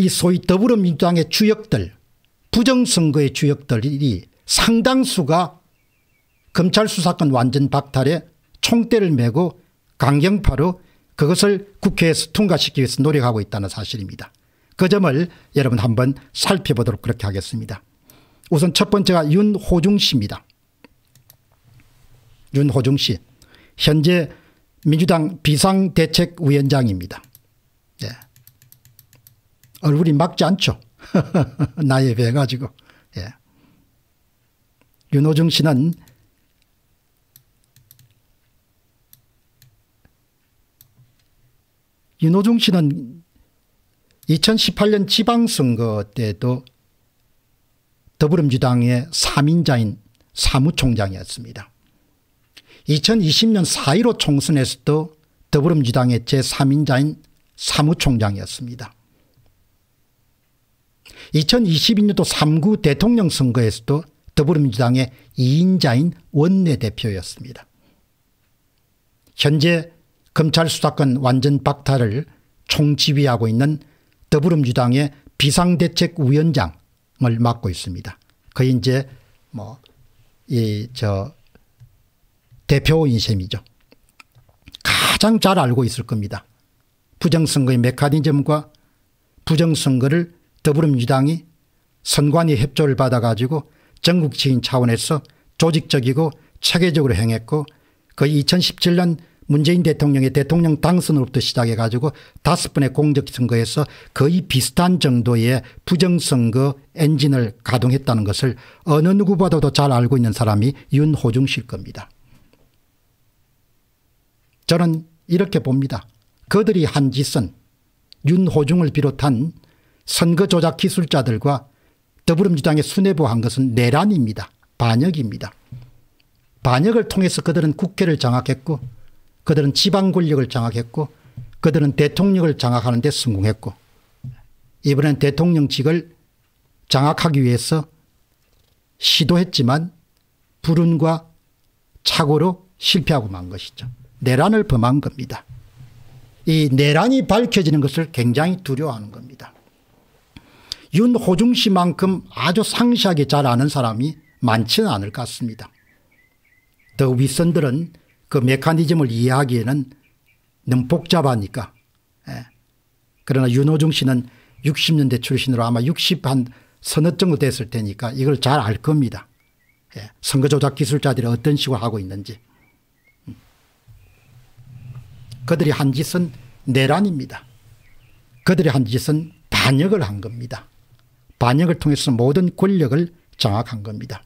이 소위 더불어민주당의 주역들 부정선거의 주역들이 상당수가 검찰 수사권 완전 박탈에 총대를 메고 강경파로 그것을 국회에서 통과시키기 위해서 노력하고 있다는 사실입니다. 그 점을 여러분 한번 살펴보도록 그렇게 하겠습니다. 우선 첫 번째가 윤호중 씨입니다. 윤호중 씨 현재 민주당 비상대책위원장입니다. 얼굴이 막지 않죠. 나이에 비해 가지고. 예. 윤호중 씨는 윤호중 씨는 2018년 지방선거 때도 더불어민주당의 3인자인 사무총장이었습니다. 2020년 4.15 총선에서도 더불어민주당의 제3인자인 사무총장이었습니다. 2022년도 3구 대통령 선거에서도 더불어민주당의 2인자인 원내대표였습니다. 현재 검찰 수사권 완전 박탈을 총지휘하고 있는 더불어민주당의 비상대책위원장을 맡고 있습니다. 거의 이제 뭐 이 저 대표인 셈이죠. 가장 잘 알고 있을 겁니다. 부정선거의 메커니즘과 부정선거를 더불어민주당이 선관위 협조를 받아가지고 전국지인 차원에서 조직적이고 체계적으로 행했고 거의 그 2017년 문재인 대통령의 대통령 당선으로부터 시작해가지고 다섯 번의 공적선거에서 거의 비슷한 정도의 부정선거 엔진을 가동했다는 것을 어느 누구보다도 잘 알고 있는 사람이 윤호중 씨일 겁니다. 저는 이렇게 봅니다. 그들이 한 짓은 윤호중을 비롯한 선거 조작 기술자들과 더불어민주당의 수뇌부한 것은 내란입니다. 반역입니다. 반역을 통해서 그들은 국회를 장악했고 그들은 지방 권력을 장악했고 그들은 대통령을 장악하는 데 성공했고 이번엔 대통령직을 장악하기 위해서 시도했지만 불운과 착오로 실패하고 만 것이죠. 내란을 범한 겁니다. 이 내란이 밝혀지는 것을 굉장히 두려워하는 겁니다. 윤호중 씨만큼 아주 상세하게 잘 아는 사람이 많지는 않을 것 같습니다. 더 윗선들은 그 메커니즘을 이해하기에는 너무 복잡하니까. 예. 그러나 윤호중 씨는 60년대 출신으로 아마 60한 서너 정도 됐을 테니까 이걸 잘 알 겁니다. 예. 선거 조작 기술자들이 어떤 식으로 하고 있는지. 음. 그들이 한 짓은 내란입니다. 그들이 한 짓은 반역을 한 겁니다. 반역을 통해서 모든 권력을 장악한 겁니다.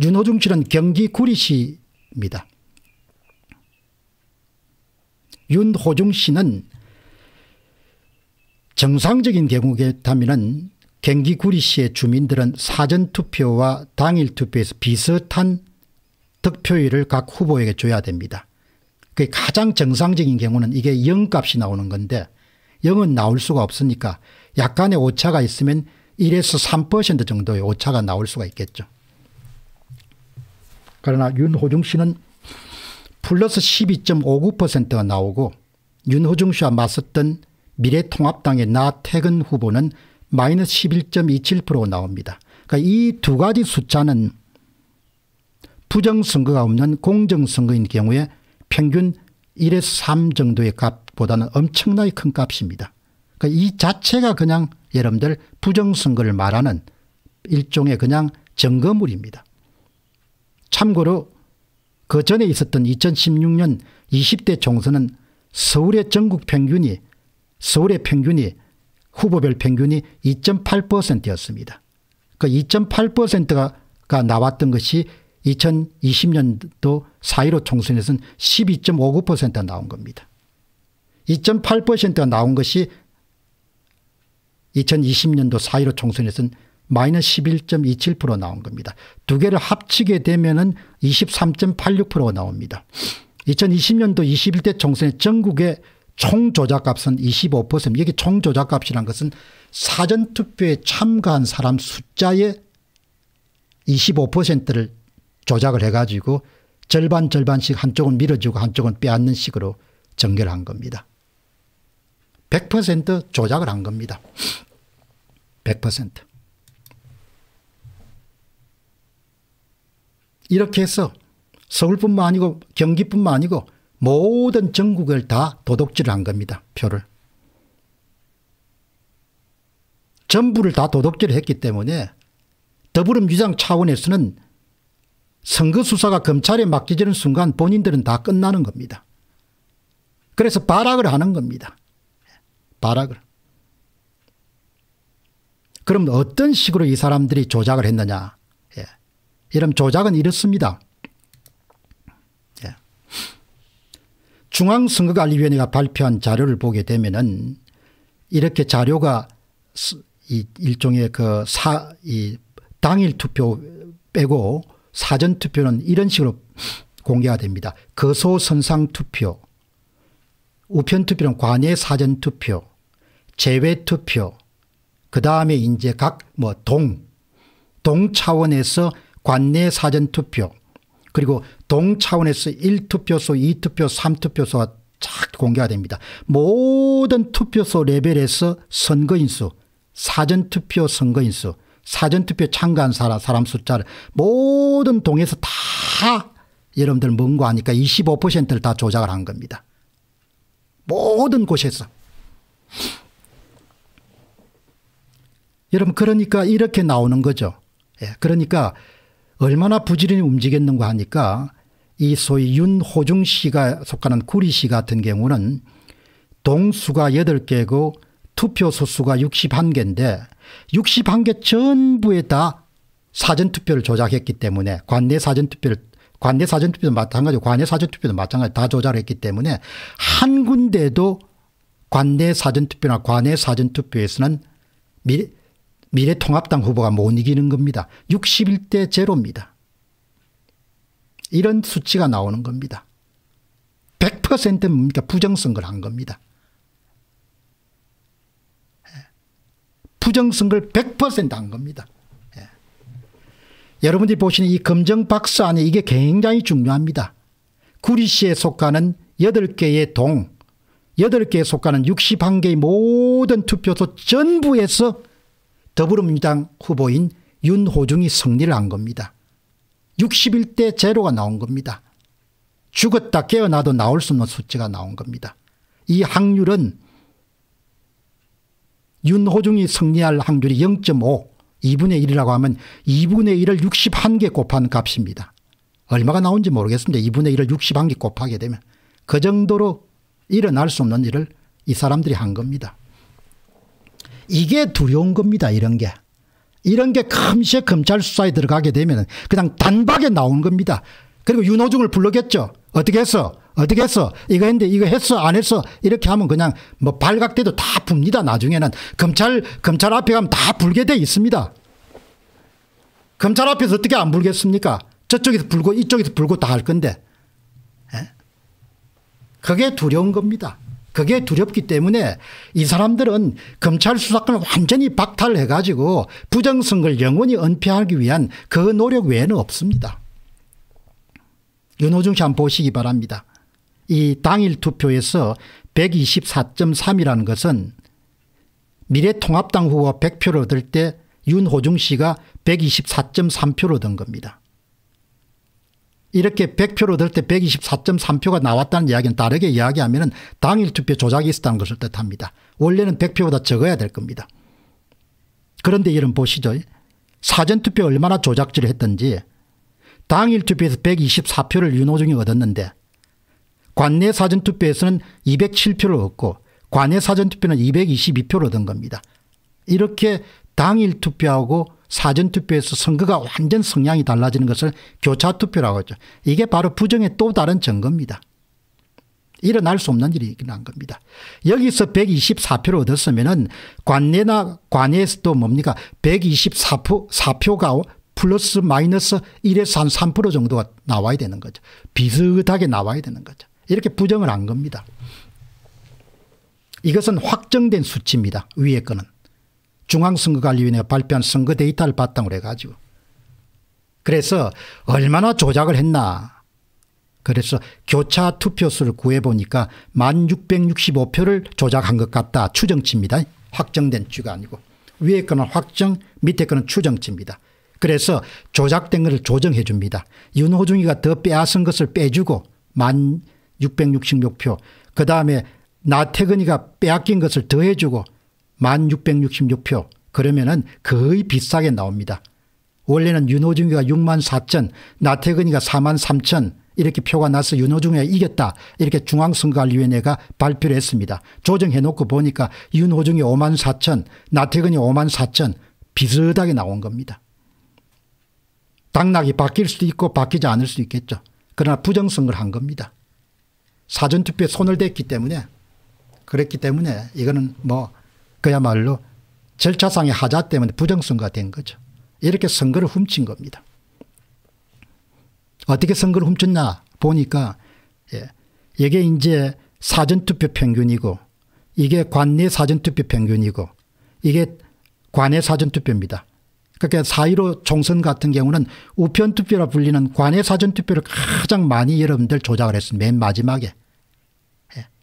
윤호중 씨는 경기 구리시입니다. 윤호중 씨는 정상적인 경우겠다면 경기 구리시의 주민들은 사전투표와 당일투표에서 비슷한 득표율을 각 후보에게 줘야 됩니다. 그 가장 정상적인 경우는 이게 0값이 나오는 건데 0은 나올 수가 없으니까 약간의 오차가 있으면 1에서 3% 정도의 오차가 나올 수가 있겠죠. 그러나 윤호중 씨는 플러스 12.59%가 나오고 윤호중 씨와 맞섰던 미래통합당의 나태근 후보는 마이너스 11.27% 나옵니다. 그러니까 이두 가지 숫자는 부정선거가 없는 공정선거인 경우에 평균 1에서 3 정도의 값보다는 엄청나게 큰 값입니다. 그러니까 이 자체가 그냥 여러분들 부정선거를 말하는 일종의 그냥 증거물입니다. 참고로 그 전에 있었던 2016년 20대 총선은 서울의 전국 평균이 서울의 평균이 후보별 평균이 2.8%였습니다. 그 2.8%가 나왔던 것이 2020년도 4.15 총선에서는 12.59%가 나온 겁니다. 2.8%가 나온 것이 2020년도 4.15 총선에서는 마이너스 11.27% 나온 겁니다. 두 개를 합치게 되면은 23.86%가 나옵니다. 2020년도 21대 총선에 전국의 총조작값은 25% 여기 총조작값이란 것은 사전투표에 참가한 사람 숫자의 25%를 조작을 해가지고 절반 절반씩 한쪽은 밀어주고 한쪽은 빼앗는 식으로 전개한 겁니다. 100% 조작을 한 겁니다. 100%. 이렇게 해서 서울뿐만 아니고 경기뿐만 아니고 모든 전국을 다 도둑질을 한 겁니다. 표를. 전부를 다 도둑질을 했기 때문에 더불어민주당 차원에서는 선거 수사가 검찰에 맡기지는 순간 본인들은 다 끝나는 겁니다. 그래서 발악을 하는 겁니다. 바락을. 그럼 어떤 식으로 이 사람들이 조작을 했느냐. 예. 이런 조작은 이렇습니다. 예. 중앙선거관리위원회가 발표한 자료를 보게 되면은 이렇게 자료가 이 일종의 그 사, 이 당일 투표 빼고 사전 투표는 이런 식으로 공개가 됩니다. 거소선상 투표, 우편 투표는 관외 사전 투표, 재외투표, 그 다음에 이제 각 뭐 동, 동 차원에서 관내 사전투표, 그리고 동 차원에서 1투표소, 2투표, 3투표소가 쫙 공개가 됩니다. 모든 투표소 레벨에서 선거인수, 사전투표 선거인수, 사전투표 참가한 사람, 사람 숫자를 모든 동에서 다 여러분들 뭔거하니까 25%를 다 조작을 한 겁니다. 모든 곳에서. 여러분 그러니까 이렇게 나오는 거죠. 예, 그러니까 얼마나 부지런히 움직였는가 하니까 이 소위 윤호중 씨가 속하는 구리 씨 같은 경우는 동수가 8개고 투표소 수가 61개인데 61개 전부에 다 사전투표를 조작했기 때문에 관내 사전투표를 관내 사전투표도 마찬가지고 관내 사전투표도 마찬가지 다 조작했기 때문에 한 군데도 관내 사전투표나 관내 사전투표에서는 미, 미래통합당 후보가 못 이기는 겁니다. 61대 제로입니다. 이런 수치가 나오는 겁니다. 100% 뭡니까? 그러니까 부정선거를 한 겁니다. 예. 부정선거를 100%한 겁니다. 예. 여러분들이 보시는 이 검정박스 안에 이게 굉장히 중요합니다. 구리시에 속하는 8개의 동, 8개에 속하는 61개의 모든 투표소 전부에서 더불어민주당 후보인 윤호중이 승리를 한 겁니다. 61대 제로가 나온 겁니다. 죽었다 깨어나도 나올 수 없는 수치가 나온 겁니다. 이 확률은 윤호중이 승리할 확률이 0.5 2분의 1이라고 하면 2분의 1을 61개 곱한 값입니다. 얼마가 나온지 모르겠습니다. 2분의 1을 61개 곱하게 되면 그 정도로 일어날 수 없는 일을 이 사람들이 한 겁니다. 이게 두려운 겁니다. 이런 게. 이런 게 금시에 검찰 수사에 들어가게 되면 그냥 단박에 나오는 겁니다. 그리고 윤호중을 불러겠죠 어떻게 했어? 어떻게 했어? 이거 했는데 이거 했어? 안 했어? 이렇게 하면 그냥 뭐 발각돼도 다 붑니다. 나중에는. 검찰, 검찰 앞에 가면 다 불게 돼 있습니다. 검찰 앞에서 어떻게 안 불겠습니까? 저쪽에서 불고 이쪽에서 불고 다 할 건데. 에? 예? 그게 두려운 겁니다. 그게 두렵기 때문에 이 사람들은 검찰 수사권을 완전히 박탈해 가지고 부정선거를 영원히 은폐하기 위한 그 노력 외에는 없습니다. 윤호중 씨 한 번 보시기 바랍니다. 이 당일 투표에서 124.3이라는 것은 미래통합당 후보 100표를 얻을 때 윤호중 씨가 124.3표로 든 겁니다. 이렇게 100표로 될 때 124.3표가 나왔다는 이야기는 다르게 이야기하면 은 당일 투표 조작이 있었다는 것을 뜻합니다. 원래는 100표보다 적어야 될 겁니다. 그런데 이런 보시죠. 사전투표 얼마나 조작질을 했던지 당일 투표에서 124표를 윤호중이 얻었는데 관내 사전투표에서는 207표를 얻고 관내 사전투표는 222표를 얻은 겁니다. 이렇게 당일 투표하고 사전투표에서 선거가 완전 성향이 달라지는 것을 교차투표라고 하죠. 이게 바로 부정의 또 다른 증거입니다. 일어날 수 없는 일이 일어난 겁니다. 여기서 124표를 얻었으면 관내나 관내에서도 뭡니까 124표, 4표가 플러스 마이너스 1에서 한 3% 정도가 나와야 되는 거죠. 비슷하게 나와야 되는 거죠. 이렇게 부정을 한 겁니다. 이것은 확정된 수치입니다. 위에 거는. 중앙선거관리위원회가 발표한 선거 데이터를 바탕으로 해가지고 그래서 얼마나 조작을 했나 그래서 교차 투표수를 구해보니까 1665표를 조작한 것 같다 추정치입니다 확정된 쥐가 아니고 위에 거는 확정 밑에 거는 추정치입니다 그래서 조작된 것을 조정해 줍니다 윤호중이가 더 빼앗은 것을 빼주고 1666표 그 다음에 나태근이가 빼앗긴 것을 더해주고 1666표 그러면은 거의 비싸게 나옵니다. 원래는 윤호중이가 6만 4천 나태근이가 4만 3천 이렇게 표가 나서 윤호중이가 이겼다 이렇게 중앙선거관리위원회가 발표를 했습니다. 조정해놓고 보니까 윤호중이 5만 4천 나태근이 5만 4천 비슷하게 나온 겁니다. 당락이 바뀔 수도 있고 바뀌지 않을 수도 있겠죠. 그러나 부정선거를 한 겁니다. 사전투표에 손을 댔기 때문에 그랬기 때문에 이거는 뭐 그야말로 절차상의 하자 때문에 부정선거가 된 거죠. 이렇게 선거를 훔친 겁니다. 어떻게 선거를 훔쳤냐 보니까 예, 이게 이제 사전투표 평균이고 이게 관내 사전투표 평균이고 이게 관내 사전투표입니다. 그러니까 4.15 총선 같은 경우는 우편투표라 불리는 관내 사전투표를 가장 많이 여러분들 조작을 했습니다. 맨 마지막에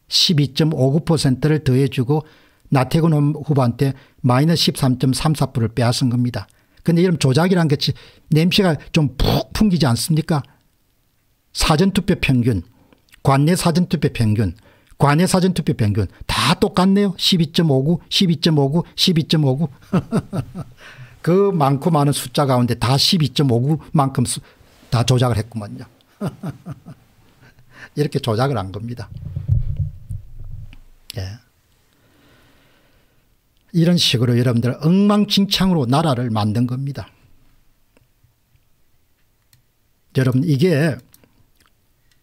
12.59%를 예, 더해주고 나태근 후보한테 마이너스 13.34%를 빼앗은 겁니다. 근데 이런 조작이란 것이 냄새가 좀 푹 풍기지 않습니까? 사전투표 평균, 관내 사전투표 평균, 관내 사전투표 평균 다 똑같네요. 12.59, 12.59, 12.59. 그 많고 많은 숫자 가운데 다 12.59만큼 다 조작을 했구만요. 이렇게 조작을 한 겁니다. 예. 이런 식으로 여러분들 엉망진창으로 나라를 만든 겁니다. 여러분 이게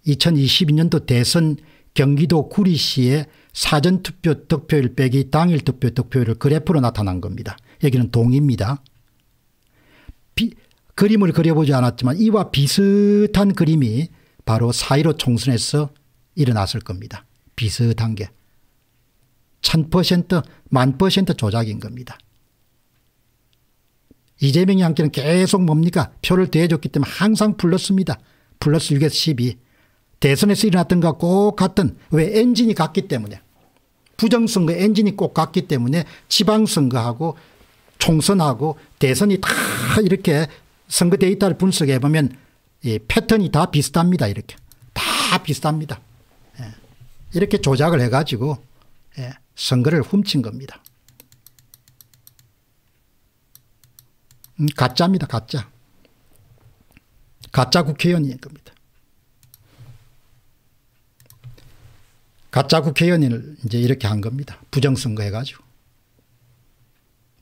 2022년도 대선 경기도 구리시의 사전투표 득표율 빼기 당일 투표 득표율을 그래프로 나타난 겁니다. 여기는 동입니다. 비, 그림을 그려보지 않았지만 이와 비슷한 그림이 바로 4.15 총선에서 일어났을 겁니다. 비슷한 게. 1000%, 1000% 조작인 겁니다. 이재명이 께는 계속 뭡니까? 표를 대해줬기 때문에 항상 불렀습니다. 플러스 6에서 12. 대선에서 일어났던 것꼭 같은 왜 엔진이 같기 때문에 부정선거 엔진이 꼭 같기 때문에 지방선거하고 총선하고 대선이 다 이렇게 선거 데이터를 분석해 보면 이 예, 패턴이 다 비슷합니다. 이렇게 다 비슷합니다. 예. 이렇게 조작을 해가지고 예. 선거를 훔친 겁니다. 음, 가짜입니다. 가짜. 가짜 국회의원인 겁니다. 가짜 국회의원을 이제 이렇게 한 겁니다. 부정선거 해가지고.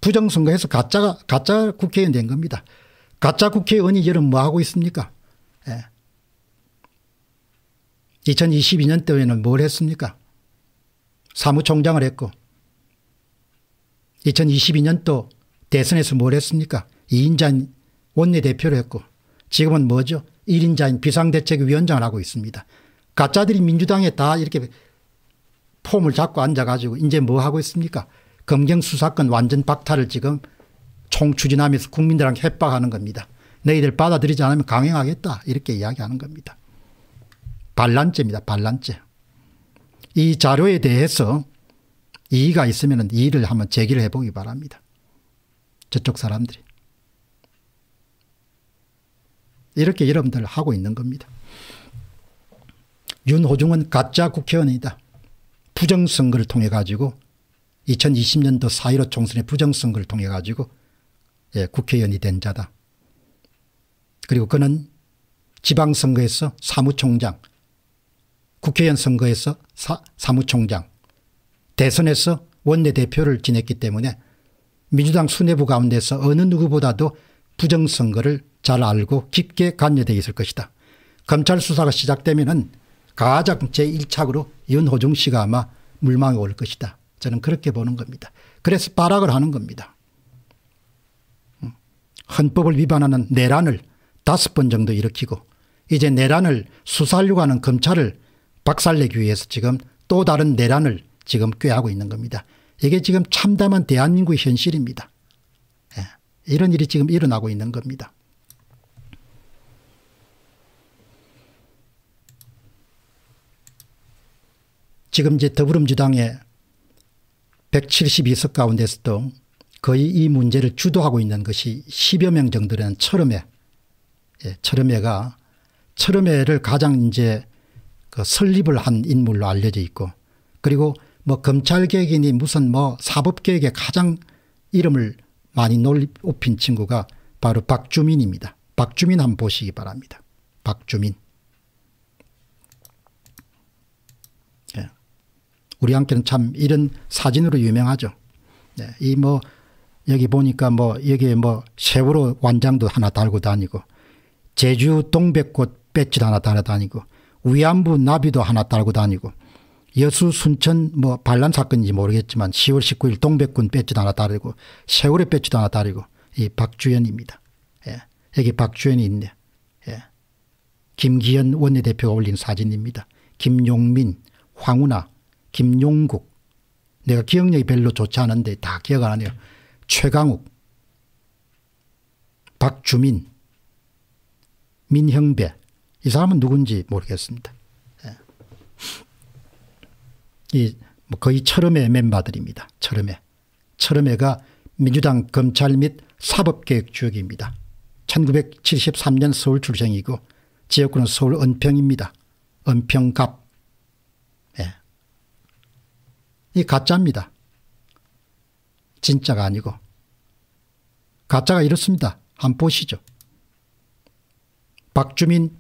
부정선거해서 가짜가, 가짜 국회의원 된 겁니다. 가짜 국회의원이 여름 뭐 하고 있습니까? 예. 2022년 때에는 뭘 했습니까? 사무총장을 했고 2022년도 대선에서 뭘 했습니까? 2인자인 원내대표를 했고 지금은 뭐죠? 1인자인 비상대책위원장을 하고 있습니다. 가짜들이 민주당에 다 이렇게 폼을 잡고 앉아가지고 이제 뭐 하고 있습니까? 검경수사권 완전 박탈을 지금 총추진하면서 국민들랑 협박하는 겁니다. 너희들 받아들이지 않으면 강행하겠다 이렇게 이야기하는 겁니다. 반란죄입니다. 반란죄. 이 자료에 대해서 이의가 있으면 이의를 한번 제기를 해보기 바랍니다. 저쪽 사람들이. 이렇게 여러분들 하고 있는 겁니다. 윤호중은 가짜 국회의원이다. 부정선거를 통해 가지고 2020년도 4.15 총선의 부정선거를 통해 가지고 예, 국회의원이 된 자다. 그리고 그는 지방선거에서 사무총장 국회의원 선거에서 사, 사무총장, 대선에서 원내대표를 지냈기 때문에 민주당 수뇌부 가운데서 어느 누구보다도 부정선거를 잘 알고 깊게 관여되어 있을 것이다. 검찰 수사가 시작되면 가장 제1착으로 윤호중 씨가 아마 물망에 올 것이다. 저는 그렇게 보는 겁니다. 그래서 발악을 하는 겁니다. 음, 헌법을 위반하는 내란을 다섯 번 정도 일으키고 이제 내란을 수사하려고 하는 검찰을 박살내기 위해서 지금 또 다른 내란을 지금 꾀하고 있는 겁니다. 이게 지금 참담한 대한민국 현실입니다. 예. 이런 일이 지금 일어나고 있는 겁니다. 지금 이제 더불어민주당의 172석 가운데서도 거의 이 문제를 주도하고 있는 것이 10여 명 정도라는 철음회. 예, 철음회가 철음회를 가장 이제 그 설립을 한 인물로 알려져 있고 그리고 뭐 검찰개혁이니 무슨 뭐 사법개혁에 가장 이름을 많이 높인 친구가 바로 박주민입니다. 박주민 한 번 보시기 바랍니다. 박주민. 예. 우리 함께는참 이런 사진으로 유명하죠. 예. 네, 이뭐 여기 보니까 뭐 여기에 뭐 세월호 완장도 하나 달고 다니고 제주 동백꽃 배지 도 하나 달아 다니고 위안부 나비도 하나 달고 다니고 여수 순천 뭐 반란 사건인지 모르겠지만 10월 19일 동백군 배지도 하나 르고 세월의 배지도 하나 르고이 박주연입니다. 예. 여기 박주연이 있네. 예. 김기현 원내대표가 올린 사진입니다. 김용민, 황운하, 김용국. 내가 기억력이 별로 좋지 않은데 다 기억 안 하네요. 최강욱, 박주민, 민형배, 이 사람은 누군지 모르겠습니다. 예. 이뭐 거의 철음의 멤버들입니다. 철음의. 철음회가 민주당 검찰 및 사법개혁 주역입니다. 1973년 서울 출생이고 지역구는 서울 은평입니다. 은평갑. 예. 이 가짜입니다. 진짜가 아니고. 가짜가 이렇습니다. 한번 보시죠. 박주민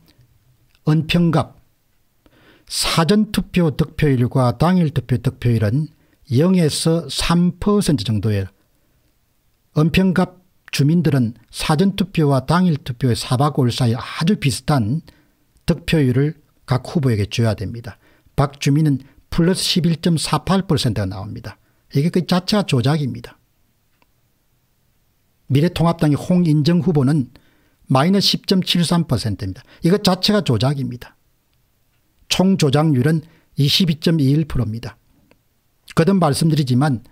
은평갑 사전투표 득표율과 당일투표 득표율은 0에서 3%정도에요 은평갑 주민들은 사전투표와 당일투표의 사박올사에 아주 비슷한 득표율을 각 후보에게 줘야 됩니다. 박주민은 플러스 11.48%가 나옵니다. 이게 그 자체가 조작입니다. 미래통합당의 홍인정 후보는 마이너스 10.73%입니다. 이것 자체가 조작입니다. 총 조작률은 22.21%입니다. 거듭 말씀드리지만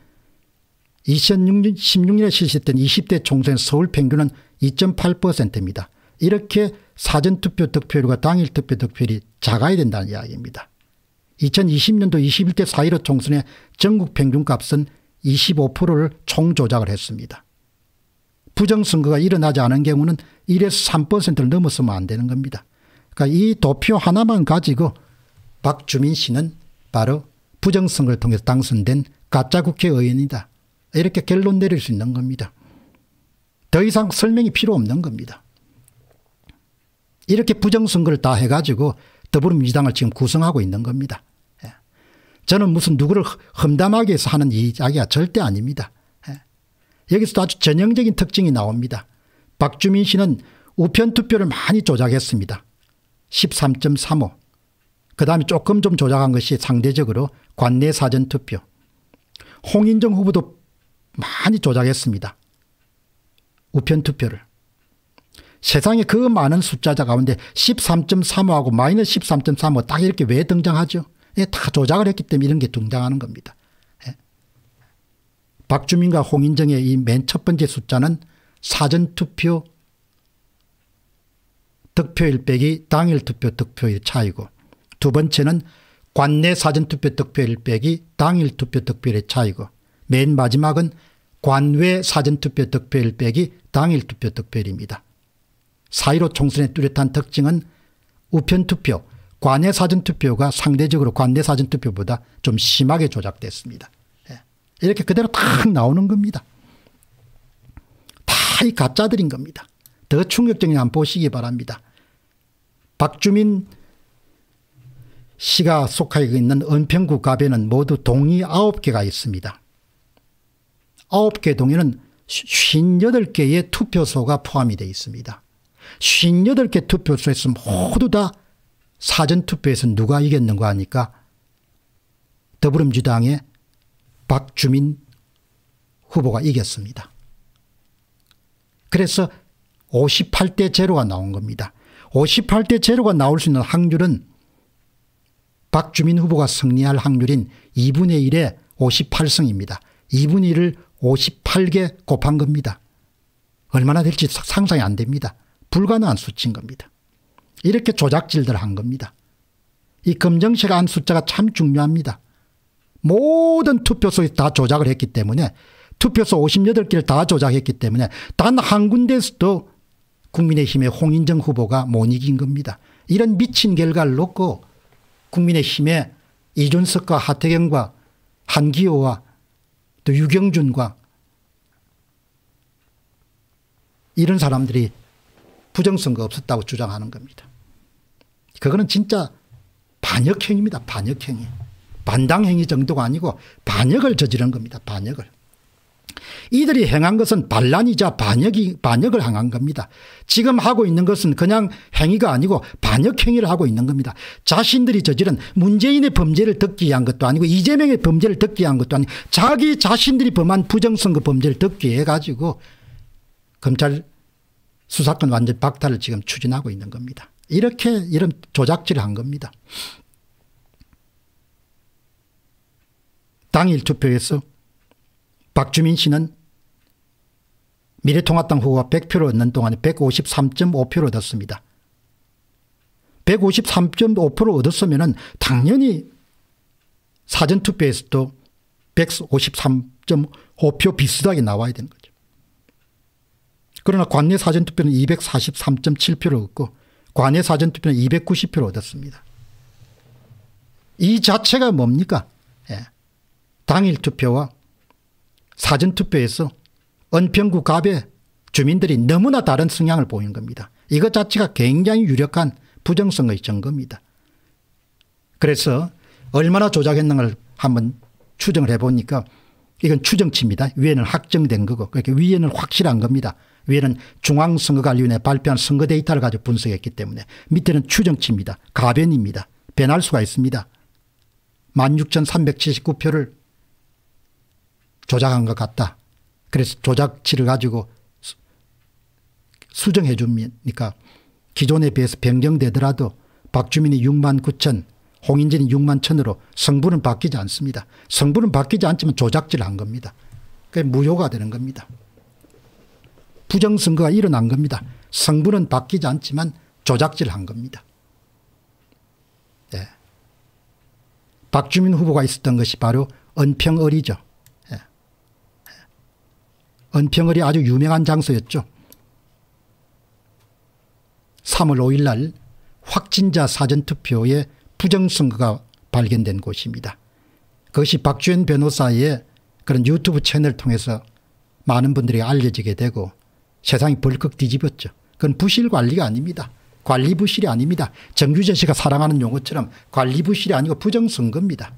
2016년에 실시된 20대 총선 서울 평균은 2.8%입니다. 이렇게 사전투표 득표율과 당일 투표 득표율이 작아야 된다는 이야기입니다. 2020년도 21대 4.15 총선의 전국 평균값은 25%를 총조작을 했습니다. 부정선거가 일어나지 않은 경우는 1에서 3%를 넘어서면안 되는 겁니다. 그러니까 이 도표 하나만 가지고 박주민 씨는 바로 부정선거를 통해서 당선된 가짜 국회의원이다. 이렇게 결론 내릴 수 있는 겁니다. 더 이상 설명이 필요 없는 겁니다. 이렇게 부정선거를 다 해가지고 더불어민주당을 지금 구성하고 있는 겁니다. 예. 저는 무슨 누구를 험담하게 해서 하는 이야기가 절대 아닙니다. 여기서도 아주 전형적인 특징이 나옵니다. 박주민 씨는 우편 투표를 많이 조작했습니다. 13.35. 그 다음에 조금 좀 조작한 것이 상대적으로 관내 사전 투표. 홍인정 후보도 많이 조작했습니다. 우편 투표를. 세상에 그 많은 숫자자 가운데 13.35하고 마이너스 13.35 딱 이렇게 왜 등장하죠? 예, 다 조작을 했기 때문에 이런 게 등장하는 겁니다. 박주민과 홍인정의 이 맨 첫 번째 숫자는 사전투표 득표일 빼기 당일투표 득표의 차이고 두 번째는 관내 사전투표 득표일 빼기 당일투표 득표의 차이고 맨 마지막은 관외 사전투표 득표일 빼기 당일투표 득표일입니다. 4.15 총선의 뚜렷한 특징은 우편투표, 관외 사전투표가 상대적으로 관내 사전투표보다 좀 심하게 조작됐습니다. 이렇게 그대로 탁 나오는 겁니다. 다 이 가짜들인 겁니다. 더 충격적인 안 보시기 바랍니다. 박주민 시가 속하여 있는 은평구 갑에는 모두 동이 9개가 있습니다. 9개 동에는 58개의 투표소가 포함이 되어 있습니다. 58개 투표소에서 모두 다 사전투표에서 누가 이겼는가 하니까 더불어민주당의 박주민 후보가 이겼습니다. 그래서 58대 제로가 나온 겁니다. 58대 제로가 나올 수 있는 확률은 박주민 후보가 승리할 확률인 2분의 1에 58승입니다. 2분의 1을 58개 곱한 겁니다. 얼마나 될지 상상이 안 됩니다. 불가능한 수치인 겁니다. 이렇게 조작질들을 한 겁니다. 이 검정색 안 숫자가 참 중요합니다. 모든 투표소에 다 조작을 했기 때문에 투표소 58개를 다 조작했기 때문에 단 한 군데에서도 국민의힘의 홍인정 후보가 못 이긴 겁니다. 이런 미친 결과를 놓고 국민의힘의 이준석과 하태경과 한기호와 또 유경준과 이런 사람들이 부정선거 없었다고 주장하는 겁니다. 그거는 진짜 반역행입니다. 위 반역행위. 반당행위 정도가 아니고 반역을 저지른 겁니다. 반역을. 이들이 행한 것은 반란이자 반역이, 반역을 행한 겁니다. 지금 하고 있는 것은 그냥 행위가 아니고 반역행위를 하고 있는 겁니다. 자신들이 저지른 문재인의 범죄를 듣기 위한 것도 아니고 이재명의 범죄를 듣기 위한 것도 아니고 자기 자신들이 범한 부정선거 범죄를 듣기 해가지고 검찰 수사권 완전 박탈을 지금 추진하고 있는 겁니다. 이렇게 이런 조작질을 한 겁니다. 당일 투표에서 박주민 씨는 미래통합당 후보가 100표를 얻는 동안에 153.5표를 얻었습니다. 153.5%를 표 얻었으면 당연히 사전투표에서도 153.5표 비슷하게 나와야 되는 거죠. 그러나 관내 사전투표는 243.7표를 얻고 관내 사전투표는 290표를 얻었습니다. 이 자체가 뭡니까? 당일 투표와 사전 투표에서 은평구 갑의 주민들이 너무나 다른 성향을 보인 겁니다. 이것 자체가 굉장히 유력한 부정성의 증거입니다. 그래서 얼마나 조작했는가를 한번 추정을 해보니까 이건 추정치입니다. 위에는 확정된 거고 그렇게 그러니까 위에는 확실한 겁니다. 위에는 중앙선거관리위원회 발표한 선거 데이터를 가지고 분석했기 때문에 밑에는 추정치입니다. 가변입니다. 변할 수가 있습니다. 16,379표를 조작한 것 같다. 그래서 조작치를 가지고 수, 정해 줍니까 기존에 비해서 변경되더라도 박주민이 6만 9천 홍인진이 6만 천으로 성분은 바뀌지 않습니다. 성분은 바뀌지 않지만 조작질 을한 겁니다. 그게 무효가 되는 겁니다. 부정선거가 일어난 겁니다. 성분은 바뀌지 않지만 조작질 을한 겁니다. 예. 박주민 후보가 있었던 것이 바로 언평을이죠. 은평을이 아주 유명한 장소였죠. 3월 5일 날 확진자 사전투표에 부정선거가 발견된 곳입니다. 그것이 박주현 변호사의 그런 유튜브 채널을 통해서 많은 분들이 알려지게 되고 세상이 벌컥 뒤집었죠. 그건 부실관리가 아닙니다. 관리부실이 아닙니다. 정규재 씨가 사랑하는 용어처럼 관리부실이 아니고 부정선거입니다.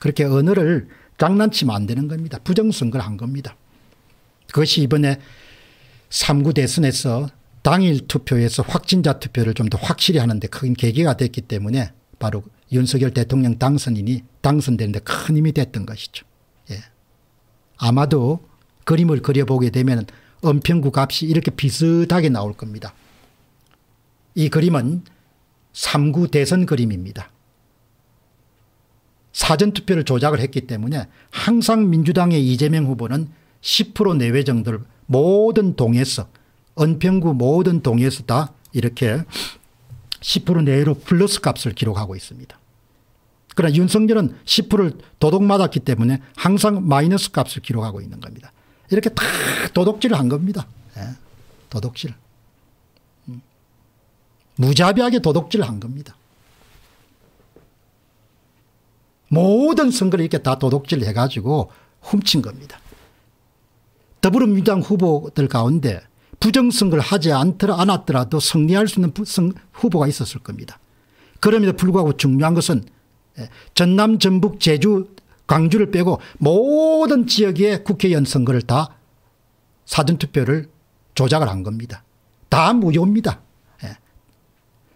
그렇게 언어를 장난치면 안 되는 겁니다. 부정선거를 한 겁니다. 그것이 이번에 3구 대선에서 당일 투표에서 확진자 투표를 좀 더 확실히 하는데 큰 계기가 됐기 때문에 바로 윤석열 대통령 당선인이 당선되는데 큰 힘이 됐던 것이죠. 예. 아마도 그림을 그려보게 되면 은평구 값이 이렇게 비슷하게 나올 겁니다. 이 그림은 3구 대선 그림입니다. 사전투표를 조작을 했기 때문에 항상 민주당의 이재명 후보는 10% 내외 정도를 모든 동에서 은평구 모든 동에서 다 이렇게 10% 내외로 플러스 값을 기록하고 있습니다. 그러나 윤석열은 10%를 도둑 맞았기 때문에 항상 마이너스 값을 기록하고 있는 겁니다. 이렇게 다 도둑질을 한 겁니다. 예. 도둑질. 음. 무자비하게 도둑질을 한 겁니다. 모든 선거를 이렇게 다 도둑질 해가지고 훔친 겁니다. 더불어민주당 후보들 가운데 부정선거를 하지 않더라, 않았더라도 승리할 수 있는 후보가 있었을 겁니다. 그럼에도 불구하고 중요한 것은 예, 전남 전북 제주 광주를 빼고 모든 지역의 국회의원 선거를 다 사전투표를 조작을 한 겁니다. 다 무효입니다. 예.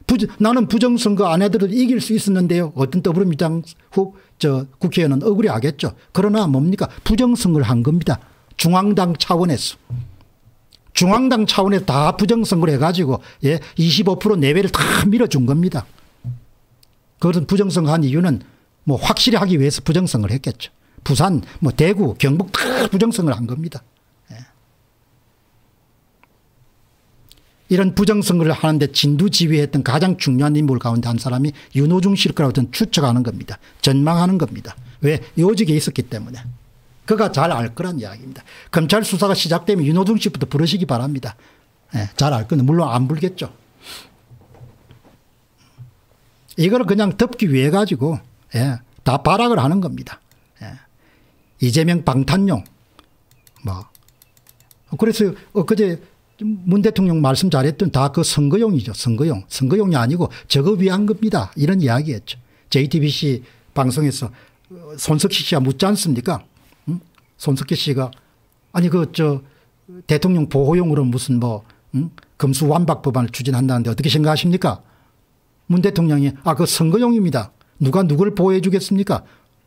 부정, 나는 부정선거 안 해도 이길 수 있었는데요. 어떤 더불어민주당 후, 저 국회의원은 억울해하겠죠. 그러나 뭡니까 부정선거를 한 겁니다. 중앙당 차원에서 중앙당 차원에서 다 부정선거를 해가지고 예, 25% 내외를 다 밀어준 겁니다. 그것은 부정선거 한 이유는 뭐 확실히 하기 위해서 부정선거를 했겠죠. 부산, 뭐 대구, 경북 다 부정선거를 한 겁니다. 예. 이런 부정선거를 하는데 진두지휘했던 가장 중요한 인물 가운데 한 사람이 윤호중 실거라고 추측하는 겁니다. 전망하는 겁니다. 왜? 요직에 있었기 때문에. 그가 잘 알 거란 이야기입니다. 검찰 수사가 시작되면 윤호중 씨부터 부르시기 바랍니다. 네, 예, 잘알 거는 물론 안 불겠죠. 이걸 그냥 덮기 위해 가지고 예, 다 발악을 하는 겁니다. 예. 이재명 방탄용 뭐 그래서 그제 문 대통령 말씀 잘했던 다 그 선거용이죠. 선거용. 선거용이 아니고 저거 위한 겁니다. 이런 이야기였죠. JTBC 방송에서 어, 손석희 씨가 묻지 않습니까? 손석희 씨가 아니 그 저 대통령 보호용으로 무슨 뭐 응? 금수 완박 법안을 추진한다는데 어떻게 생각하십니까? 문 대통령이 아 그 선거용입니다. 누가 누굴 보호해 주겠습니까?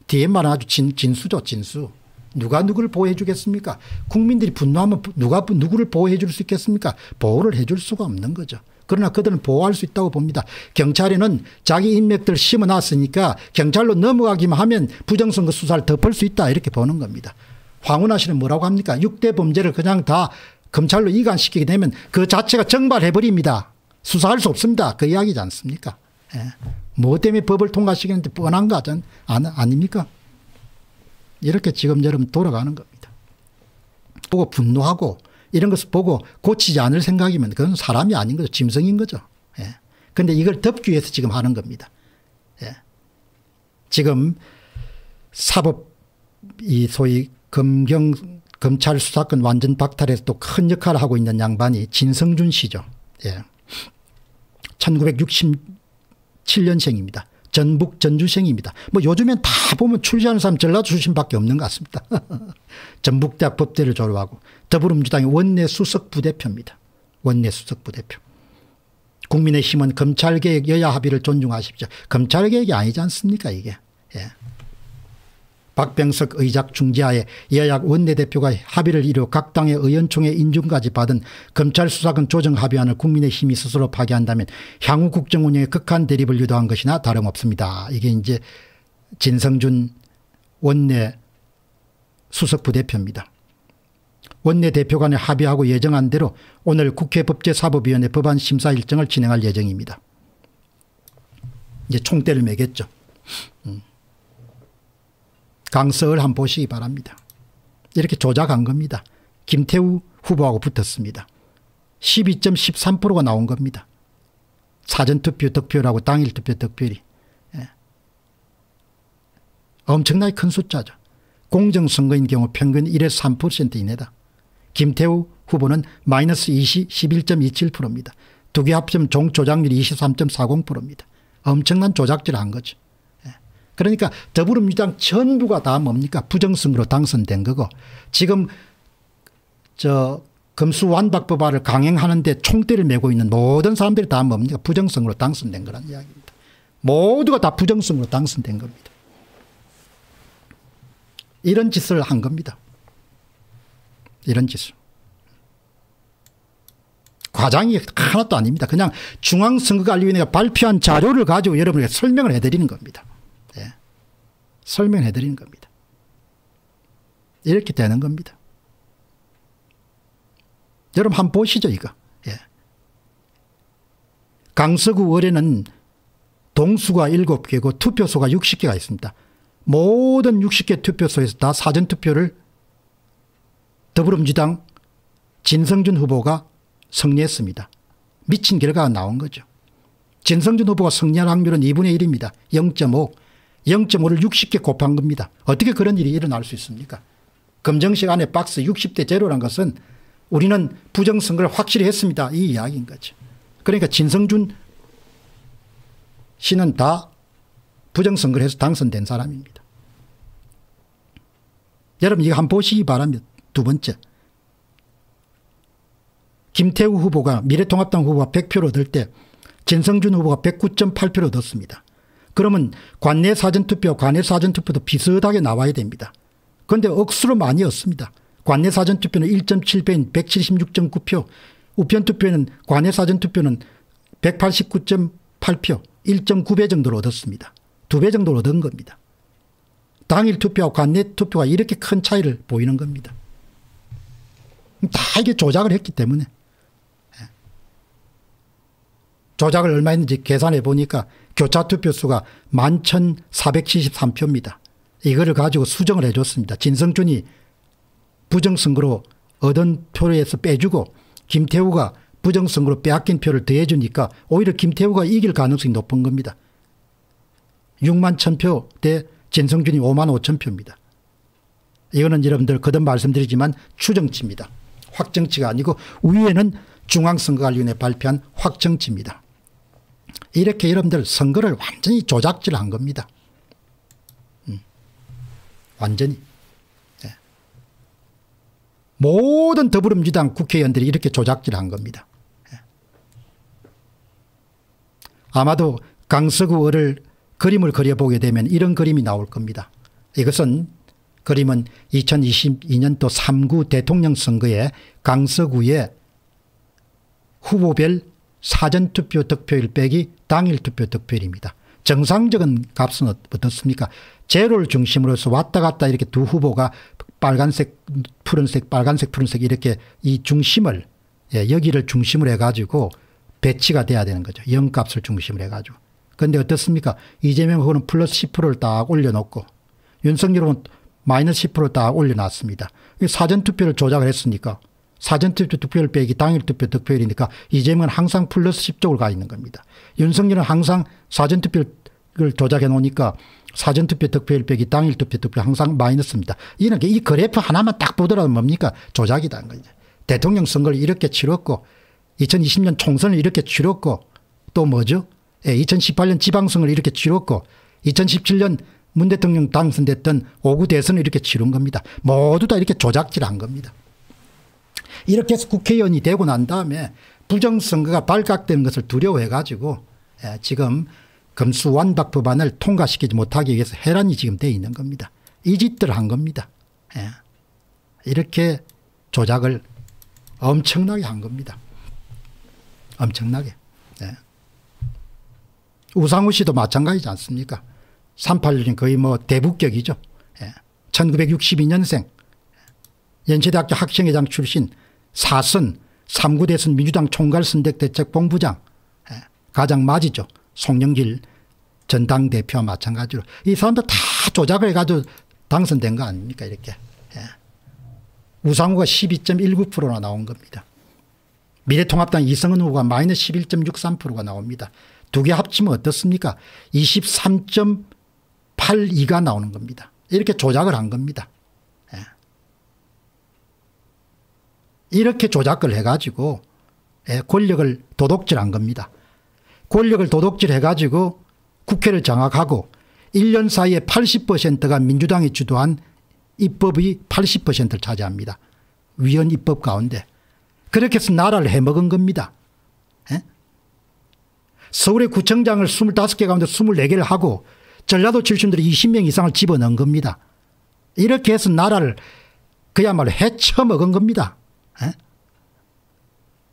뒤에만 아주 진, 진수죠 진수. 누가 누구를 보호해 주겠습니까? 국민들이 분노하면 누가 누구를 보호해 줄 수 있겠습니까? 보호를 해 줄 수가 없는 거죠. 그러나 그들은 보호할 수 있다고 봅니다. 경찰에는 자기 인맥들 심어놨으니까 경찰로 넘어가기만 하면 부정선거 수사를 덮을 수 있다 이렇게 보는 겁니다. 황운하 씨는 뭐라고 합니까? 6대 범죄를 그냥 다 검찰로 이관시키게 되면 그 자체가 정발해버립니다. 수사할 수 없습니다. 그 이야기지 않습니까? 예. 뭐 때문에 법을 통과시키는데 뻔한 거아 아닙니까? 이렇게 지금 여러분 돌아가는 겁니다. 보고 분노하고 이런 것을 보고 고치지 않을 생각이면 그건 사람이 아닌 거죠. 짐승인 거죠. 예. 근데 이걸 덮기 위해서 지금 하는 겁니다. 예. 지금 사법 이 소위 검경 검찰 수사권 완전 박탈에서 또 큰 역할을 하고 있는 양반이 진성준 씨죠. 예. 1967년생입니다. 전북 전주생입니다. 뭐 요즘엔 다 보면 출시하는 사람 전라도 출신밖에 없는 것 같습니다. 전북대학 법대를 졸업하고 더불어민주당의 원내 수석부대표입니다. 원내 수석부대표. 국민의힘은 검찰개혁 여야 합의를 존중하십시오. 검찰개혁이 아니지 않습니까 이게. 예. 박병석 의작 중재하에 여약 원내대표가 합의를 이루 각 당의 의원총회 인준까지 받은 검찰 수사권 조정 합의안을 국민의힘이 스스로 파기한다면 향후 국정 운영에 극한 대립을 유도한 것이나 다름없습니다. 이게 이제 진성준 원내 수석부대표입니다. 원내대표 간에 합의하고 예정한 대로 오늘 국회 법제사법위원회 법안 심사 일정을 진행할 예정입니다. 이제 총대를 매겠죠. 음. 강서을한번 보시기 바랍니다. 이렇게 조작한 겁니다. 김태우 후보하고 붙었습니다. 12.13%가 나온 겁니다. 사전투표 득표라고 당일 투표 득표율이. 예. 엄청나게 큰 숫자죠. 공정선거인 경우 평균 1에서 3% 이내다. 김태우 후보는 마이너스 20, 11.27%입니다. 두 개 합치면 종 조작률이 23.40%입니다. 엄청난 조작질을 한 거죠. 그러니까 더불어민주당 전부가 다 뭡니까 부정승으로 당선된 거고 지금 저금수완박법안을 강행하는데 총대를 메고 있는 모든 사람들이 다 뭡니까 부정성으로 당선된 거란 이야기입니다. 모두가 다 부정성으로 당선된 겁니다. 이런 짓을 한 겁니다. 이런 짓을. 과장이 하나도 아닙니다. 그냥 중앙선거관리위원회가 발표한 자료를 가지고 여러분에게 설명을 해드리는 겁니다. 설명해 드리는 겁니다. 이렇게 되는 겁니다. 여러분 한번 보시죠 이거. 예. 강서구 의뢰는 동수가 7개고 투표소가 60개가 있습니다. 모든 60개 투표소에서 다 사전투표를 더불어민주당 진성준 후보가 승리했습니다. 미친 결과가 나온 거죠. 진성준 후보가 승리할 확률은 2분의 1입니다. 0.5. 0.5를 60개 곱한 겁니다. 어떻게 그런 일이 일어날 수 있습니까? 검정식 안에 박스 60대 제로란 것은 우리는 부정선거를 확실히 했습니다. 이 이야기인 거죠. 그러니까 진성준 씨는 다 부정선거를 해서 당선된 사람입니다. 여러분 이거 한번 보시기 바랍니다. 두 번째. 김태우 후보가 미래통합당 후보가 100표를 얻을 때 진성준 후보가 109.8표를 얻었습니다. 그러면 관내 사전투표, 관내 사전투표도 비슷하게 나와야 됩니다. 그런데 억수로 많이 얻습니다. 관내 사전투표는 1.7배인 176.9표, 우편투표는 관내 사전투표는 189.8표, 1.9배 정도로 얻었습니다. 2배 정도로 얻은 겁니다. 당일 투표와 관내 투표가 이렇게 큰 차이를 보이는 겁니다. 다 이게 조작을 했기 때문에. 예. 조작을 얼마 했는지 계산해 보니까 교차 투표수가 11,473표입니다. 이거를 가지고 수정을 해줬습니다. 진성준이 부정선거로 얻은 표에서 빼주고 김태우가 부정선거로 빼앗긴 표를 더해주니까 오히려 김태우가 이길 가능성이 높은 겁니다. 6만 1표 대 진성준이 5만 5 0 표입니다. 이거는 여러분들 거듭 말씀드리지만 추정치입니다. 확정치가 아니고 위에는 중앙선거관리위원회 발표한 확정치입니다. 이렇게 여러분들 선거를 완전히 조작질한 겁니다. 음. 완전히. 네. 모든 더불어민주당 국회의원들이 이렇게 조작질한 겁니다. 네. 아마도 강서구를 그림을 그려보게 되면 이런 그림이 나올 겁니다. 이것은 그림은 2022년도 3구 대통령 선거에 강서구의 후보별 사전투표 득표율 빼기 당일 투표 득표율입니다. 정상적인 값은 어, 어떻습니까? 제로를 중심으로 해서 왔다 갔다 이렇게 두 후보가 빨간색, 푸른색, 빨간색, 푸른색 이렇게 이 중심을 예, 여기를 중심으로 해가지고 배치가 돼야 되는 거죠. 0값을 중심으로 해가지고. 그런데 어떻습니까? 이재명 후보는 플러스 10%를 딱 올려놓고 윤석열 후보는 마이너스 10%를 딱 올려놨습니다. 사전투표를 조작을 했으니까 사전투표 득표율 빼기 당일 투표 득표율이니까 이재명은 항상 플러스 10쪽을 가 있는 겁니다. 윤석열은 항상 사전투표를 조작해 놓으니까 사전투표 득표율 빼기 당일 투표 득표 항상 마이너스입니다. 이런 게이 그래프 하나만 딱 보더라도 뭡니까 조작이다는 거죠. 대통령 선거를 이렇게 치렀고 2020년 총선을 이렇게 치렀고 또 뭐죠? 예, 2018년 지방선거를 이렇게 치렀고 2017년 문 대통령 당선됐던 오구 대선을 이렇게 치른 겁니다. 모두 다 이렇게 조작질한 겁니다. 이렇게 해서 국회의원이 되고 난 다음에 부정선거가 발각되는 것을 두려워해 가지고 예, 지금 금수완박 법안을 통과시키지 못하기 위해서 해란이 지금 돼 있는 겁니다. 이 짓들 한 겁니다. 예. 이렇게 조작을 엄청나게 한 겁니다. 엄청나게. 예. 우상우 씨도 마찬가지지 않습니까? 386은 거의 뭐 대북격이죠. 1962년생 연세대학교 학생회장 출신 사선 3구 대선 민주당 총괄선택대책본부장 예, 가장 맞이죠. 송영길 전 당대표와 마찬가지로 이 사람들 다 조작을 해 가지고 당선된 거 아닙니까 이렇게. 예. 우상호가 12.19%나 나온 겁니다. 미래통합당 이성은 후보가 마이너스 11.63%가 나옵니다. 두 개 합치면 어떻습니까 23.82가 나오는 겁니다. 이렇게 조작을 한 겁니다. 이렇게 조작을 해가지고 예, 권력을 도둑질한 겁니다. 권력을 도둑질해가지고 국회를 장악하고 1년 사이에 80%가 민주당이 주도한 입법이 80%를 차지합니다. 위헌 입법 가운데. 그렇게 해서 나라를 해먹은 겁니다. 에? 예? 서울의 구청장을 25개 가운데 24개를 하고 전라도 출신들이 20명 이상을 집어넣은 겁니다. 이렇게 해서 나라를 그야말로 해쳐먹은 겁니다. 에?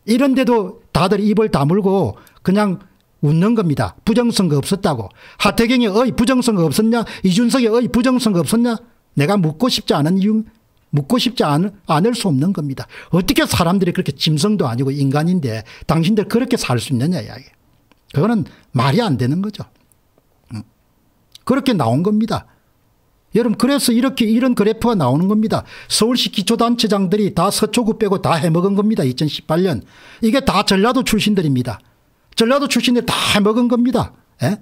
이런데도 다들 입을 다물고 그냥 웃는 겁니다. 부정선거 없었다고. 하태경이 어이 부정선거 없었냐? 이준석이 어이 부정선거 없었냐? 내가 묻고 싶지 않은 이유, 묻고 싶지 않, 않을 수 없는 겁니다. 어떻게 사람들이 그렇게 짐승도 아니고 인간인데 당신들 그렇게 살 수 있느냐 이야기. 그거는 말이 안 되는 거죠. 음. 그렇게 나온 겁니다. 여러분 그래서 이렇게 이런 그래프가 나오는 겁니다. 서울시 기초단체장들이 다 서초구 빼고 다 해먹은 겁니다. 2018년. 이게 다 전라도 출신들입니다. 전라도 출신들 다 해먹은 겁니다. 에? 예?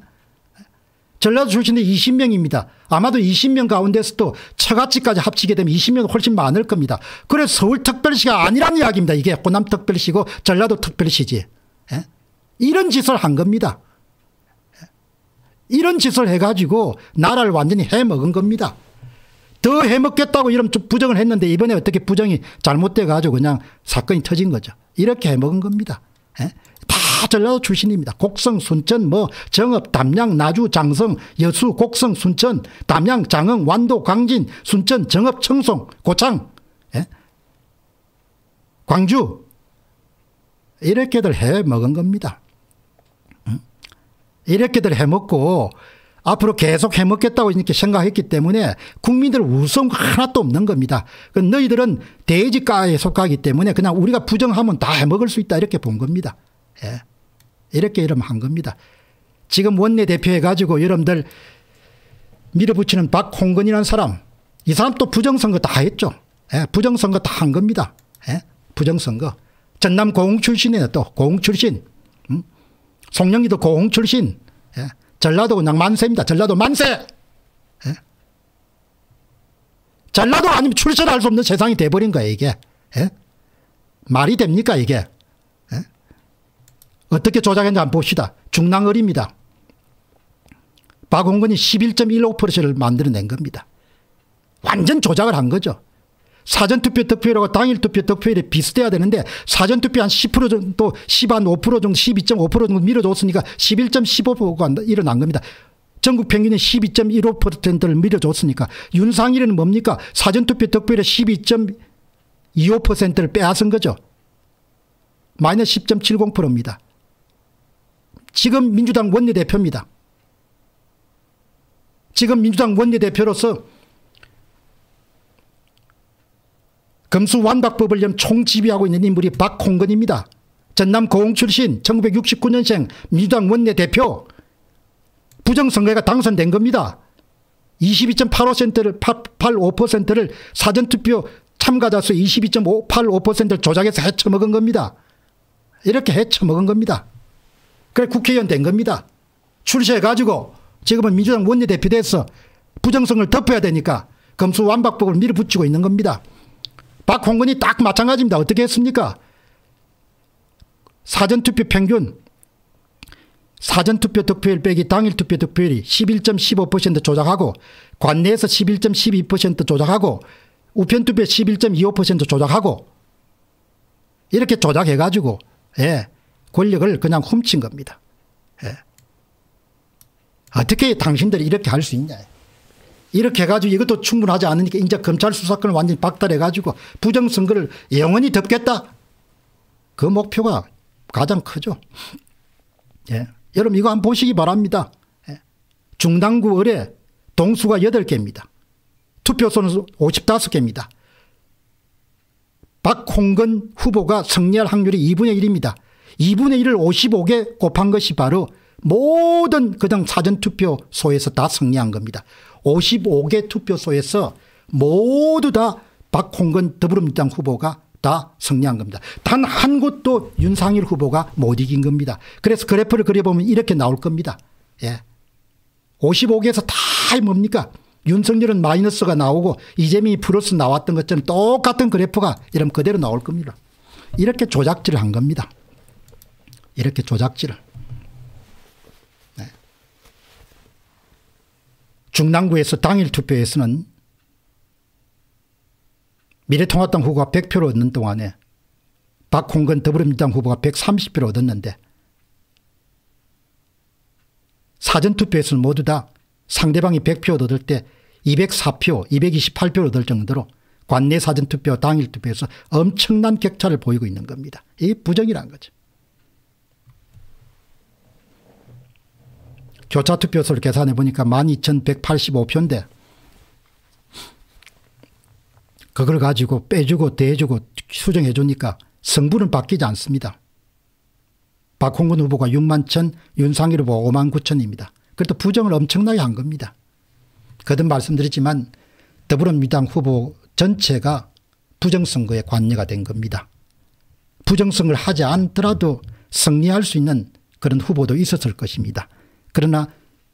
전라도 출신들 20명입니다. 아마도 20명 가운데서도 처갓집까지 합치게 되면 20명 훨씬 많을 겁니다. 그래서 서울특별시가 아니란 이야기입니다. 이게 호남특별시고 전라도특별시지. 에? 예? 이런 짓을 한 겁니다. 이런 짓을 해가지고 나라를 완전히 해먹은 겁니다. 더 해먹겠다고 이런 부정을 했는데 이번에 어떻게 부정이 잘못돼가지고 그냥 사건이 터진 거죠. 이렇게 해먹은 겁니다. 에? 예? 다 전라도 출신입니다. 곡성, 순천, 뭐 정읍, 담양, 나주, 장성, 여수, 곡성, 순천, 담양, 장흥, 완도, 광진, 순천, 정읍, 청송, 고창, 에? 예? 광주 이렇게들 해먹은 겁니다. 이렇게들 해먹고 앞으로 계속 해먹겠다고 이렇게 생각했기 때문에 국민들 우성 하나도 없는 겁니다. 그 너희들은 돼지가에 속하기 때문에 그냥 우리가 부정하면 다 해먹을 수 있다 이렇게 본 겁니다. 예. 이렇게 이러면 한 겁니다. 지금 원내대표 해가지고 여러분들 밀어붙이는 박홍근이라는 사람 이 사람 또 부정선거 다 했죠. 예. 부정선거 다 한 겁니다. 예. 부정선거. 전남 공흥 출신이네 또공흥 출신. 송영기도 고흥 출신. 예. 전라도 그냥 만세입니다. 전라도 만세! 예. 전라도 아니면 출전할 수 없는 세상이 돼버린 거예요, 이게. 예? 말이 됩니까, 이게? 예? 어떻게 조작했는지 한번 봅시다. 중랑을입니다. 박홍근이 11.15%를 만들어낸 겁니다. 완전 조작을 한 거죠. 사전투표 득표율하고 당일투표 득표율이 비슷해야 되는데 사전투표 한 10% 정도 10한 5% 정도 12.5% 정도 밀어줬으니까 11.15%가 일어난 겁니다. 전국 평균이 12.15%를 밀어줬으니까 윤상일은 뭡니까? 사전투표 득표율의 12.25%를 빼앗은 거죠. 마이너스 10.70%입니다. 지금 민주당 원내대표입니다. 지금 민주당 원내대표로서 검수완박법을 총지휘하고 있는 인물이 박홍근입니다. 전남 고흥 출신 1969년생 민주당 원내대표 부정선거가 당선된 겁니다. 22.85%를 85%를 사전투표 참가자 수 22.85%를 조작해서 해쳐먹은 겁니다. 이렇게 해쳐먹은 겁니다. 그래 국회의원 된 겁니다. 출세해가지고 지금은 민주당 원내대표 돼서 부정성을 덮어야 되니까 검수완박법을 밀어붙이고 있는 겁니다. 박홍근이 딱 마찬가지입니다. 어떻게 했습니까? 사전투표 평균 사전투표 득표율 빼기 당일 투표 득표율이 11.15% 조작하고 관내에서 11.12% 조작하고 우편투표 11.25% 조작하고 이렇게 조작해가지고 예, 권력을 그냥 훔친 겁니다. 예. 어떻게 당신들이 이렇게 할 수 있냐. 이렇게 해가지고 이것도 충분하지 않으니까 이제 검찰 수사권을 완전히 박탈해가지고 부정선거를 영원히 덮겠다. 그 목표가 가장 크죠. 예. 여러분 이거 한번 보시기 바랍니다. 예. 중당구 의뢰 동수가 8개입니다. 투표소는 55개입니다. 박홍근 후보가 승리할 확률이 2분의 1입니다. 2분의 1을 55개 곱한 것이 바로 모든 그당 사전투표소에서 다 승리한 겁니다. 55개 투표소에서 모두 다 박홍근 더불어민주당 후보가 다 승리한 겁니다. 단 한 곳도 윤상일 후보가 못 이긴 겁니다. 그래서 그래프를 그려보면 이렇게 나올 겁니다. 예. 55개에서 다 뭡니까? 윤석열은 마이너스가 나오고 이재명이 플러스 나왔던 것처럼 똑같은 그래프가 이러면 그대로 나올 겁니다. 이렇게 조작질을 한 겁니다. 이렇게 조작질을. 중랑구에서 당일 투표에서는 미래통합당 후보가 100표를 얻는 동안에 박홍근 더불어민주당 후보가 130표를 얻었는데 사전투표에서는 모두 다 상대방이 100표 얻을 때 204표, 228표를 얻을 정도로 관내 사전투표, 당일투표에서 엄청난 격차를 보이고 있는 겁니다. 이 부정이란 거죠. 교차 투표수를 계산해 보니까 12,185표인데 그걸 가지고 빼주고 대주고 수정해 주니까 성분은 바뀌지 않습니다. 박홍근 후보가 6만 천, 윤상일 후보 5만 9천입니다. 그래도 부정을 엄청나게 한 겁니다. 거듭 말씀드리지만 더불어민주당 후보 전체가 부정선거에 관여가 된 겁니다. 부정선거를 하지 않더라도 승리할 수 있는 그런 후보도 있었을 것입니다. 그러나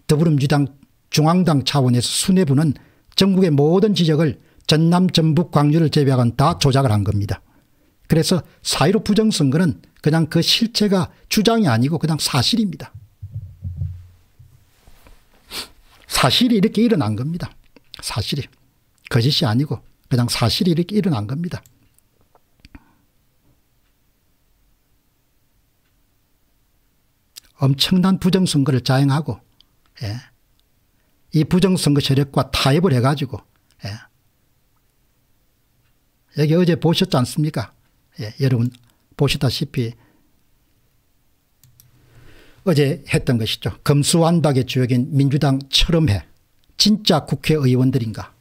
더불어민주당 중앙당 차원에서 수뇌부는 전국의 모든 지적을 전남 전북 광주를 제외하고는 다 조작을 한 겁니다. 그래서 사1 5 부정선거는 그냥 그 실체가 주장이 아니고 그냥 사실입니다. 사실이 이렇게 일어난 겁니다. 사실이. 거짓이 아니고 그냥 사실이 이렇게 일어난 겁니다. 엄청난 부정선거를 자행하고 예. 이 부정선거 세력과 타협을 해가지고 예. 여기 어제 보셨지 않습니까? 예. 여러분 보시다시피 어제 했던 것이죠. 검수완박의 주역인 민주당 철음해 진짜 국회의원들인가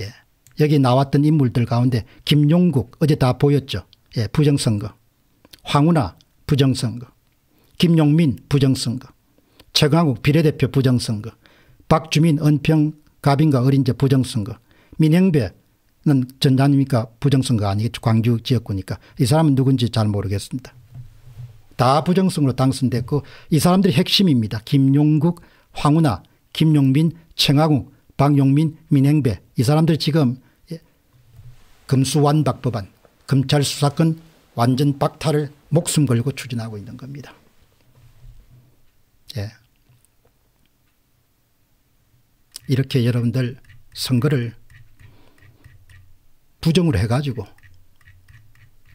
예, 여기 나왔던 인물들 가운데 김용국 어제 다 보였죠. 예, 부정선거 황운하 부정선거 김용민 부정선거, 최강욱 비례대표 부정선거, 박주민 은평 가빈과 어린재 부정선거, 민영배는 전단입니까 부정선거 아니겠죠. 광주 지역구니까. 이 사람은 누군지 잘 모르겠습니다. 다 부정선거로 당선됐고 이 사람들이 핵심입니다. 김용국, 황운하, 김용민, 최강욱, 박용민, 민행배 이 사람들 지금 예, 금수완박법안 검찰 수사권 완전 박탈을 목숨 걸고 추진하고 있는 겁니다. 예. 이렇게 여러분들 선거를 부정을 해가지고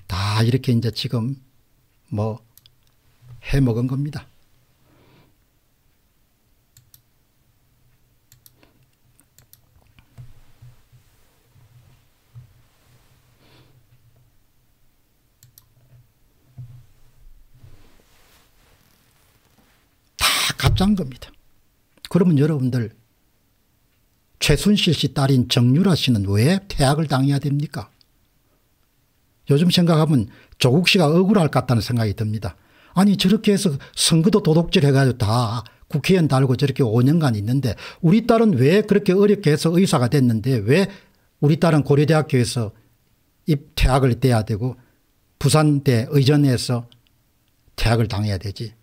다 이렇게 이제 지금 뭐 해먹은 겁니다. 작자 겁니다. 그러면 여러분들 최순실 씨 딸인 정유라 씨는 왜 퇴학을 당해야 됩니까? 요즘 생각하면 조국 씨가 억울할 것 같다는 생각이 듭니다. 아니 저렇게 해서 선거도 도둑질 해가지고 다 국회의원 달고 저렇게 5년간 있는데 우리 딸은 왜 그렇게 어렵게 해서 의사가 됐는데 왜 우리 딸은 고려대학교에서 입퇴학을 떼야 되고 부산대 의전에서 퇴학을 당해야 되지.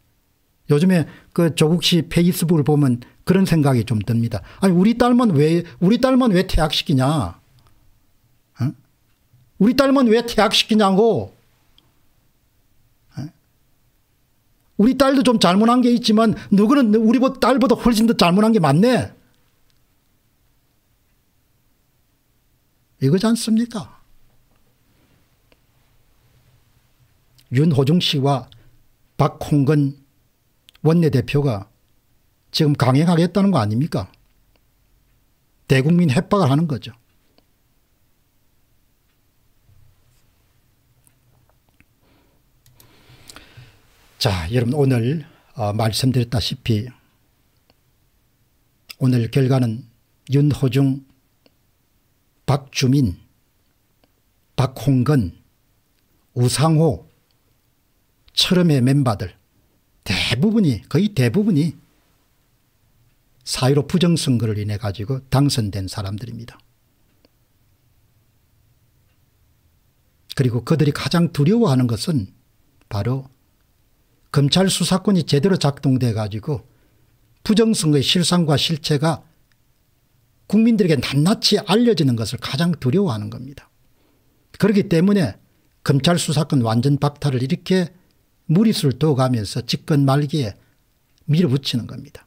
요즘에 그 조국씨 페이스북을 보면 그런 생각이 좀 듭니다. 아니 우리 딸만 왜 우리 딸만 왜 퇴학시키냐? 어? 우리 딸만 왜 퇴학시키냐고? 우리 딸도 좀 잘못한 게 있지만 누구는 우리 딸보다 훨씬 더 잘못한 게 많네. 이거지 않습니까? 윤호중 씨와 박홍근 원내대표가 지금 강행하겠다는 거 아닙니까? 대국민 협박을 하는 거죠. 자, 여러분 오늘 어, 말씀드렸다시피 오늘 결과는 윤호중, 박주민, 박홍근, 우상호, 철음의 멤버들 대부분이 거의 대부분이 사유로 부정선거를 인해 가지고 당선된 사람들입니다. 그리고 그들이 가장 두려워하는 것은 바로 검찰 수사권이 제대로 작동돼 가지고 부정선거의 실상과 실체가 국민들에게 낱낱이 알려지는 것을 가장 두려워하는 겁니다. 그렇기 때문에 검찰 수사권 완전 박탈을 이렇게 무리수를 더 가면서 집권 말기에 밀어붙이는 겁니다.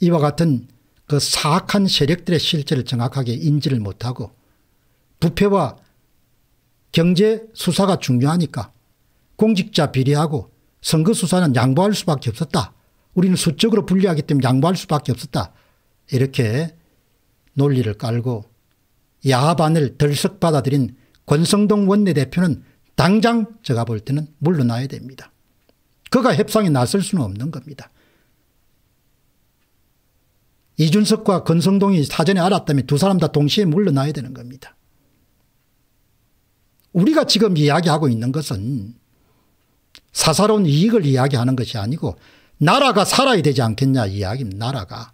이와 같은 그 사악한 세력들의 실체를 정확하게 인지를 못하고 부패와 경제 수사가 중요하니까 공직자 비리하고 선거 수사는 양보할 수밖에 없었다. 우리는 수적으로 분리하기 때문에 양보할 수밖에 없었다. 이렇게 논리를 깔고 야반을 덜썩 받아들인 권성동 원내대표는 당장 제가 볼 때는 물러나야 됩니다. 그가 협상에 나설 수는 없는 겁니다. 이준석과 권성동이 사전에 알았다면 두 사람 다 동시에 물러나야 되는 겁니다. 우리가 지금 이야기하고 있는 것은 사사로운 이익을 이야기하는 것이 아니고 나라가 살아야 되지 않겠냐 이야기입니다. 나라가.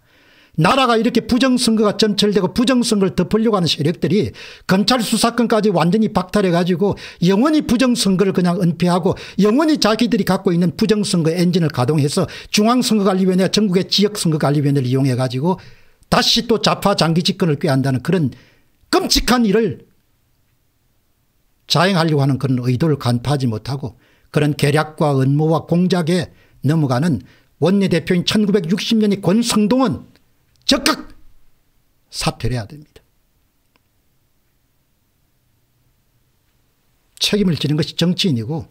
나라가 이렇게 부정선거가 점철되고 부정선거를 덮으려고 하는 세력들이 검찰 수사권까지 완전히 박탈해가지고 영원히 부정선거를 그냥 은폐하고 영원히 자기들이 갖고 있는 부정선거 엔진을 가동해서 중앙선거관리위원회 와 전국의 지역선거관리위원회를 이용해가지고 다시 또 좌파 장기 집권을 꾀한다는 그런 끔찍한 일을 자행하려고 하는 그런 의도를 간파하지 못하고 그런 계략과 음모와 공작에 넘어가는 원내대표인 1960년의 권성동은 적극 사퇴를 해야 됩니다. 책임을 지는 것이 정치인이고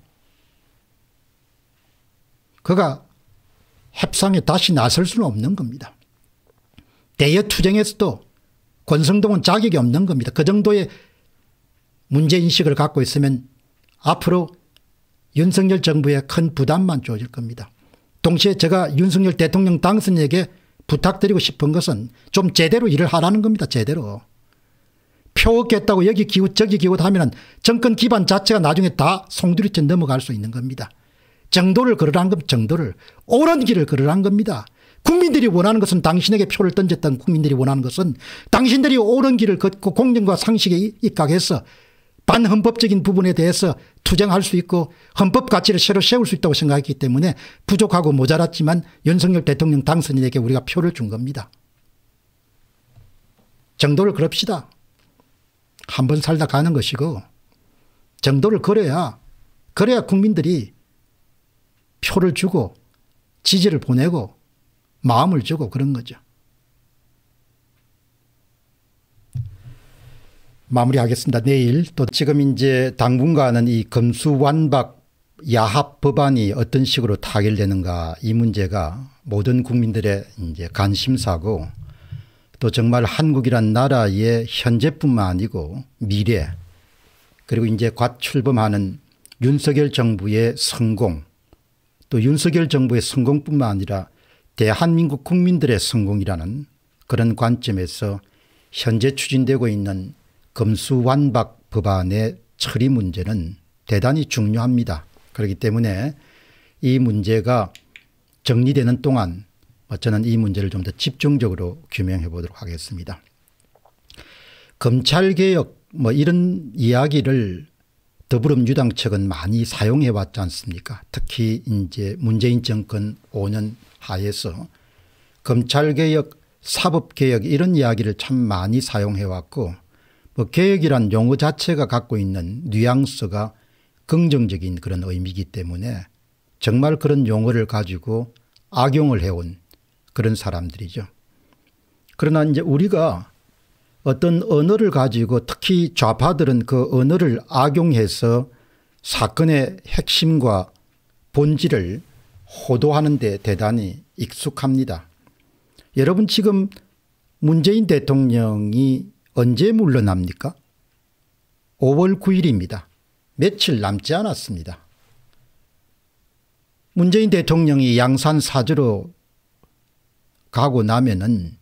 그가 협상에 다시 나설 수는 없는 겁니다. 대여투쟁에서도 권성동은 자격이 없는 겁니다. 그 정도의 문제인식을 갖고 있으면 앞으로 윤석열 정부에 큰 부담만 주질 겁니다. 동시에 제가 윤석열 대통령 당선에게 부탁드리고 싶은 것은 좀 제대로 일을 하라는 겁니다. 제대로. 표 얻겠다고 여기 기웃 저기 기웃 하면 정권 기반 자체가 나중에 다 송두리째 넘어갈 수 있는 겁니다. 정도를 걸으라는 겁 정도를. 옳은 길을 걸으라는 겁니다. 국민들이 원하는 것은 당신에게 표를 던졌던 국민들이 원하는 것은 당신들이 옳은 길을 걷고 공정과 상식에 입각해서 반헌법적인 부분에 대해서 투쟁할 수 있고 헌법 가치를 새로 세울 수 있다고 생각했기 때문에 부족하고 모자랐지만 윤석열 대통령 당선인에게 우리가 표를 준 겁니다. 정도를 그럽시다. 한 번 살다 가는 것이고 정도를 그려야 그래야 국민들이 표를 주고 지지를 보내고 마음을 주고 그런 거죠. 마무리하겠습니다. 내일 또 지금 이제 당분간은 이 금수완박 야합 법안이 어떤 식으로 타결되는가 이 문제가 모든 국민들의 이제 관심사고 또 정말 한국이란 나라의 현재뿐만 아니고 미래 그리고 이제 갓 출범하는 윤석열 정부의 성공 또 윤석열 정부의 성공뿐만 아니라 대한민국 국민들의 성공이라는 그런 관점에서 현재 추진되고 있는 검수완박 법안의 처리 문제는 대단히 중요합니다. 그렇기 때문에 이 문제가 정리되는 동안 뭐 저는 이 문제를 좀 더 집중적으로 규명해 보도록 하겠습니다. 검찰개혁 뭐 이런 이야기를 더불어민주당 측은 많이 사용해 왔지 않습니까 특히 이제 문재인 정권 5년 하에서 검찰개혁 사법개혁 이런 이야기를 참 많이 사용해 왔고 뭐 개혁이란 용어 자체가 갖고 있는 뉘앙스가 긍정적인 그런 의미이기 때문에 정말 그런 용어를 가지고 악용을 해온 그런 사람들이죠. 그러나 이제 우리가 어떤 언어를 가지고 특히 좌파들은 그 언어를 악용해서 사건의 핵심과 본질을 호도하는 데 대단히 익숙합니다. 여러분 지금 문재인 대통령이 언제 물러납니까? 5월 9일입니다. 며칠 남지 않았습니다. 문재인 대통령이 양산 사주로 가고 나면은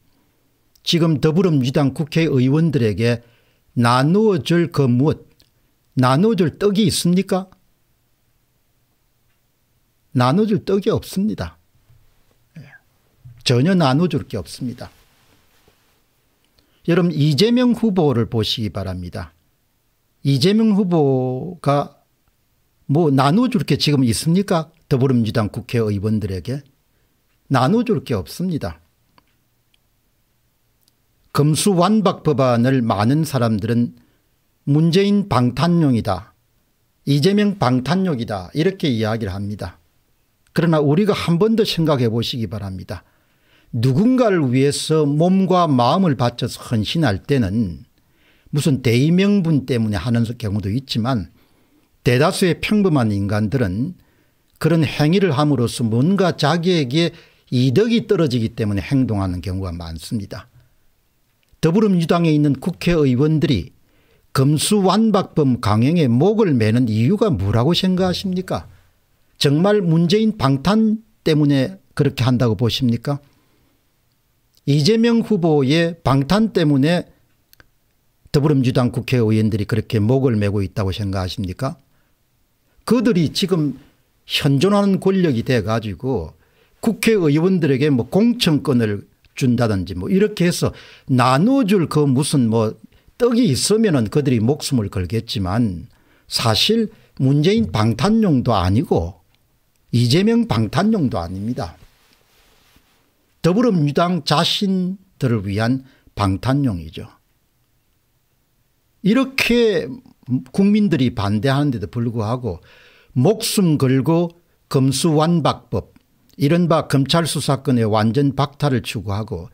지금 더불어민주당 국회의원들에게 나누어 줄그 무엇, 나누어 줄 떡이 있습니까? 나눠줄 떡이 없습니다. 예. 전혀 나눠줄 게 없습니다. 여러분 이재명 후보를 보시기 바랍니다. 이재명 후보가 뭐 나눠줄 게 지금 있습니까? 더불어민주당 국회의원들에게 나눠줄 게 없습니다. 금수완박 법안을 많은 사람들은 문재인 방탄용이다. 이재명 방탄용이다. 이렇게 이야기를 합니다. 그러나 우리가 한 번 더 생각해 보시기 바랍니다. 누군가를 위해서 몸과 마음을 바쳐서 헌신할 때는 무슨 대의명분 때문에 하는 경우도 있지만 대다수의 평범한 인간들은 그런 행위를 함으로써 뭔가 자기에게 이득이 떨어지기 때문에 행동하는 경우가 많습니다. 더불어민주당에 있는 국회의원들이 검수완박범 강행에 목을 매는 이유가 뭐라고 생각하십니까 정말 문재인 방탄 때문에 그렇게 한다고 보십니까 이재명 후보의 방탄 때문에 더불어민주당 국회의원들이 그렇게 목을 메고 있다고 생각하십니까? 그들이 지금 현존하는 권력이 돼 가지고 국회의원들에게 뭐 공천권을 준다든지 뭐 이렇게 해서 나눠줄 그 무슨 뭐 떡이 있으면은 그들이 목숨을 걸겠지만 사실 문재인 방탄용도 아니고 이재명 방탄용도 아닙니다. 더불어민주당 자신들을 위한 방탄용이죠. 이렇게 국민들이 반대하는데도 불구하고 목숨 걸고 검수완박법 이른바 검찰 수사권의 완전 박탈을 추구하고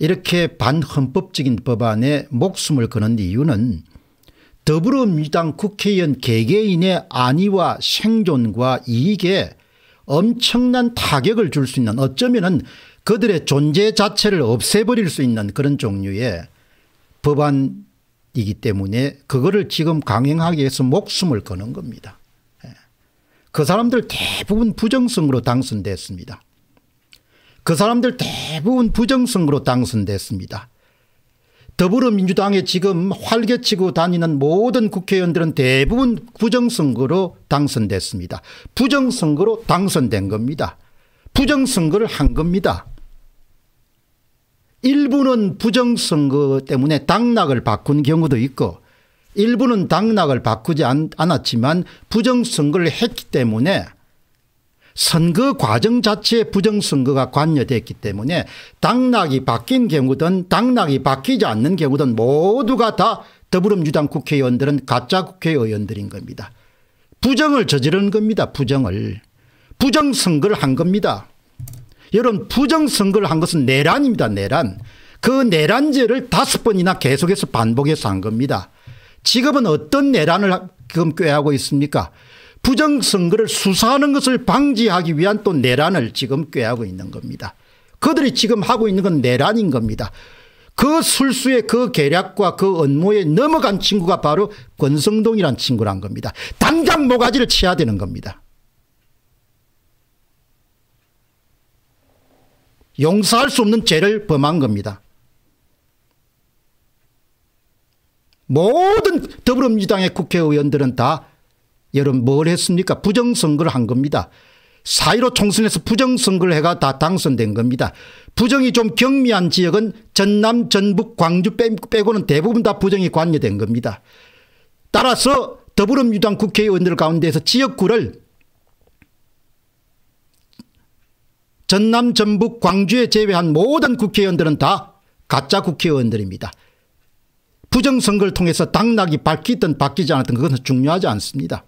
이렇게 반헌법적인 법안에 목숨을 거는 이유는 더불어민주당 국회의원 개개인의 안위와 생존과 이익에 엄청난 타격을 줄 수 있는 어쩌면 그들의 존재 자체를 없애버릴 수 있는 그런 종류의 법안이기 때문에 그거를 지금 강행하기 위해서 목숨을 거는 겁니다. 예. 그 사람들 대부분 부정성으로 당선됐습니다. 그 사람들 대부분 부정성으로 당선됐습니다. 더불어민주당에 지금 활개치고 다니는 모든 국회의원들은 대부분 부정선거로 당선됐습니다. 부정선거로 당선된 겁니다. 부정선거를 한 겁니다. 일부는 부정선거 때문에 당락을 바꾼 경우도 있고 일부는 당락을 바꾸지 않, 았지만 부정선거를 했기 때문에 선거 과정 자체에 부정선거가 관여됐기 때문에 당락이 바뀐 경우든 당락이 바뀌지 않는 경우든 모두가 다 더불어민주당 국회의원들은 가짜 국회의원들인 겁니다. 부정을 저지른 겁니다. 부정을. 부정선거를 한 겁니다. 여러분 부정선거를 한 것은 내란입니다. 내란. 그 내란죄를 다섯 번이나 계속해서 반복해서 한 겁니다. 지금은 어떤 내란을 지금 꾀하고 있습니까 부정선거를 수사하는 것을 방지하기 위한 또 내란을 지금 꾀하고 있는 겁니다. 그들이 지금 하고 있는 건 내란인 겁니다. 그 술수의 그 계략과 그 언모에 넘어간 친구가 바로 권성동이란 친구란 겁니다. 당장 모가지를 쳐야 되는 겁니다. 용서할 수 없는 죄를 범한 겁니다. 모든 더불어민주당의 국회의원들은 다 여러분 뭘 했습니까? 부정선거를 한 겁니다. 4.15 총선에서 부정선거를 해가 다 당선된 겁니다. 부정이 좀 경미한 지역은 전남, 전북, 광주 빼고는 대부분 다 부정이 관여된 겁니다. 따라서 더불어민주당 국회의원들 가운데서 지역구를 전남 전북 광주에 제외한 모든 국회의원들은 다 가짜 국회의원들입니다. 부정선거를 통해서 당락이 바뀌든 바뀌지 않았든 그것은 중요하지 않습니다.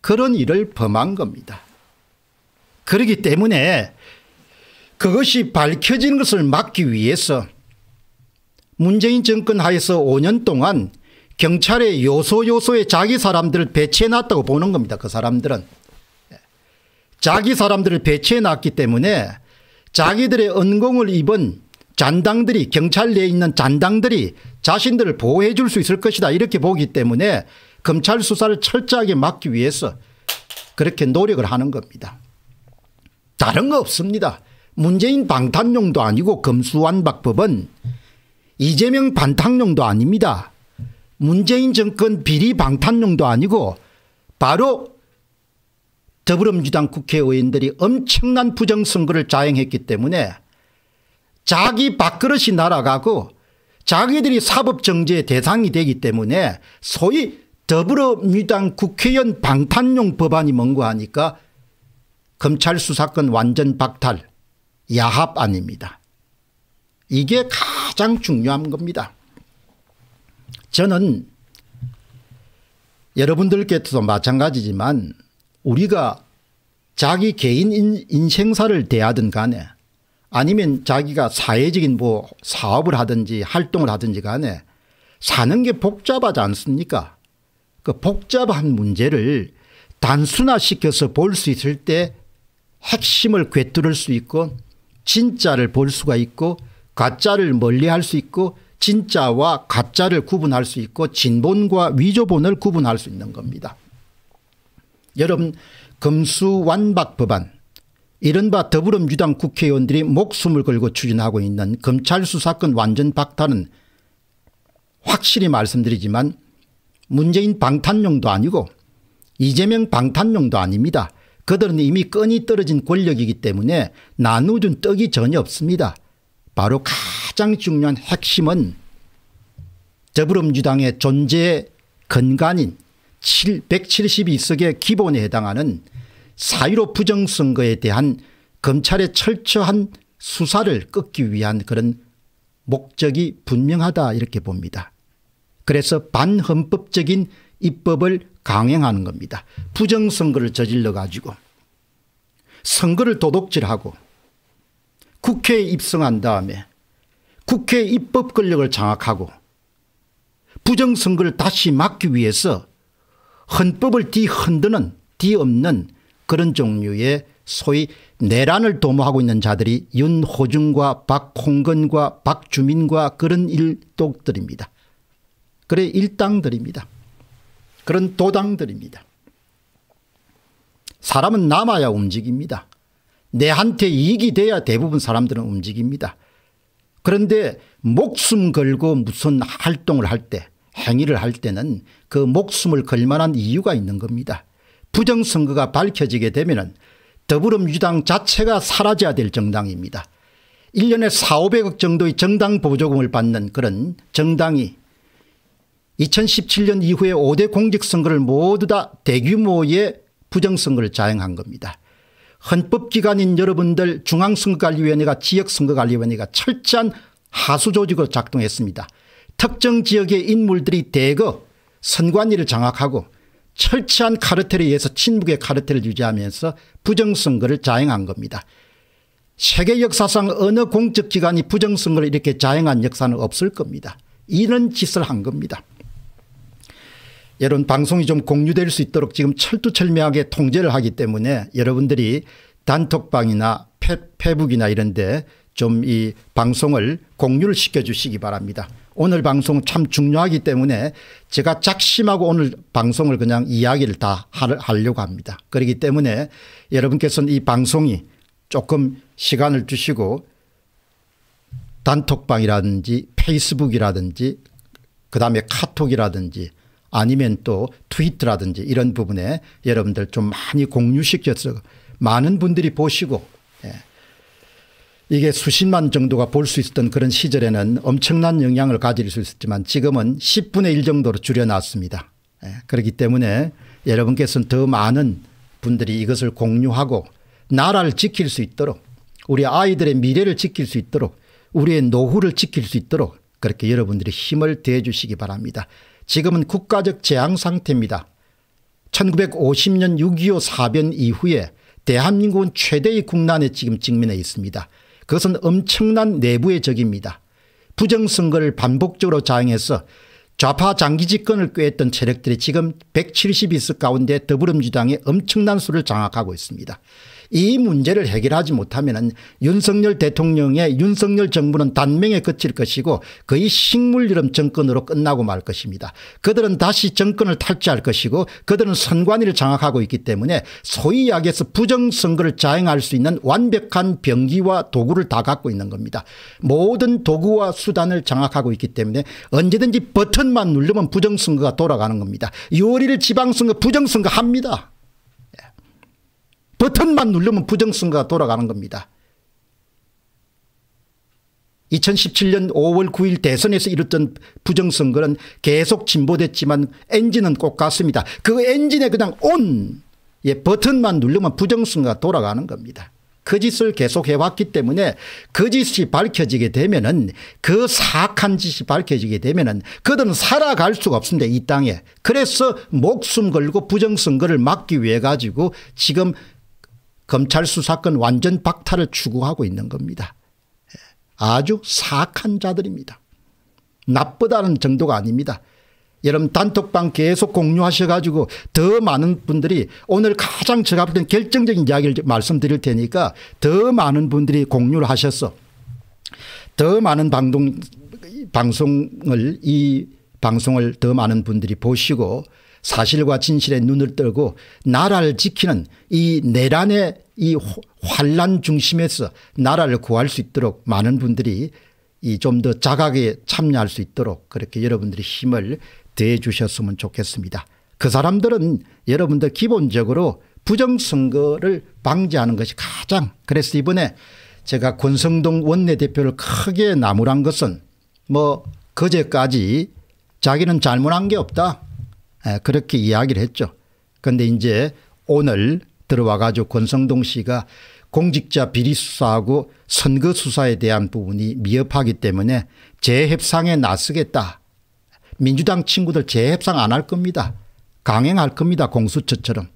그런 일을 범한 겁니다. 그렇기 때문에 그것이 밝혀지는 것을 막기 위해서 문재인 정권 하에서 5년 동안 경찰의 요소요소에 자기 사람들을 배치해놨다고 보는 겁니다. 그 사람들은. 자기 사람들을 배치해 놨기 때문에 자기들의 은공을 입은 잔당들이 경찰 내에 있는 잔당들이 자신들을 보호해 줄 수 있을 것이다 이렇게 보기 때문에 검찰 수사를 철저하게 막기 위해서 그렇게 노력을 하는 겁니다. 다른 거 없습니다. 문재인 방탄용도 아니고 검수완박법은 이재명 반탄용도 아닙니다. 문재인 정권 비리 방탄용도 아니고 바로 더불어민주당 국회의원들이 엄청난 부정선거를 자행했기 때문에 자기 밥그릇이 날아가고 자기들이 사법정지의 대상이 되기 때문에 소위 더불어민주당 국회의원 방탄용 법안이 뭔고 하니까 검찰 수사권 완전 박탈 야합아닙니다 이게 가장 중요한 겁니다. 저는 여러분들께서도 마찬가지지만 우리가 자기 개인 인생사를 대하든 간에 아니면 자기가 사회적인 뭐 사업을 하든지 활동을 하든지 간에 사는 게 복잡하지 않습니까 그 복잡한 문제를 단순화시켜서 볼 수 있을 때 핵심을 꿰뚫을 수 있고 진짜를 볼 수가 있고 가짜를 멀리할 수 있고 진짜와 가짜를 구분할 수 있고 진본과 위조본을 구분할 수 있는 겁니다. 여러분 검수완박 법안 이른바 더불어민주당 국회의원들이 목숨을 걸고 추진하고 있는 검찰 수사권 완전 박탈은 확실히 말씀드리지만 문재인 방탄용도 아니고 이재명 방탄용도 아닙니다. 그들은 이미 끈이 떨어진 권력이기 때문에 나누준 떡이 전혀 없습니다. 바로 가장 중요한 핵심은 더불어민주당의 존재의 근간인 172석의 기본에 해당하는 사1로 부정선거에 대한 검찰의 철저한 수사를 꺾기 위한 그런 목적이 분명하다 이렇게 봅니다. 그래서 반헌법적인 입법을 강행하는 겁니다. 부정선거를 저질러 가지고 선거를 도둑질하고 국회에 입성한 다음에 국회 입법 권력을 장악하고 부정선거를 다시 막기 위해서 헌법을 뒤흔드는 뒤없는 그런 종류의 소위 내란을 도모하고 있는 자들이 윤호중과 박홍건과 박주민과 그런 일독들입니다. 그래 일당들입니다. 그런 도당들입니다. 사람은 남아야 움직입니다. 내한테 이익이 돼야 대부분 사람들은 움직입니다. 그런데 목숨 걸고 무슨 활동을 할때 행위를 할 때는 그 목숨을 걸 만한 이유가 있는 겁니다. 부정선거가 밝혀지게 되면 더불어민주당 자체가 사라져야 될 정당입니다. 1년에 4, 500억 정도의 정당 보조금을 받는 그런 정당이 2017년 이후에 5대 공직선거를 모두 다 대규모의 부정선거를 자행한 겁니다. 헌법기관인 여러분들 중앙선거관리위원회가 지역선거관리위원회가 철저한 하수조직으로 작동했습니다. 특정 지역의 인물들이 대거 선관위를 장악하고 철저한 카르텔에 의해서 친북의 카르텔을 유지하면서 부정선거를 자행한 겁니다. 세계 역사상 어느 공적기관이 부정선거를 이렇게 자행한 역사는 없을 겁니다. 이런 짓을 한 겁니다. 여러분 방송이 좀 공유될 수 있도록 지금 철두철미하게 통제를 하기 때문에 여러분들이 단톡방이나 페, 페북이나 이런 데좀 이 방송을 공유를 시켜주시기 바랍니다. 오늘 방송 참 중요하기 때문에 제가 작심하고 오늘 방송을 그냥 이야기를 다 하려고 합니다. 그렇기 때문에 여러분께서는 이 방송이 조금 시간을 주시고 단톡방이라든지 페이스북이라든지 그다음에 카톡이라든지 아니면 또 트위터라든지 이런 부분에 여러분들 좀 많이 공유시켜서 많은 분들이 보시고 이게 수십만 정도가 볼 수 있었던 그런 시절에는 엄청난 영향을 가질 수 있었지만 지금은 10분의 1 정도로 줄여놨습니다. 예, 그렇기 때문에 여러분께서는 더 많은 분들이 이것을 공유하고 나라를 지킬 수 있도록 우리 아이들의 미래를 지킬 수 있도록 우리의 노후를 지킬 수 있도록 그렇게 여러분들이 힘을 대해 주시기 바랍니다. 지금은 국가적 재앙 상태입니다. 1950년 6.25 사변 이후에 대한민국은 최대의 국난에 지금 직면해 있습니다. 그것은 엄청난 내부의 적입니다. 부정선거를 반복적으로 자행해서 좌파 장기 집권을 꾀했던 세력들이 지금 172석 가운데 더불어민주당의 엄청난 수를 장악하고 있습니다. 이 문제를 해결하지 못하면 윤석열 대통령의 윤석열 정부는 단명에 그칠 것이고 거의 식물이름 정권으로 끝나고 말 것입니다. 그들은 다시 정권을 탈취할 것이고 그들은 선관위를 장악하고 있기 때문에 소위 약에서 부정선거를 자행할 수 있는 완벽한 병기와 도구를 다 갖고 있는 겁니다. 모든 도구와 수단을 장악하고 있기 때문에 언제든지 버튼만 누르면 부정선거가 돌아가는 겁니다. 6월 1일 지방선거 부정선거 합니다. 버튼만 누르면 부정선거가 돌아가는 겁니다. 2017년 5월 9일 대선에서 이뤘던 부정선거는 계속 진보됐지만 엔진은 꼭같습니다그 엔진에 그냥 온 예, 버튼만 누르면 부정선거가 돌아가는 겁니다. 거짓을 그 계속 해왔기 때문에 거짓이 그 밝혀지게 되면 은그 사악한 짓이 밝혀지게 되면 은 그들은 살아갈 수가 없습니다. 이 땅에. 그래서 목숨 걸고 부정선거를 막기 위해 가지고 지금 검찰 수사권 완전 박탈을 추구하고 있는 겁니다. 아주 사악한 자들입니다. 나쁘다는 정도가 아닙니다. 여러분 단톡방 계속 공유하셔가지고 더 많은 분들이 오늘 가장 제가 볼 때 결정적인 이야기를 말씀드릴 테니까 더 많은 분들이 공유를 하셔서 더 많은 방송, 방송을 이 방송을 더 많은 분들이 보시고 사실과 진실에 눈을 뜨고 나라를 지키는 이 내란의 이 환란 중심에서 나라를 구할 수 있도록 많은 분들이 이 좀 더 자각에 참여할 수 있도록 그렇게 여러분들이 힘을 대해 주셨으면 좋겠습니다. 그 사람들은 여러분들 기본적으로 부정선거를 방지하는 것이 가장 그래서 이번에 제가 권성동 원내대표를 크게 나무란 것은 뭐 그제까지 자기는 잘못한 게 없다. 그렇게 이야기를 했죠. 그런데 이제 오늘 들어와 가지고 권성동 씨가 공직자 비리 수사하고 선거 수사에 대한 부분이 미흡하기 때문에 재협상에 나서겠다. 민주당 친구들 재협상 안 할 겁니다. 강행할 겁니다. 공수처처럼.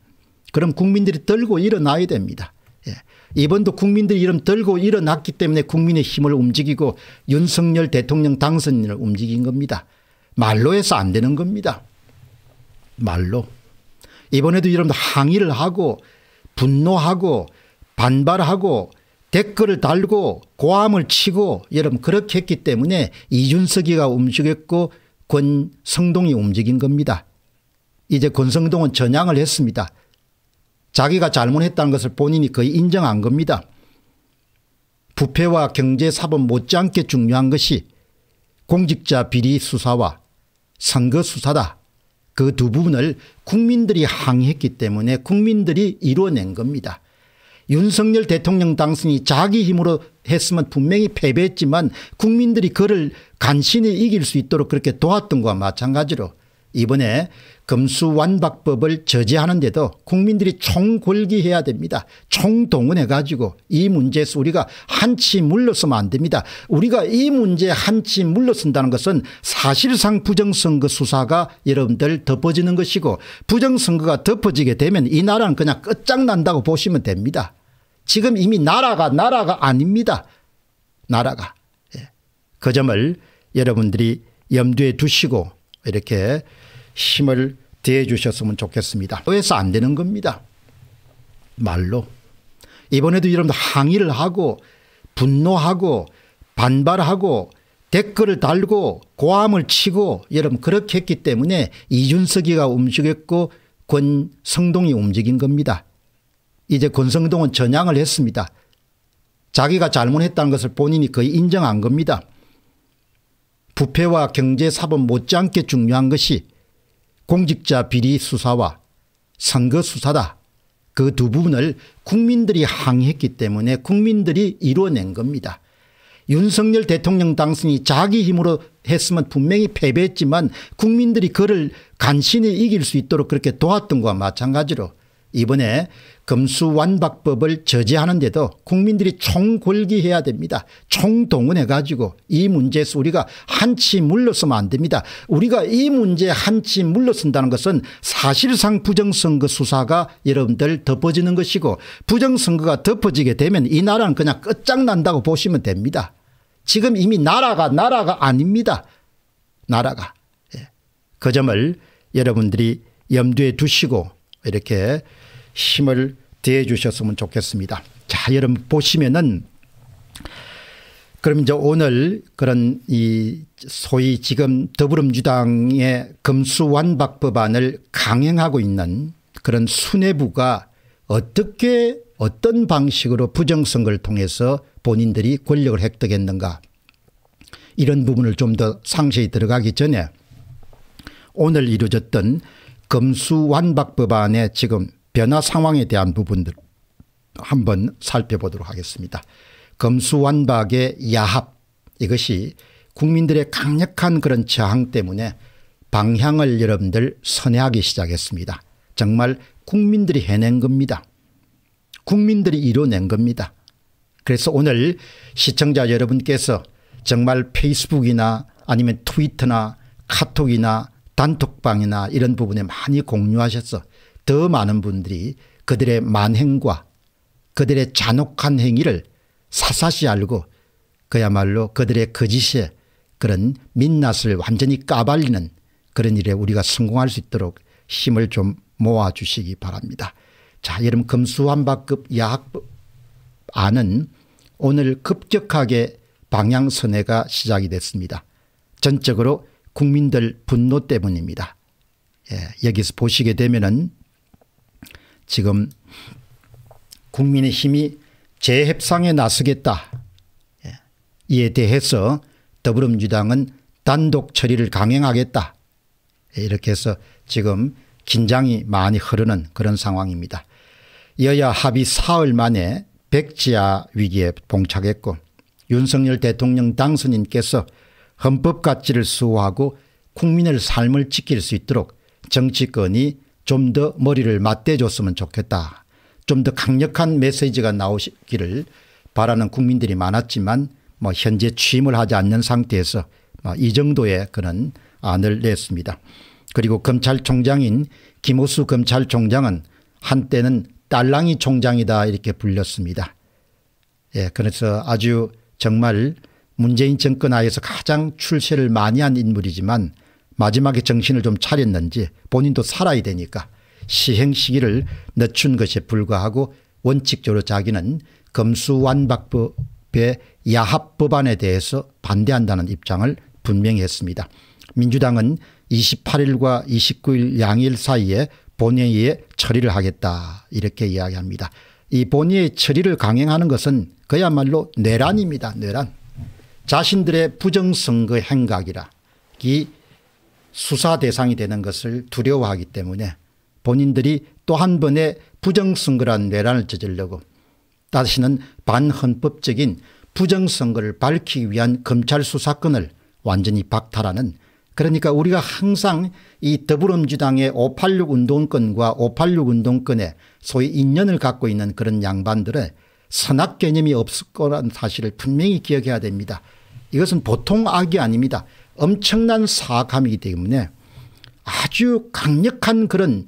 그럼 국민들이 들고 일어나야 됩니다. 예. 이번도 국민들이 이름 들고 일어났기 때문에 국민의 힘을 움직이고 윤석열 대통령 당선인을 움직인 겁니다. 말로 해서 안 되는 겁니다. 말로 이번에도 여러분들 항의를 하고 분노하고 반발하고 댓글을 달고 고함을 치고 여러분 그렇게 했기 때문에 이준석이가 움직였고 권성동이 움직인 겁니다. 이제 권성동은 전향을 했습니다. 자기가 잘못했다는 것을 본인이 거의 인정한 겁니다. 부패와 경제사범 못지않게 중요한 것이 공직자 비리 수사와 선거 수사다. 그두 부분을 국민들이 항의했기 때문에 국민들이 이뤄낸 겁니다. 윤석열 대통령 당선이 자기 힘으로 했으면 분명히 패배했지만 국민들이 그를 간신히 이길 수 있도록 그렇게 도왔던 것과 마찬가지로 이번에 금수완박법을 저지하는데도 국민들이 총궐기해야 됩니다. 총동원해 가지고 이 문제에서 우리가 한치 물러서면 안 됩니다. 우리가 이 문제에 한치 물러선다는 것은 사실상 부정선거 수사가 여러분들 덮어지는 것이고 부정선거가 덮어지게 되면 이 나라는 그냥 끝장난다고 보시면 됩니다. 지금 이미 나라가 나라가 아닙니다. 나라가. 예. 그 점을 여러분들이 염두에 두시고 이렇게 힘을 대해 주셨으면 좋겠습니다. 그래서 안 되는 겁니다. 말로. 이번에도 여러분 항의를 하고 분노하고 반발하고 댓글을 달고 고함을 치고 여러분 그렇게 했기 때문에 이준석이가 움직였고 권성동이 움직인 겁니다. 이제 권성동은 전향을 했습니다. 자기가 잘못했다는 것을 본인이 거의 인정한 겁니다. 부패와 경제사범 못지않게 중요한 것이 공직자 비리 수사와 선거 수사다. 그 두 부분을 국민들이 항의했기 때문에 국민들이 이뤄낸 겁니다. 윤석열 대통령 당선이 자기 힘으로 했으면 분명히 패배했지만 국민들이 그를 간신히 이길 수 있도록 그렇게 도왔던 것과 마찬가지로 이번에 금수완박법을 저지하는데도 국민들이 총궐기해야 됩니다. 총동원해 가지고 이 문제에서 우리가 한치 물러서면 안 됩니다. 우리가 이 문제에 한치 물러선다는 것은 사실상 부정선거 수사가 여러분들 덮어지는 것이고 부정선거가 덮어지게 되면 이 나라는 그냥 끝장난다고 보시면 됩니다. 지금 이미 나라가 나라가 아닙니다. 나라가. 예. 그 점을 여러분들이 염두에 두시고 이렇게 힘을 대 주셨으면 좋겠습니다. 자, 여러분 보시면은 그럼 이제 오늘 그런 이 소위 지금 더불어민주당의 금수완박 법안을 강행하고 있는 그런 수뇌부가 어떻게 어떤 방식으로 부정선거를 통해서 본인들이 권력을 획득했는가 이런 부분을 좀 더 상세히 들어가기 전에 오늘 이루어졌던 금수완박 법안에 지금 변화 상황에 대한 부분들 한번 살펴보도록 하겠습니다. 검수완박의 야합 이것이 국민들의 강력한 그런 저항 때문에 방향을 여러분들 선회하기 시작했습니다. 정말 국민들이 해낸 겁니다. 국민들이 이뤄낸 겁니다. 그래서 오늘 시청자 여러분께서 정말 페이스북이나 아니면 트위터나 카톡이나 단톡방이나 이런 부분에 많이 공유하셔서 더 많은 분들이 그들의 만행과 그들의 잔혹한 행위를 사사시 알고 그야말로 그들의 거짓에 그런 민낯을 완전히 까발리는 그런 일에 우리가 성공할 수 있도록 힘을 좀 모아주시기 바랍니다. 자 여러분 금수한박급 야학안은 오늘 급격하게 방향선회가 시작이 됐습니다. 전적으로 국민들 분노 때문입니다. 예, 여기서 보시게 되면 은 지금 국민의 힘이 재협상에 나서겠다. 예. 이에 대해서 더불어민주당은 단독 처리를 강행하겠다. 예, 이렇게 해서 지금 긴장이 많이 흐르는 그런 상황입니다. 여야 합의 사흘 만에 백지하 위기에 봉착했고 윤석열 대통령 당선인께서 헌법 가치를 수호하고 국민의 삶을 지킬 수 있도록 정치권이 좀더 머리를 맞대줬으면 좋겠다. 좀 더 강력한 메시지가 나오기를 바라는 국민들이 많았지만 뭐 현재 취임을 하지 않는 상태에서 뭐 이 정도의 그런 안을 냈습니다. 그리고 검찰총장인 김호수 검찰총장은 한때는 딸랑이 총장이다 이렇게 불렸습니다. 예, 그래서 아주 정말 문재인 정권 하에서 가장 출세를 많이 한 인물이지만 마지막에 정신을 좀 차렸는지 본인도 살아야 되니까 시행 시기를 늦춘 것에 불과하고 원칙적으로 자기는 검수완박법의 야합법안에 대해서 반대한다는 입장을 분명히 했습니다. 민주당은 28일과 29일 양일 사이에 본회의에 처리를 하겠다 이렇게 이야기합니다. 이 본회의 처리를 강행하는 것은 그야말로 뇌란입니다. 뇌란. 자신들의 부정선거 행각이라 이 수사 대상이 되는 것을 두려워하기 때문에 본인들이 또 한 번의 부정선거란 내란을 저지르고 다시는 반헌법적인 부정선거를 밝히기 위한 검찰 수사권을 완전히 박탈하는 그러니까 우리가 항상 이 더불어민주당의 586 운동권과 586 운동권에 소위 인연을 갖고 있는 그런 양반들의 선악 개념이 없을 거라는 사실을 분명히 기억해야 됩니다. 이것은 보통 악이 아닙니다. 엄청난 사악함이기 때문에 아주 강력한 그런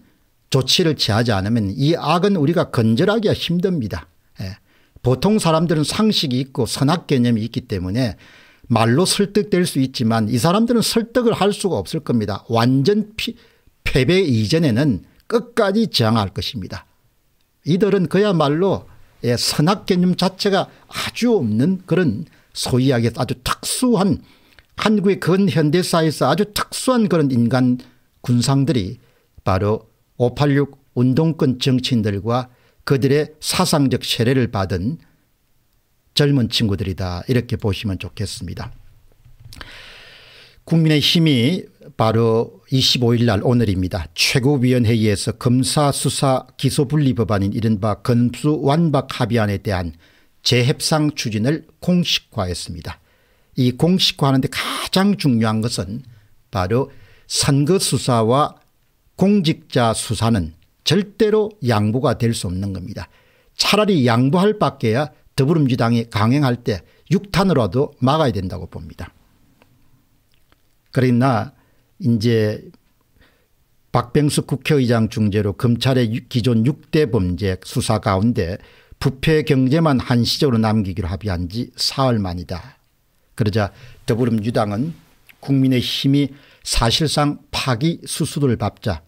조치를 취하지 않으면 이 악은 우리가 건절하기가 힘듭니다. 예. 보통 사람들은 상식이 있고 선악 개념이 있기 때문에 말로 설득될 수 있지만 이 사람들은 설득을 할 수가 없을 겁니다. 완전 피, 패배 이전에는 끝까지 저항할 것입니다. 이들은 그야말로 예, 선악 개념 자체가 아주 없는 그런 소위 이기해서 아주 특수한 한국의 근현대사에서 아주 특수한 그런 인간 군상들이 바로 586 운동권 정치인들과 그들의 사상적 세례를 받은 젊은 친구들이다 이렇게 보시면 좋겠습니다. 국민의 힘이 바로 25일 날 오늘입니다. 최고위원회의에서 검사 수사 기소 분리 법안인 이른바 검수 완박 합의안에 대한 재협상 추진을 공식화했습니다. 이 공식화하는데 가장 중요한 것은 바로 선거 수사와 공직자 수사는 절대로 양보가 될 수 없는 겁니다. 차라리 양보할 밖에야 더불어민주당이 강행할 때 육탄으로도 막아야 된다고 봅니다. 그러나 이제 박병수 국회의장 중재로 검찰의 기존 6대 범죄 수사 가운데 부패 경제만 한시적으로 남기기로 합의한 지 사흘 만이다. 그러자 더불어민주당은 국민의 힘이 사실상 파기 수수를 밟자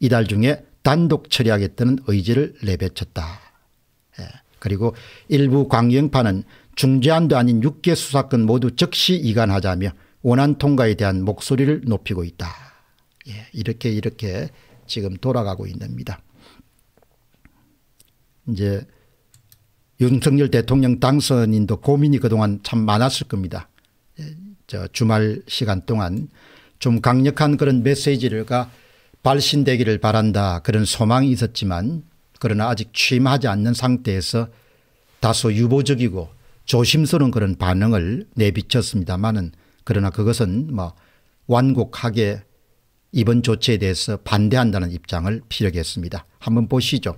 이달 중에 단독 처리하겠다는 의지를 내뱉었다. 예, 그리고 일부 광영파는 중재안도 아닌 6개 수사권 모두 즉시 이관하자며 원안 통과에 대한 목소리를 높이고 있다. 예. 이렇게 이렇게 지금 돌아가고 있습니다. 이제 윤석열 대통령 당선인도 고민이 그동안 참 많았을 겁니다. 저 주말 시간 동안 좀 강력한 그런 메시지가 발신되기를 바란다 그런 소망이 있었지만 그러나 아직 취임하지 않는 상태에서 다소 유보적이고 조심스러운 그런 반응을 내비쳤습니다마는 그러나 그것은 뭐 완곡하게 이번 조치에 대해서 반대한다는 입장을 피력했습니다. 한번 보시죠.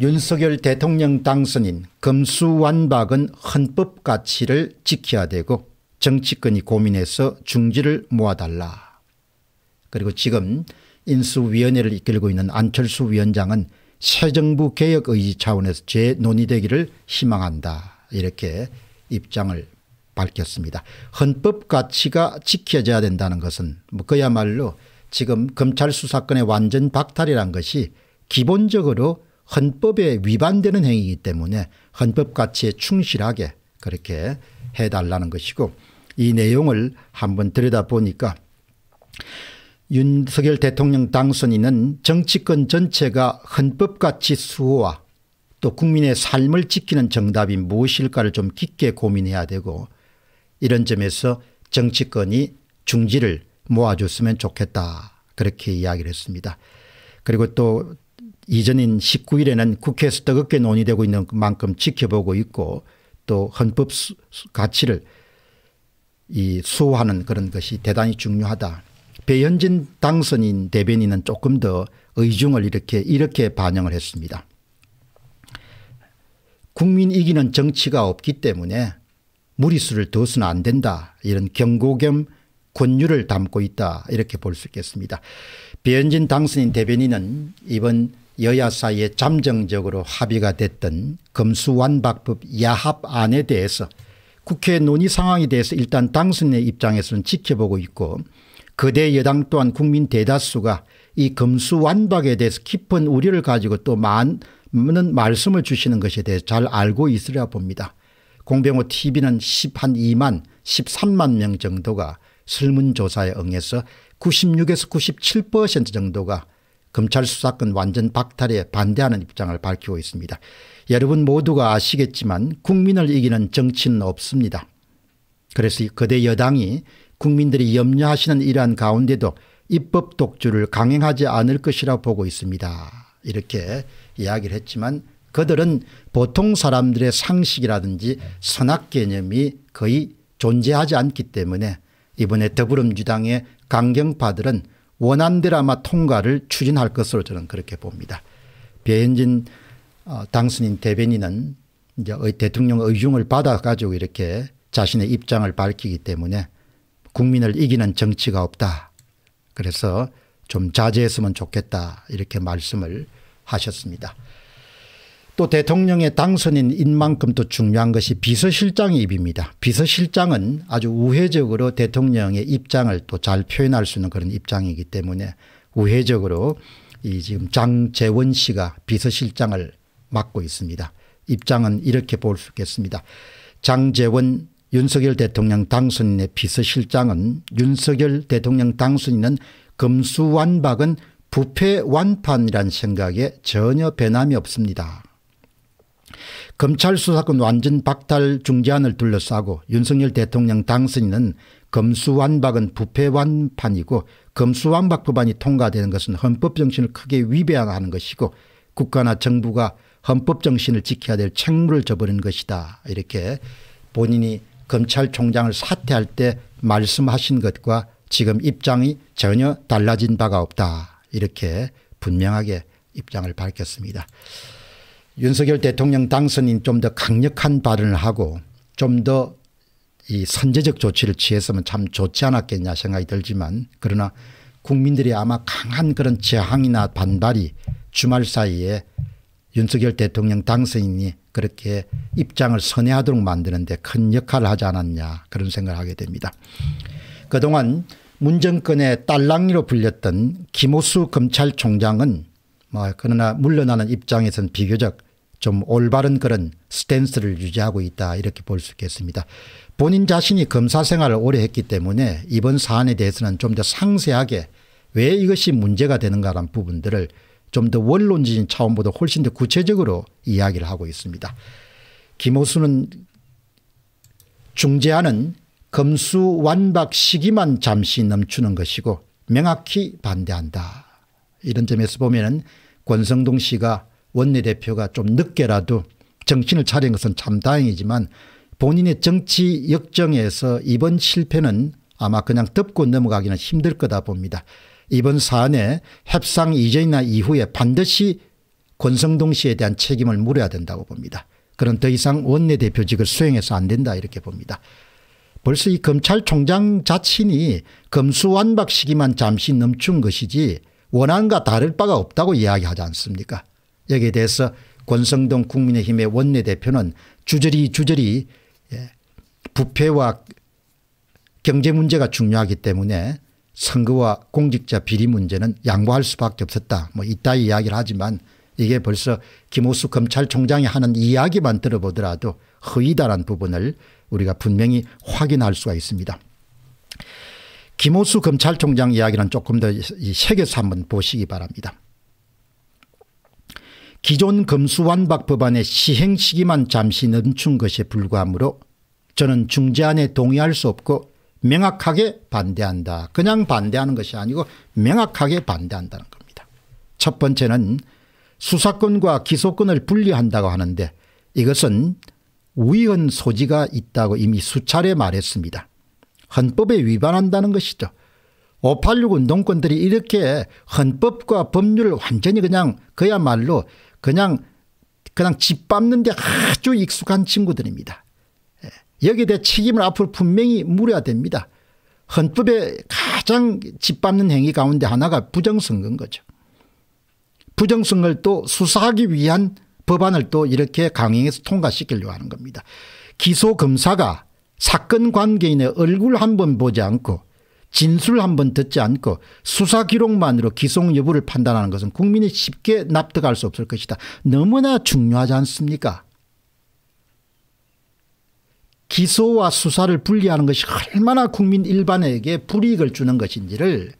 윤석열 대통령 당선인 금수완박은 헌법 가치를 지켜야 되고 정치권이 고민해서 중지를 모아달라. 그리고 지금 인수위원회를 이끌고 있는 안철수 위원장은 새 정부 개혁 의지 차원에서 재논의되기를 희망한다. 이렇게 입장을 밝혔습니다. 헌법 가치가 지켜져야 된다는 것은 뭐 그야말로 지금 검찰 수사권의 완전 박탈이란 것이 기본적으로 헌법에 위반되는 행위이기 때문에 헌법 가치에 충실하게 그렇게 해달라는 것이고 이 내용을 한번 들여다보니까 윤석열 대통령 당선인은 정치권 전체가 헌법같이 수호와 또 국민의 삶을 지키는 정답이 무엇일까를 좀 깊게 고민해야 되고 이런 점에서 정치권이 중지를 모아줬으면 좋겠다 그렇게 이야기를 했습니다. 그리고 또 이전인 19일에는 국회에서 뜨겁게 논의되고 있는 만큼 지켜보고 있고 또 헌법 가치를 이 수호하는 그런 것이 대단히 중요하다. 배현진 당선인 대변인은 조금 더 의중을 이렇게 이렇게 반영을 했습니다. 국민 이기는 정치가 없기 때문에 무리수를 둬서는 안 된다 이런 경고 겸 권유를 담고 있다 이렇게 볼 수 있겠습니다. 배현진 당선인 대변인은 이번 여야 사이에 잠정적으로 합의가 됐던 검수완박법 야합안에 대해서 국회 논의 상황에 대해서 일단 당선의 입장에서는 지켜보고 있고 거대 여당 또한 국민 대다수가 이 검수완박에 대해서 깊은 우려를 가지고 또 많은 말씀을 주시는 것에 대해 잘 알고 있으리라 봅니다. 공병호 tv는 10 한 2만 13만 명 정도가 설문조사에 응해서 96에서 97% 정도가 검찰 수사권 완전 박탈에 반대하는 입장을 밝히고 있습니다. 여러분 모두가 아시겠지만 국민을 이기는 정치는 없습니다. 그래서 거대 여당이 국민들이 염려하시는 이한 가운데도 입법 독주를 강행하지 않을 것이라 보고 있습니다. 이렇게 이야기를 했지만 그들은 보통 사람들의 상식이라든지 선악 개념이 거의 존재하지 않기 때문에 이번에 더불어민주당의 강경파들은 원한대로 아마 통과를 추진할 것으로 저는 그렇게 봅니다. 배현진 어, 당선인 대변인은 이제 대통령 의중을 받아가지고 이렇게 자신의 입장을 밝히기 때문에 국민을 이기는 정치가 없다. 그래서 좀 자제했으면 좋겠다. 이렇게 말씀을 하셨습니다. 또 대통령의 당선인인 만큼 또 중요한 것이 비서실장의 입입니다. 비서실장은 아주 우회적으로 대통령의 입장을 또 잘 표현할 수 있는 그런 입장이기 때문에 우회적으로 이 지금 장재원 씨가 비서실장을 맡고 있습니다. 입장은 이렇게 볼 수 있겠습니다. 장재원 윤석열 대통령 당선인의 비서실장은 윤석열 대통령 당선인은 금수완박은 부패완판이란 생각에 전혀 변함이 없습니다. 검찰 수사권 완전 박탈 중재안을 둘러싸고 윤석열 대통령 당선인은 검수완박은 부패완판이고 검수완박 법안이 통과되는 것은 헌법정신을 크게 위배하는 것이고 국가나 정부가 헌법 정신을 지켜야 될 책무를 저버린 것이다. 이렇게 본인이 검찰총장을 사퇴할 때 말씀하신 것과 지금 입장이 전혀 달라진 바가 없다. 이렇게 분명하게 입장을 밝혔습니다. 윤석열 대통령 당선인 좀 더 강력한 발언을 하고 좀 더 이 선제적 조치를 취했으면 참 좋지 않았겠냐 생각이 들지만 그러나 국민들이 아마 강한 그런 저항이나 반발이 주말 사이에 윤석열 대통령 당선인이 그렇게 입장을 선회하도록 만드는데 큰 역할을 하지 않았냐 그런 생각을 하게 됩니다. 그동안 문정권의 딸랑이로 불렸던 김호수 검찰총장은 뭐 그러나 물러나는 입장에선 비교적 좀 올바른 그런 스탠스를 유지하고 있다 이렇게 볼 수 있겠습니다. 본인 자신이 검사 생활을 오래 했기 때문에 이번 사안에 대해서는 좀 더 상세하게 왜 이것이 문제가 되는가라는 부분들을 좀더 원론적인 차원보다 훨씬 더 구체적으로 이야기를 하고 있습니다. 김호수는 중재하는 금수 완박 시기만 잠시 넘추는 것이고 명확히 반대한다. 이런 점에서 보면 권성동 씨가 원내대표가 좀 늦게라도 정신을 차린 것은 참 다행이지만 본인의 정치 역정에서 이번 실패는 아마 그냥 덮고 넘어가기는 힘들 거다 봅니다. 이번 사안에 협상 이전이나 이후에 반드시 권성동 씨에 대한 책임을 물어야 된다고 봅니다. 그런 더 이상 원내대표직을 수행해서 안 된다 이렇게 봅니다. 벌써 이 검찰총장 자신이 검수완박 시기만 잠시 넘춘 것이지 원안과 다를 바가 없다고 이야기하지 않습니까 여기에 대해서 권성동 국민의힘의 원내대표는 주저리 주저리 예, 부패와 경제 문제가 중요하기 때문에 선거와 공직자 비리 문제는 양보할 수밖에 없었다. 뭐 이따위 이야기를 하지만 이게 벌써 김호수 검찰총장이 하는 이야기만 들어보더라도 허위다란 부분을 우리가 분명히 확인할 수가 있습니다. 김호수 검찰총장 이야기는 조금 더 새겨서 한번 보시기 바랍니다. 기존 검수완박 법안의 시행 시기만 잠시 늦춘 것에 불과하므로 저는 중재안에 동의할 수 없고 명확하게 반대한다. 그냥 반대하는 것이 아니고 명확하게 반대한다는 겁니다. 첫 번째는 수사권과 기소권을 분리한다고 하는데 이것은 위헌 소지가 있다고 이미 수차례 말했습니다. 헌법에 위반한다는 것이죠. 586 운동권들이 이렇게 헌법과 법률을 완전히 그냥 그야말로 그냥 그냥 짓밟는 데 아주 익숙한 친구들입니다. 여기에 대해 책임을 앞으로 분명히 물어야 됩니다. 헌법에 가장 짓밟는 행위 가운데 하나가 부정선거인 거죠. 부정선거를 또 수사하기 위한 법안을 또 이렇게 강행해서 통과시키려고 하는 겁니다. 기소검사가 사건 관계인의 얼굴 한 번 보지 않고 진술 한 번 듣지 않고 수사 기록만으로 기소 여부를 판단하는 것은 국민이 쉽게 납득할 수 없을 것이다. 너무나 중요하지 않습니까? 기소와 수사를 분리하는 것이 얼마나 국민 일반에게 불이익을 주는 것인지를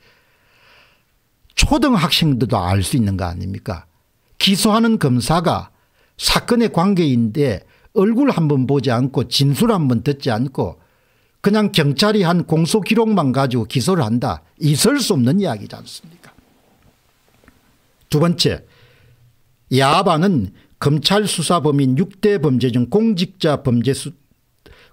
초등학생들도 알 수 있는 거 아닙니까? 기소하는 검사가 사건의 관계인데 얼굴 한번 보지 않고 진술 한번 듣지 않고 그냥 경찰이 한 공소 기록만 가지고 기소를 한다. 있을 수 없는 이야기지 않습니까? 두 번째, 야방은 검찰 수사범인 6대 범죄 중 공직자 범죄 수,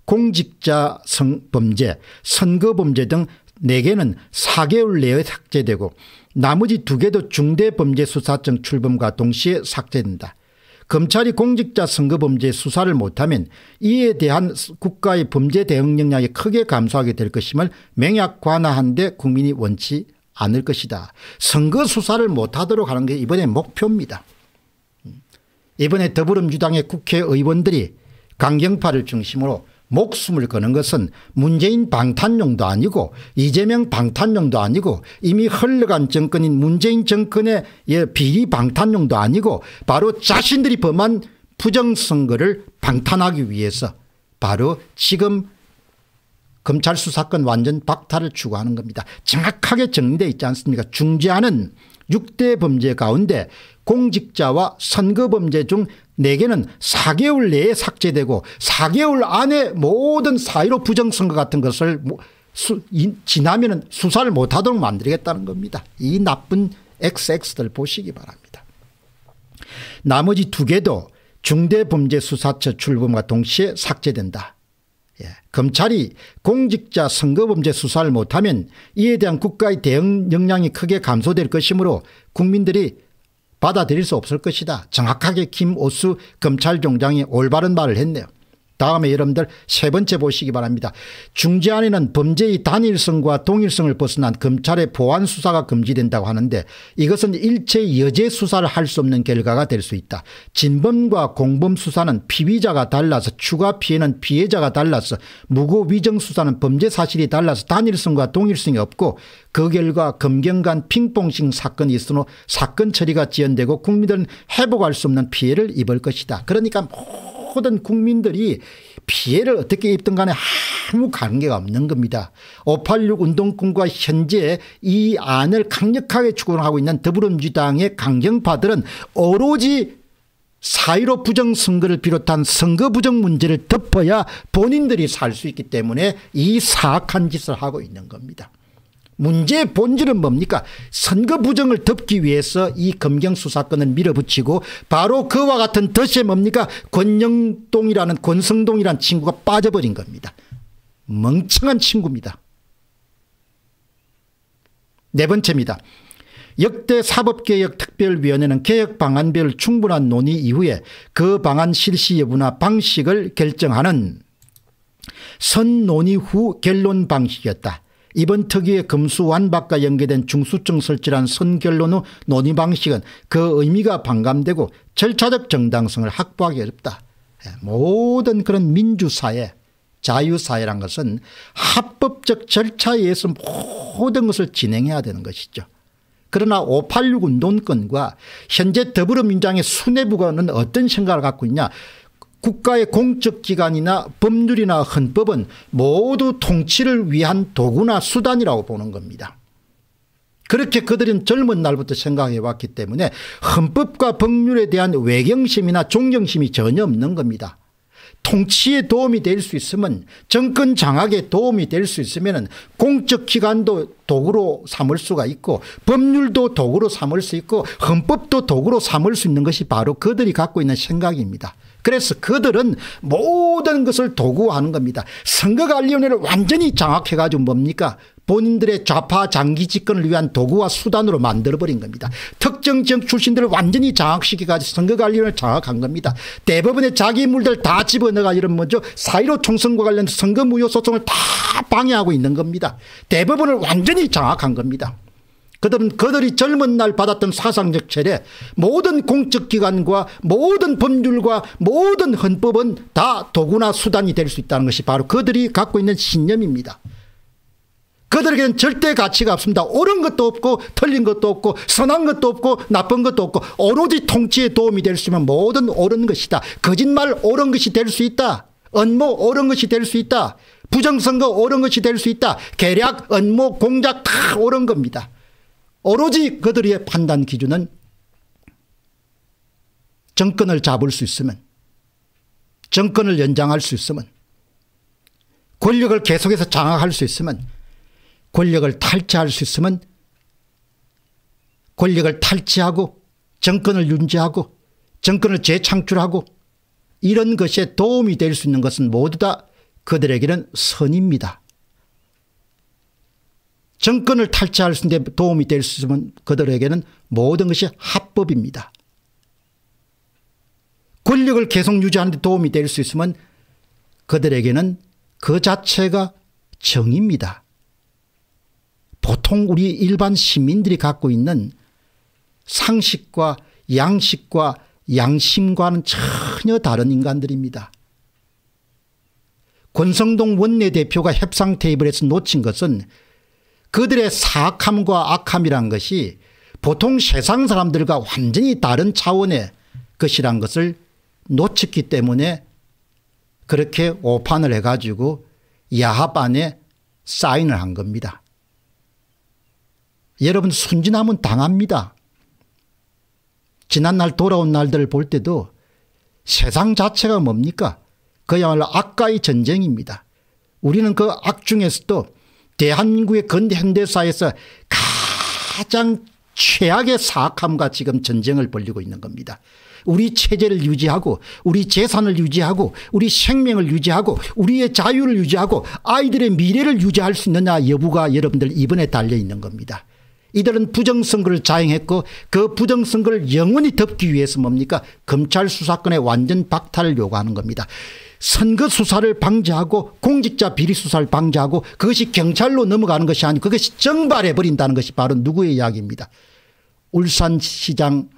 공직자 성범죄 선거범죄 등 4개는 4개월 내에 삭제되고 나머지 2개도 중대범죄수사청 출범과 동시에 삭제된다. 검찰이 공직자 선거범죄 수사를 못하면 이에 대한 국가의 범죄 대응 역량이 크게 감소하게 될 것임을 맹약 관화한데 국민이 원치 않을 것이다. 선거 수사를 못하도록 하는 게 이번에 목표입니다. 이번에 더불어민주당의 국회의원들이 강경파를 중심으로 목숨을 거는 것은 문재인 방탄용도 아니고 이재명 방탄용도 아니고 이미 흘러간 정권인 문재인 정권의 예, 비리 방탄용도 아니고 바로 자신들이 범한 부정선거를 방탄하기 위해서 바로 지금 검찰 수사권 완전 박탈을 추구하는 겁니다. 정확하게 정리되어 있지 않습니까 중재하는 6대 범죄 가운데 공직자와 선거범죄 중 4개는 4개월 내에 삭제되고 4개월 안에 모든 사의로 부정선거 같은 것을 수, 지나면 수사를 못하도록 만들겠다는 겁니다. 이 나쁜 XX들 보시기 바랍니다. 나머지 두 개도 중대범죄수사처 출범과 동시에 삭제된다. 예. 검찰이 공직자 선거범죄 수사를 못하면 이에 대한 국가의 대응 역량이 크게 감소될 것이므로 국민들이 받아들일 수 없을 것이다. 정확하게 김오수 검찰총장이 올바른 말을 했네요. 다음에 여러분들 세 번째 보시기 바랍니다. 중재안에는 범죄의 단일성과 동일성을 벗어난 검찰의 보완 수사가 금지된다고 하는데 이것은 일체 여죄 수사를 할 수 없는 결과가 될 수 있다. 진범과 공범 수사는 피의자가 달라서 추가 피해는 피해자가 달라서 무고 위정 수사는 범죄 사실이 달라서 단일성과 동일성이 없고 그 결과 검경간 핑퐁식 사건이 있으므로 사건 처리가 지연되고 국민들은 회복할 수 없는 피해를 입을 것이다. 그러니까 모든 국민들이 피해를 어떻게 입든 간에 아무 관계가 없는 겁니다. 586 운동권과 현재 이 안을 강력하게 추구하고 있는 더불어민주당의 강경파들은 오로지 사이로 부정선거를 비롯한 선거 부정 문제를 덮어야 본인들이 살 수 있기 때문에 이 사악한 짓을 하고 있는 겁니다. 문제의 본질은 뭡니까 선거 부정을 덮기 위해서 이 검경수 사건을 밀어붙이고 바로 그와 같은 덫에 뭡니까 권영동이라는 권성동이라는 친구가 빠져버린 겁니다. 멍청한 친구입니다. 네 번째입니다. 역대 사법개혁특별위원회는 개혁 방안별 충분한 논의 이후에 그 방안 실시 여부나 방식을 결정하는 선논의 후 결론 방식이었다. 이번 특위의 금수완박과 연계된 중수증 설치란 선결론 후 논의 방식은 그 의미가 반감되고 절차적 정당성을 확보하기 어렵다. 예, 모든 그런 민주사회 자유사회란 것은 합법적 절차에 의해서 모든 것을 진행해야 되는 것이죠. 그러나 586 운동권과 현재 더불어민주당의 수뇌부가 어떤 생각을 갖고 있냐 국가의 공적 기관이나 법률이나 헌법은 모두 통치를 위한 도구나 수단이라고 보는 겁니다. 그렇게 그들은 젊은 날부터 생각해 왔기 때문에 헌법과 법률에 대한 외경심이나 존경심이 전혀 없는 겁니다. 통치에 도움이 될 수 있으면 정권 장악에 도움이 될 수 있으면 공적 기관도 도구로 삼을 수가 있고 법률도 도구로 삼을 수 있고 헌법도 도구로 삼을 수 있는 것이 바로 그들이 갖고 있는 생각입니다. 그래서 그들은 모든 것을 도구하는 겁니다. 선거관리위원회를 완전히 장악해가지고 뭡니까 본인들의 좌파 장기 집권을 위한 도구와 수단으로 만들어버린 겁니다. 특정 지역 출신들을 완전히 장악시켜가지고 선거관리를 위원회 장악한 겁니다. 대법원에 자기 인물들 다 집어넣어가 이런 먼저 사1 5 총선과 관련된 선거무효 소송을 다 방해하고 있는 겁니다. 대법원을 완전히 장악한 겁니다. 그들은 그들이 젊은 날 받았던 사상적 체례 모든 공적기관과 모든 법률과 모든 헌법은 다 도구나 수단이 될 수 있다는 것이 바로 그들이 갖고 있는 신념입니다. 그들에게는 절대 가치가 없습니다. 옳은 것도 없고 틀린 것도 없고 선한 것도 없고 나쁜 것도 없고 오로지 통치에 도움이 될 수 있는 모든 옳은 것이다. 거짓말 옳은 것이 될 수 있다. 언모 옳은 것이 될 수 있다. 부정선거 옳은 것이 될 수 있다. 계략, 언모, 공작 다 옳은 겁니다. 오로지 그들의 판단 기준은 정권을 잡을 수 있으면 정권을 연장할 수 있으면 권력을 계속해서 장악할 수 있으면 권력을 탈취할 수 있으면 권력을 탈취하고 정권을 윤지하고 정권을 재창출하고 이런 것에 도움이 될 수 있는 것은 모두 다 그들에게는 선입니다. 정권을 탈취할 수 있는 데 도움이 될 수 있으면 그들에게는 모든 것이 합법입니다. 권력을 계속 유지하는 데 도움이 될 수 있으면 그들에게는 그 자체가 정입니다. 보통 우리 일반 시민들이 갖고 있는 상식과 양식과 양심과는 전혀 다른 인간들입니다. 권성동 원내대표가 협상 테이블에서 놓친 것은 그들의 사악함과 악함이란 것이 보통 세상 사람들과 완전히 다른 차원의 것이란 것을 놓쳤기 때문에 그렇게 오판을 해가지고 야합 안에 사인을 한 겁니다. 여러분 순진하면 당합니다. 지난날 돌아온 날들을 볼 때도 세상 자체가 뭡니까? 그야말로 악가의 전쟁입니다. 우리는 그 악 중에서도 대한민국의 근현대사에서 가장 최악의 사악함과 지금 전쟁을 벌리고 있는 겁니다. 우리 체제를 유지하고 우리 재산을 유지하고 우리 생명을 유지하고 우리의 자유를 유지하고 아이들의 미래를 유지할 수 있느냐 여부가 여러분들 입원에 달려 있는 겁니다. 이들은 부정선거를 자행했고 그 부정선거를 영원히 덮기 위해서 뭡니까 검찰 수사권의 완전 박탈을 요구하는 겁니다. 선거 수사를 방지하고 공직자 비리 수사를 방지하고 그것이 경찰로 넘어가는 것이 아니고 그것이 정발해 버린다는 것이 바로 누구의 이야기입니다. 울산시장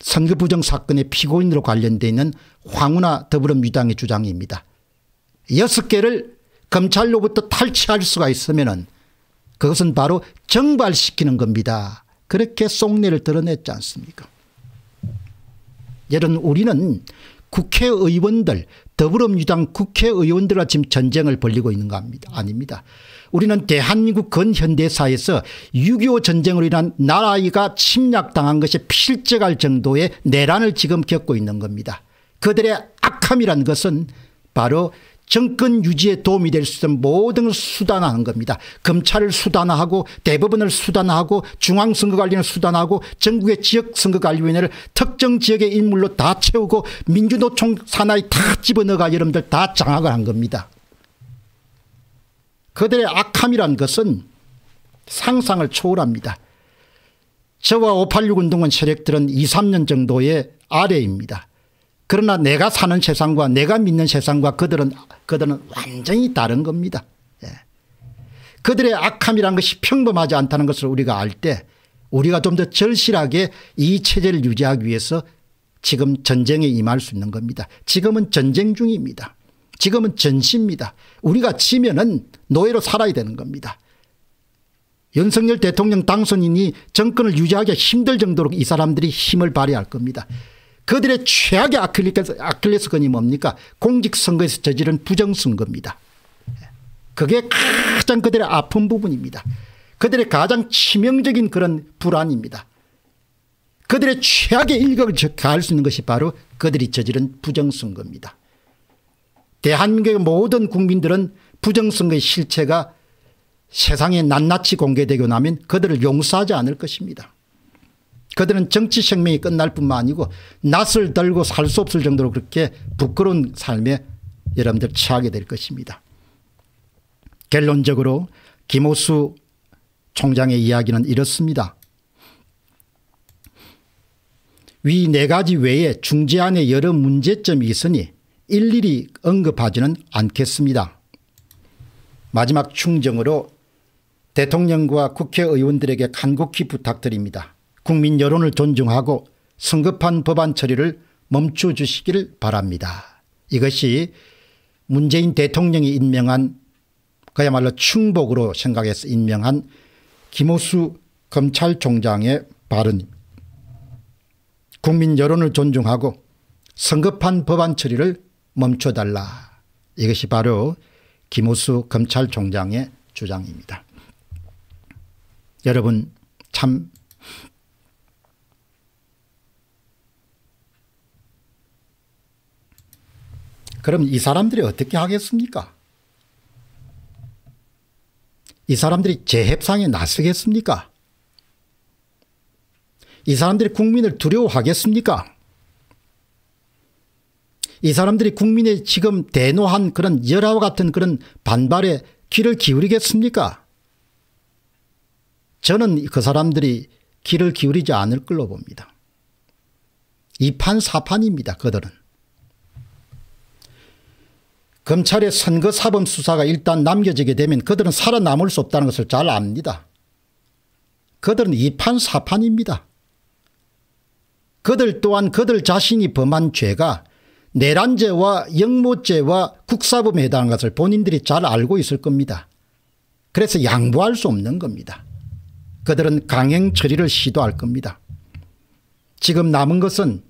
선거 부정 사건의 피고인으로 관련되어 있는 황운하 더불어민주당의 주장입니다. 여섯 개를 검찰로부터 탈취할 수가 있으면 그것은 바로 정발시키는 겁니다. 그렇게 속내를 드러냈지 않습니까? 여러분 우리는 국회의원들 더불어민주당 국회의원들과 지금 전쟁을 벌리고 있는 겁니다 아닙니다. 우리는 대한민국 건현대사에서6.25 전쟁으로 인한 나라가 침략당한 것이 필적할 정도의 내란을 지금 겪고 있는 겁니다. 그들의 악함이란 것은 바로 정권 유지에 도움이 될 수 있는 모든 걸 수단화하는 겁니다. 검찰을 수단화하고 대법원을 수단화하고 중앙선거관리를 수단화하고 전국의 지역선거관리위원회를 특정 지역의 인물로 다 채우고 민주노총 산하에 다 집어넣어가 여러분들 다 장악을 한 겁니다. 그들의 악함이란 것은 상상을 초월합니다. 저와 586 운동은 세력들은 2, 3년 정도의 아래입니다. 그러나 내가 사는 세상과 내가 믿는 세상과 그들은 그들은 완전히 다른 겁니다. 예. 그들의 악함이란 것이 평범하지 않다는 것을 우리가 알 때 우리가 좀 더 절실하게 이 체제를 유지하기 위해서 지금 전쟁에 임할 수 있는 겁니다. 지금은 전쟁 중입니다. 지금은 전시입니다. 우리가 지면은 노예로 살아야 되는 겁니다. 윤석열 대통령 당선인이 정권을 유지하기 힘들 정도로 이 사람들이 힘을 발휘할 겁니다. 그들의 최악의 아킬레스건이 뭡니까 공직선거에서 저지른 부정선거입니다. 그게 가장 그들의 아픈 부분입니다. 그들의 가장 치명적인 그런 불안입니다. 그들의 최악의 일격을 가할 수 있는 것이 바로 그들이 저지른 부정선거입니다. 대한민국의 모든 국민들은 부정선거의 실체가 세상에 낱낱이 공개되고 나면 그들을 용서하지 않을 것입니다. 그들은 정치 생명이 끝날 뿐만 아니고 낯을 들고 살 수 없을 정도로 그렇게 부끄러운 삶에 여러분들 처하게 될 것입니다. 결론적으로 김호수 총장의 이야기는 이렇습니다. 위 네 가지 외에 중재안에 여러 문제점이 있으니 일일이 언급하지는 않겠습니다. 마지막 충정으로 대통령과 국회의원들에게 간곡히 부탁드립니다. 국민 여론을 존중하고 성급한 법안 처리를 멈춰주시길 바랍니다. 이것이 문재인 대통령이 임명한 그야말로 충복으로 생각해서 임명한 김호수 검찰총장의 발언 국민 여론을 존중하고 성급한 법안 처리를 멈춰달라. 이것이 바로 김호수 검찰총장의 주장입니다. 여러분 참 그럼 이 사람들이 어떻게 하겠습니까? 이 사람들이 재협상에 나서겠습니까? 이 사람들이 국민을 두려워하겠습니까? 이 사람들이 국민의 지금 대노한 그런 열화와 같은 그런 반발에 귀를 기울이겠습니까? 저는 그 사람들이 귀를 기울이지 않을 걸로 봅니다. 이판사판입니다 그들은. 검찰의 선거 사범 수사가 일단 남겨지게 되면 그들은 살아남을 수 없다는 것을 잘 압니다. 그들은 2판 4판입니다. 그들 또한 그들 자신이 범한 죄가 내란죄와 영모죄와 국사범에 해당하는 것을 본인들이 잘 알고 있을 겁니다. 그래서 양보할 수 없는 겁니다. 그들은 강행 처리를 시도할 겁니다. 지금 남은 것은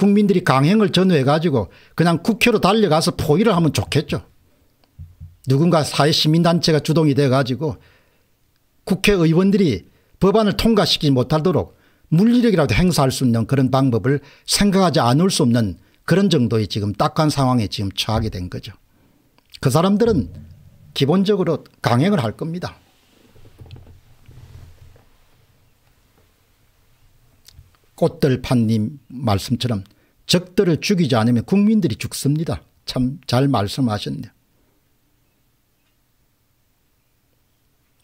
국민들이 강행을 전후해 가지고 그냥 국회로 달려가서 포위를 하면 좋겠죠. 누군가 사회시민단체가 주동이 돼 가지고 국회의원들이 법안을 통과시키지 못하도록 물리력이라도 행사할 수 있는 그런 방법을 생각하지 않을 수 없는 그런 정도의 지금 딱한 상황에 지금 처하게 된 거죠. 그 사람들은 기본적으로 강행을 할 겁니다. 꽃들판님 말씀처럼 적들을 죽이지 않으면 국민들이 죽습니다. 참 잘 말씀하셨네요.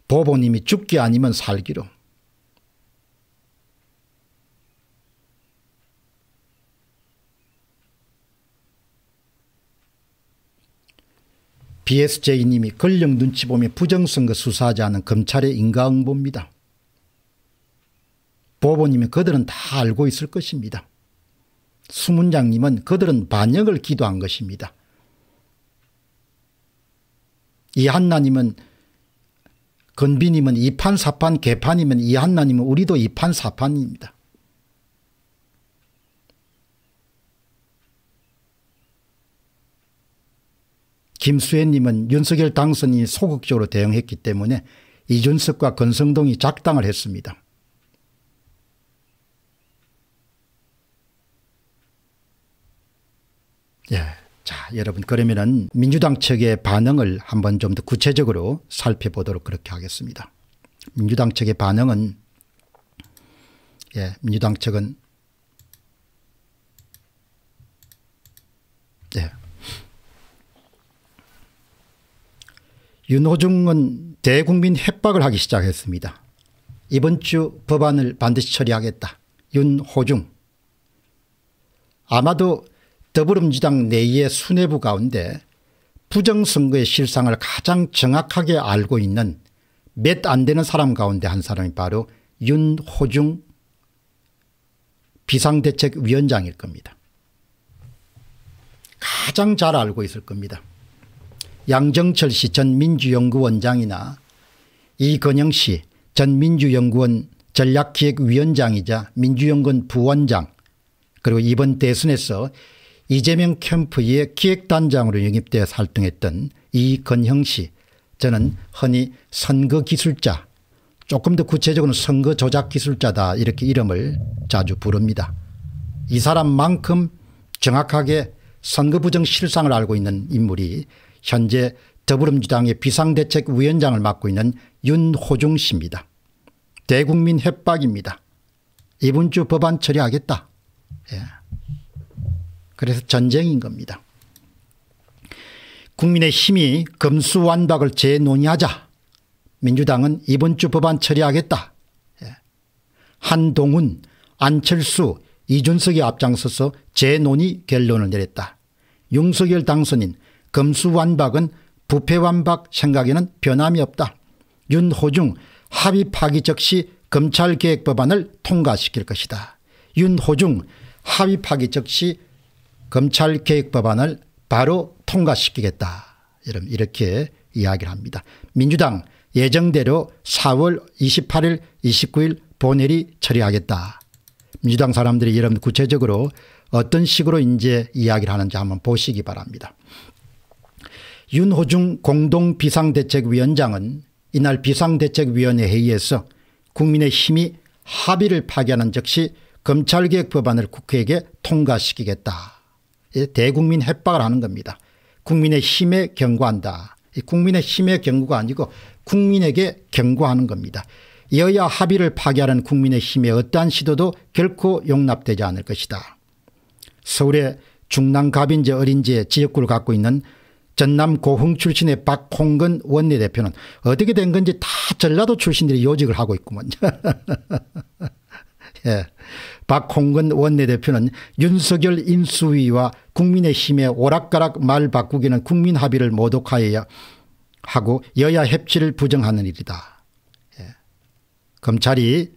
보보님이 죽기 아니면 살기로. BSJ님이 권력 눈치 보며 부정선거 수사하지 않은 검찰의 인과응보입니다. 보보님이 그들은 다 알고 있을 것입니다. 수문장님은 그들은 반역을 기도한 것입니다. 이한나님은 건비님은 이판사판 개판이면 이한나님은 우리도 이판사판입니다. 김수혜님은 윤석열 당선이 소극적으로 대응했기 때문에 이준석과 건성동이 작당을 했습니다. 예. 자, 여러분 그러면은 민주당 측의 반응을 한번 좀 더 구체적으로 살펴보도록 그렇게 하겠습니다. 민주당 측의 반응은 예, 민주당 측은 예. 윤호중은 대국민 협박을 하기 시작했습니다. 이번 주 법안을 반드시 처리하겠다. 윤호중. 아마도 더불어민주당 내의 수뇌부 가운데 부정선거의 실상을 가장 정확하게 알고 있는 몇 안 되는 사람 가운데 한 사람이 바로 윤호중 비상대책위원장일 겁니다. 가장 잘 알고 있을 겁니다. 양정철 씨 전 민주연구원장이나 이건영 씨 전 민주연구원 전략기획위원장이자 민주연구원 부원장 그리고 이번 대선에서 이재명 캠프의 기획단장으로 영입되어 활동했던 이건형 씨 저는 흔히 선거기술자 조금 더 구체적으로는 선거조작기술자다 이렇게 이름을 자주 부릅니다. 이 사람만큼 정확하게 선거부정 실상을 알고 있는 인물이 현재 더불어민주당의 비상대책위원장을 맡고 있는 윤호중 씨입니다. 대국민 협박입니다. 이번 주 법안 처리하겠다. 예. 그래서 전쟁인 겁니다. 국민의 힘이 검수완박을 재논의하자 민주당은 이번 주 법안 처리하겠다. 예. 한동훈, 안철수, 이준석이 앞장서서 재논의 결론을 내렸다. 윤석열 당선인 검수완박은 부패완박 생각에는 변함이 없다. 윤호중 합의 파기 즉시 검찰개혁법안을 통과시킬 것이다. 윤호중 합의 파기 즉시 검찰 개혁 법안을 바로 통과시키겠다. 여러분 이렇게 이야기를 합니다. 민주당 예정대로 4월 28일 29일 본회의 처리하겠다. 민주당 사람들이 여러분 구체적으로 어떤 식으로 이제 이야기를 하는지 한번 보시기 바랍니다. 윤호중 공동비상대책위원장은 이날 비상대책위원회 회의에서 국민의힘이 합의를 파기하는 즉시 검찰개혁 법안을 국회에게 통과시키겠다. 예, 대국민 협박을 하는 겁니다. 국민의 힘에 경고한다. 국민의 힘에 경고가 아니고 국민에게 경고하는 겁니다. 여야 합의를 파괴하는 국민의 힘의 어떠한 시도도 결코 용납되지 않을 것이다. 서울의 중랑갑인지 어린지의 지역구를 갖고 있는 전남 고흥 출신의 박홍근 원내대표는 어떻게 된 건지 다 전라도 출신들이 요직을 하고 있구먼. 예. 박홍근 원내대표는 윤석열 인수위와 국민의힘의 오락가락 말 바꾸기는 국민 합의를 모독하여 야 하고 여야 협치를 부정하는 일이다. 예. 검찰이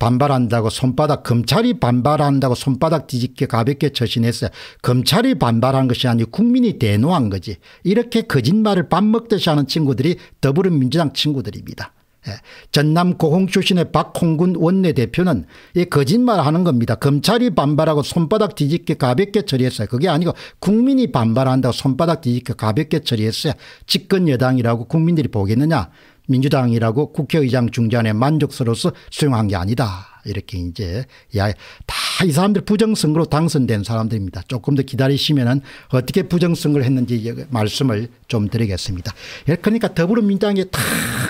반발한다고 손바닥 검찰이 반발한다고 손바닥 뒤집게 가볍게 처신했어요. 검찰이 반발한 것이 아니고 국민이 대노한 거지. 이렇게 거짓말을 밥 먹듯이 하는 친구들이 더불어민주당 친구들입니다. 예. 전남 고흥 출신의 박홍근 원내대표는 이 거짓말하는 겁니다. 검찰이 반발하고 손바닥 뒤집게 가볍게 처리했어요. 그게 아니고 국민이 반발한다고 손바닥 뒤집게 가볍게 처리했어요. 집권 여당이라고 국민들이 보겠느냐 민주당이라고 국회의장 중재안에 만족스러워서 수용한 게 아니다. 이렇게 이제 야다이 사람들 부정선거로 당선된 사람들입니다. 조금 더 기다리시면은 어떻게 부정선거를 했는지 말씀을 좀 드리겠습니다. 예, 그러니까 더불어민주당이 다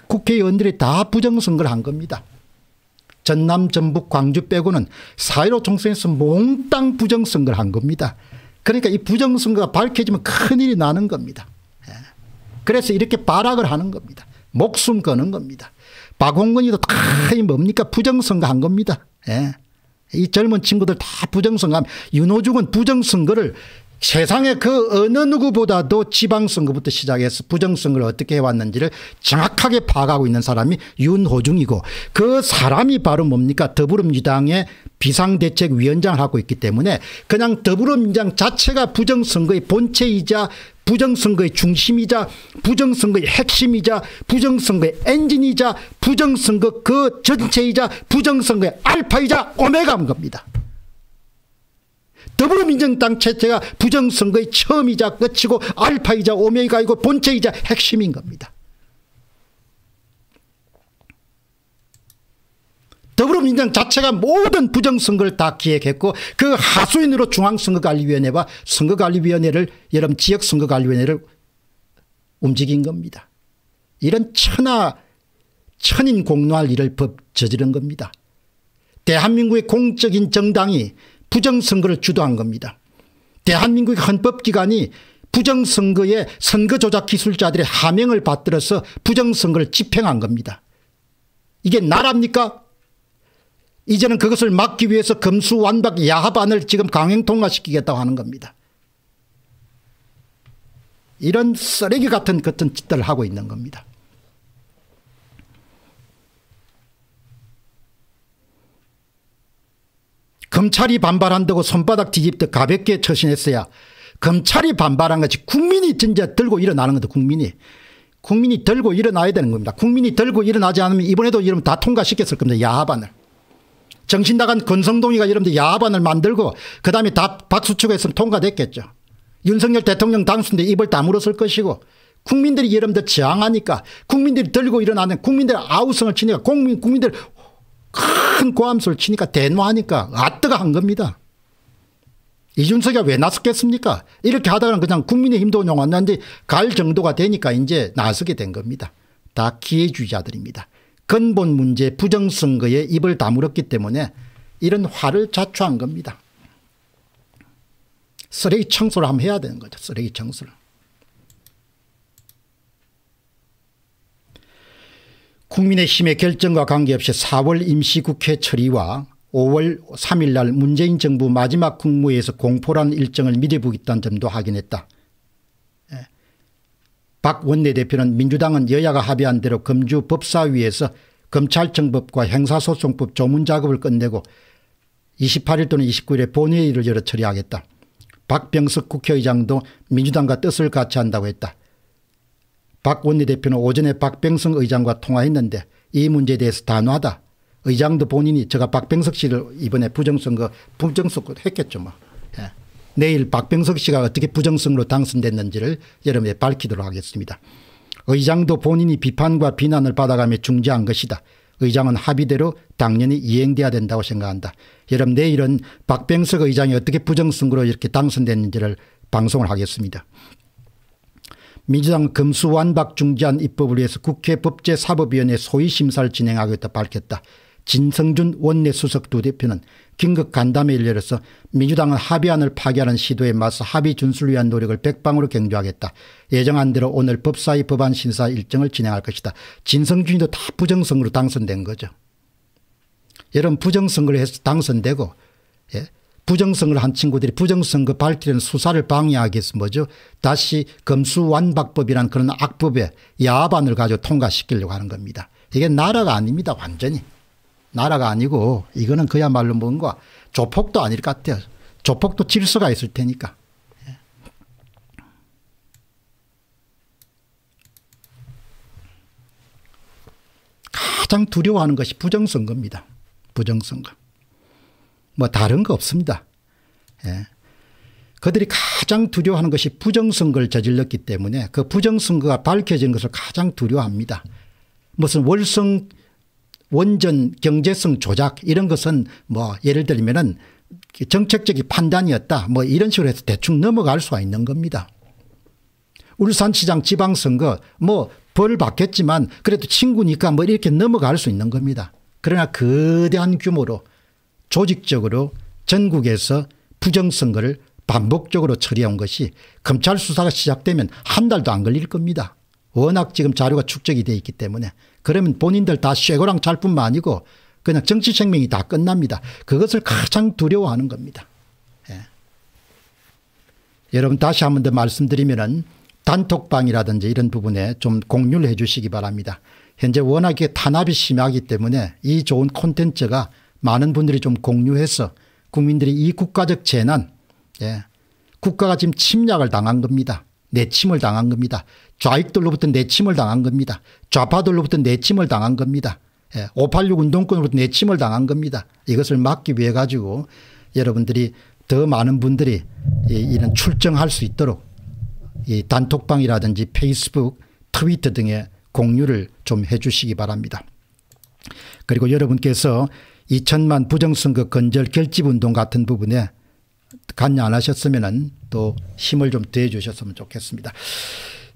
국회의원들이 다 부정선거를 한 겁니다. 전남 전북 광주 빼고는 사일오 총선에서 몽땅 부정선거를 한 겁니다. 그러니까 이 부정선거가 밝혀지면 큰일이 나는 겁니다. 예. 그래서 이렇게 발악을 하는 겁니다. 목숨 거는 겁니다. 박홍근이도 다이 뭡니까 부정선거 한 겁니다. 예. 이 젊은 친구들 다 부정선거 윤호중은 부정선거를 세상에그 어느 누구보다도 지방선거부터 시작해서 부정선거를 어떻게 해왔는지를 정확하게 파악하고 있는 사람이 윤호중이고 그 사람이 바로 뭡니까 더불어민주당의 비상대책위원장을 하고 있기 때문에 그냥 더불어민주당 자체가 부정선거의 본체이자 부정선거의 중심이자 부정선거의 핵심이자 부정선거의 엔진이자 부정선거 그 전체이자 부정선거의 알파이자 오메가인 겁니다. 더불어민정당 체제가 부정선거의 처음이자 끝이고 알파이자 오메가이고 본체이자 핵심인 겁니다. 더불어민주 자체가 모든 부정선거를 다 기획했고 그 하수인으로 중앙선거관리위원회와 선거관리위원회를 여름 지역선거관리위원회를 움직인 겁니다. 이런 천하 천인 공노할 일을 저지른 겁니다. 대한민국의 공적인 정당이 부정선거를 주도한 겁니다. 대한민국의 헌법기관이 부정선거에 선거조작 기술자들의 하명을 받들어서 부정선거를 집행한 겁니다. 이게 나랍니까? 이제는 그것을 막기 위해서 금수완박 야합안을 지금 강행통과시키겠다고 하는 겁니다. 이런 쓰레기 같은 같 짓들을 하고 있는 겁니다. 검찰이 반발한다고 손바닥 뒤집듯 가볍게 처신했어야 검찰이 반발한 거지 국민이 진짜 들고 일어나는 거다 국민이. 국민이 들고 일어나야 되는 겁니다. 국민이 들고 일어나지 않으면 이번에도 이러면 다 통과시켰을 겁니다. 야합안을. 정신 나간 건성동이가 이러면 야합안을 만들고 그다음에 다 박수치고 했으면 통과됐겠죠. 윤석열 대통령 당수인데 입을 다물었을 것이고 국민들이 여러분들 저항하니까 국민들이 들고 일어나는 국민들 아우성을 치니까 국민, 국민들 큰 고함수를 치니까 대노하니까 아뜨가 한 겁니다. 이준석이 왜 나섰겠습니까? 이렇게 하다가는 그냥 국민의힘도 용왔는데 갈 정도가 되니까 이제 나서게 된 겁니다. 다 기회주의자들입니다. 근본 문제 부정선거에 입을 다물었기 때문에 이런 화를 자초한 겁니다. 쓰레기 청소를 한번 해야 되는 거죠. 쓰레기 청소를. 국민의힘의 결정과 관계없이 4월 임시국회 처리와 5월 3일 날 문재인 정부 마지막 국무회에서 공포란 일정을 미뤄보겠다는 점도 확인했다. 예. 박 원내대표는 민주당은 여야가 합의한 대로 금주 법사위에서 검찰청법과 행사소송법 조문작업을 끝내고 28일 또는 29일에 본회의를 열어 처리하겠다. 박병석 국회의장도 민주당과 뜻을 같이 한다고 했다. 박 원내대표는 오전에 박병석 의장과 통화했는데 이 문제에 대해서 단호하다. 의장도 본인이 제가 박병석 씨를 이번에 부정선거 부정선거 했겠죠 뭐. 예. 내일 박병석 씨가 어떻게 부정선거로 당선됐는지를 여러분에 밝히도록 하겠습니다. 의장도 본인이 비판과 비난을 받아가며 중재한 것이다. 의장은 합의대로 당연히 이행돼야 된다고 생각한다. 여러분 내일은 박병석 의장이 어떻게 부정선거로 이렇게 당선됐는지를 방송을 하겠습니다. 민주당 금수완박 중지한 입법을 위해서 국회 법제사법위원회 소위 심사를 진행하겠다 밝혔다. 진성준 원내수석 두 대표는 긴급 간담회를 열어서 민주당은 합의안을 파기하는 시도에 맞서 합의 준수를 위한 노력을 백방으로 경주하겠다. 예정안대로 오늘 법사위 법안 심사 일정을 진행할 것이다. 진성준이도 다 부정선거로 당선된 거죠. 여러분 부정선거를 해서 당선되고 예? 부정성을한 친구들이 부정성거 밝히는 수사를 방해하기 위해서 뭐죠 다시 검수완박법이라는 그런 악법의 야반을 가지고 통과시키려고 하는 겁니다. 이게 나라가 아닙니다 완전히. 나라가 아니고 이거는 그야말로 뭔가 조폭도 아닐 것 같아요. 조폭도 질서가 있을 테니까. 예. 가장 두려워하는 것이 부정선거입니다. 부정선거. 뭐 다른 거 없습니다. 예. 그들이 가장 두려워하는 것이 부정선거를 저질렀기 때문에 그 부정선거가 밝혀지는 것을 가장 두려워합니다. 무슨 월성 원전 경제성 조작 이런 것은 뭐 예를 들면은 정책적인 판단이었다 뭐 이런 식으로 해서 대충 넘어갈 수가 있는 겁니다. 울산시장 지방선거 뭐 벌 받겠지만 그래도 친구니까 뭐 이렇게 넘어갈 수 있는 겁니다. 그러나 거대한 규모로 조직적으로 전국에서 부정선거를 반복적으로 처리한 것이 검찰 수사가 시작되면 한 달도 안 걸릴 겁니다. 워낙 지금 자료가 축적이 돼 있기 때문에 그러면 본인들 다 쇠고랑 잘 뿐만 아니고 그냥 정치 생명이 다 끝납니다. 그것을 가장 두려워하는 겁니다. 예. 여러분 다시 한 번 더 말씀드리면은 단톡방이라든지 이런 부분에 좀 공유를 해 주시기 바랍니다. 현재 워낙에 탄압이 심하기 때문에 이 좋은 콘텐츠가 많은 분들이 좀 공유해서 국민들이 이 국가적 재난 예, 국가가 지금 침략을 당한 겁니다. 내침을 당한 겁니다. 좌익들로부터 내침을 당한 겁니다. 좌파들로부터 내침을 당한 겁니다. 예, 586 운동권으로부터 내침을 당한 겁니다. 이것을 막기 위해 가지고 여러분들이 더 많은 분들이 이, 이런 출정할 수 있도록 이 단톡방이라든지 페이스북 트위터 등의 공유를 좀 해 주시기 바랍니다. 그리고 여러분께서 2천만 부정선거 건절 결집운동 같은 부분에 관여 안 하셨으면 또 힘을 좀대 주셨으면 좋겠습니다.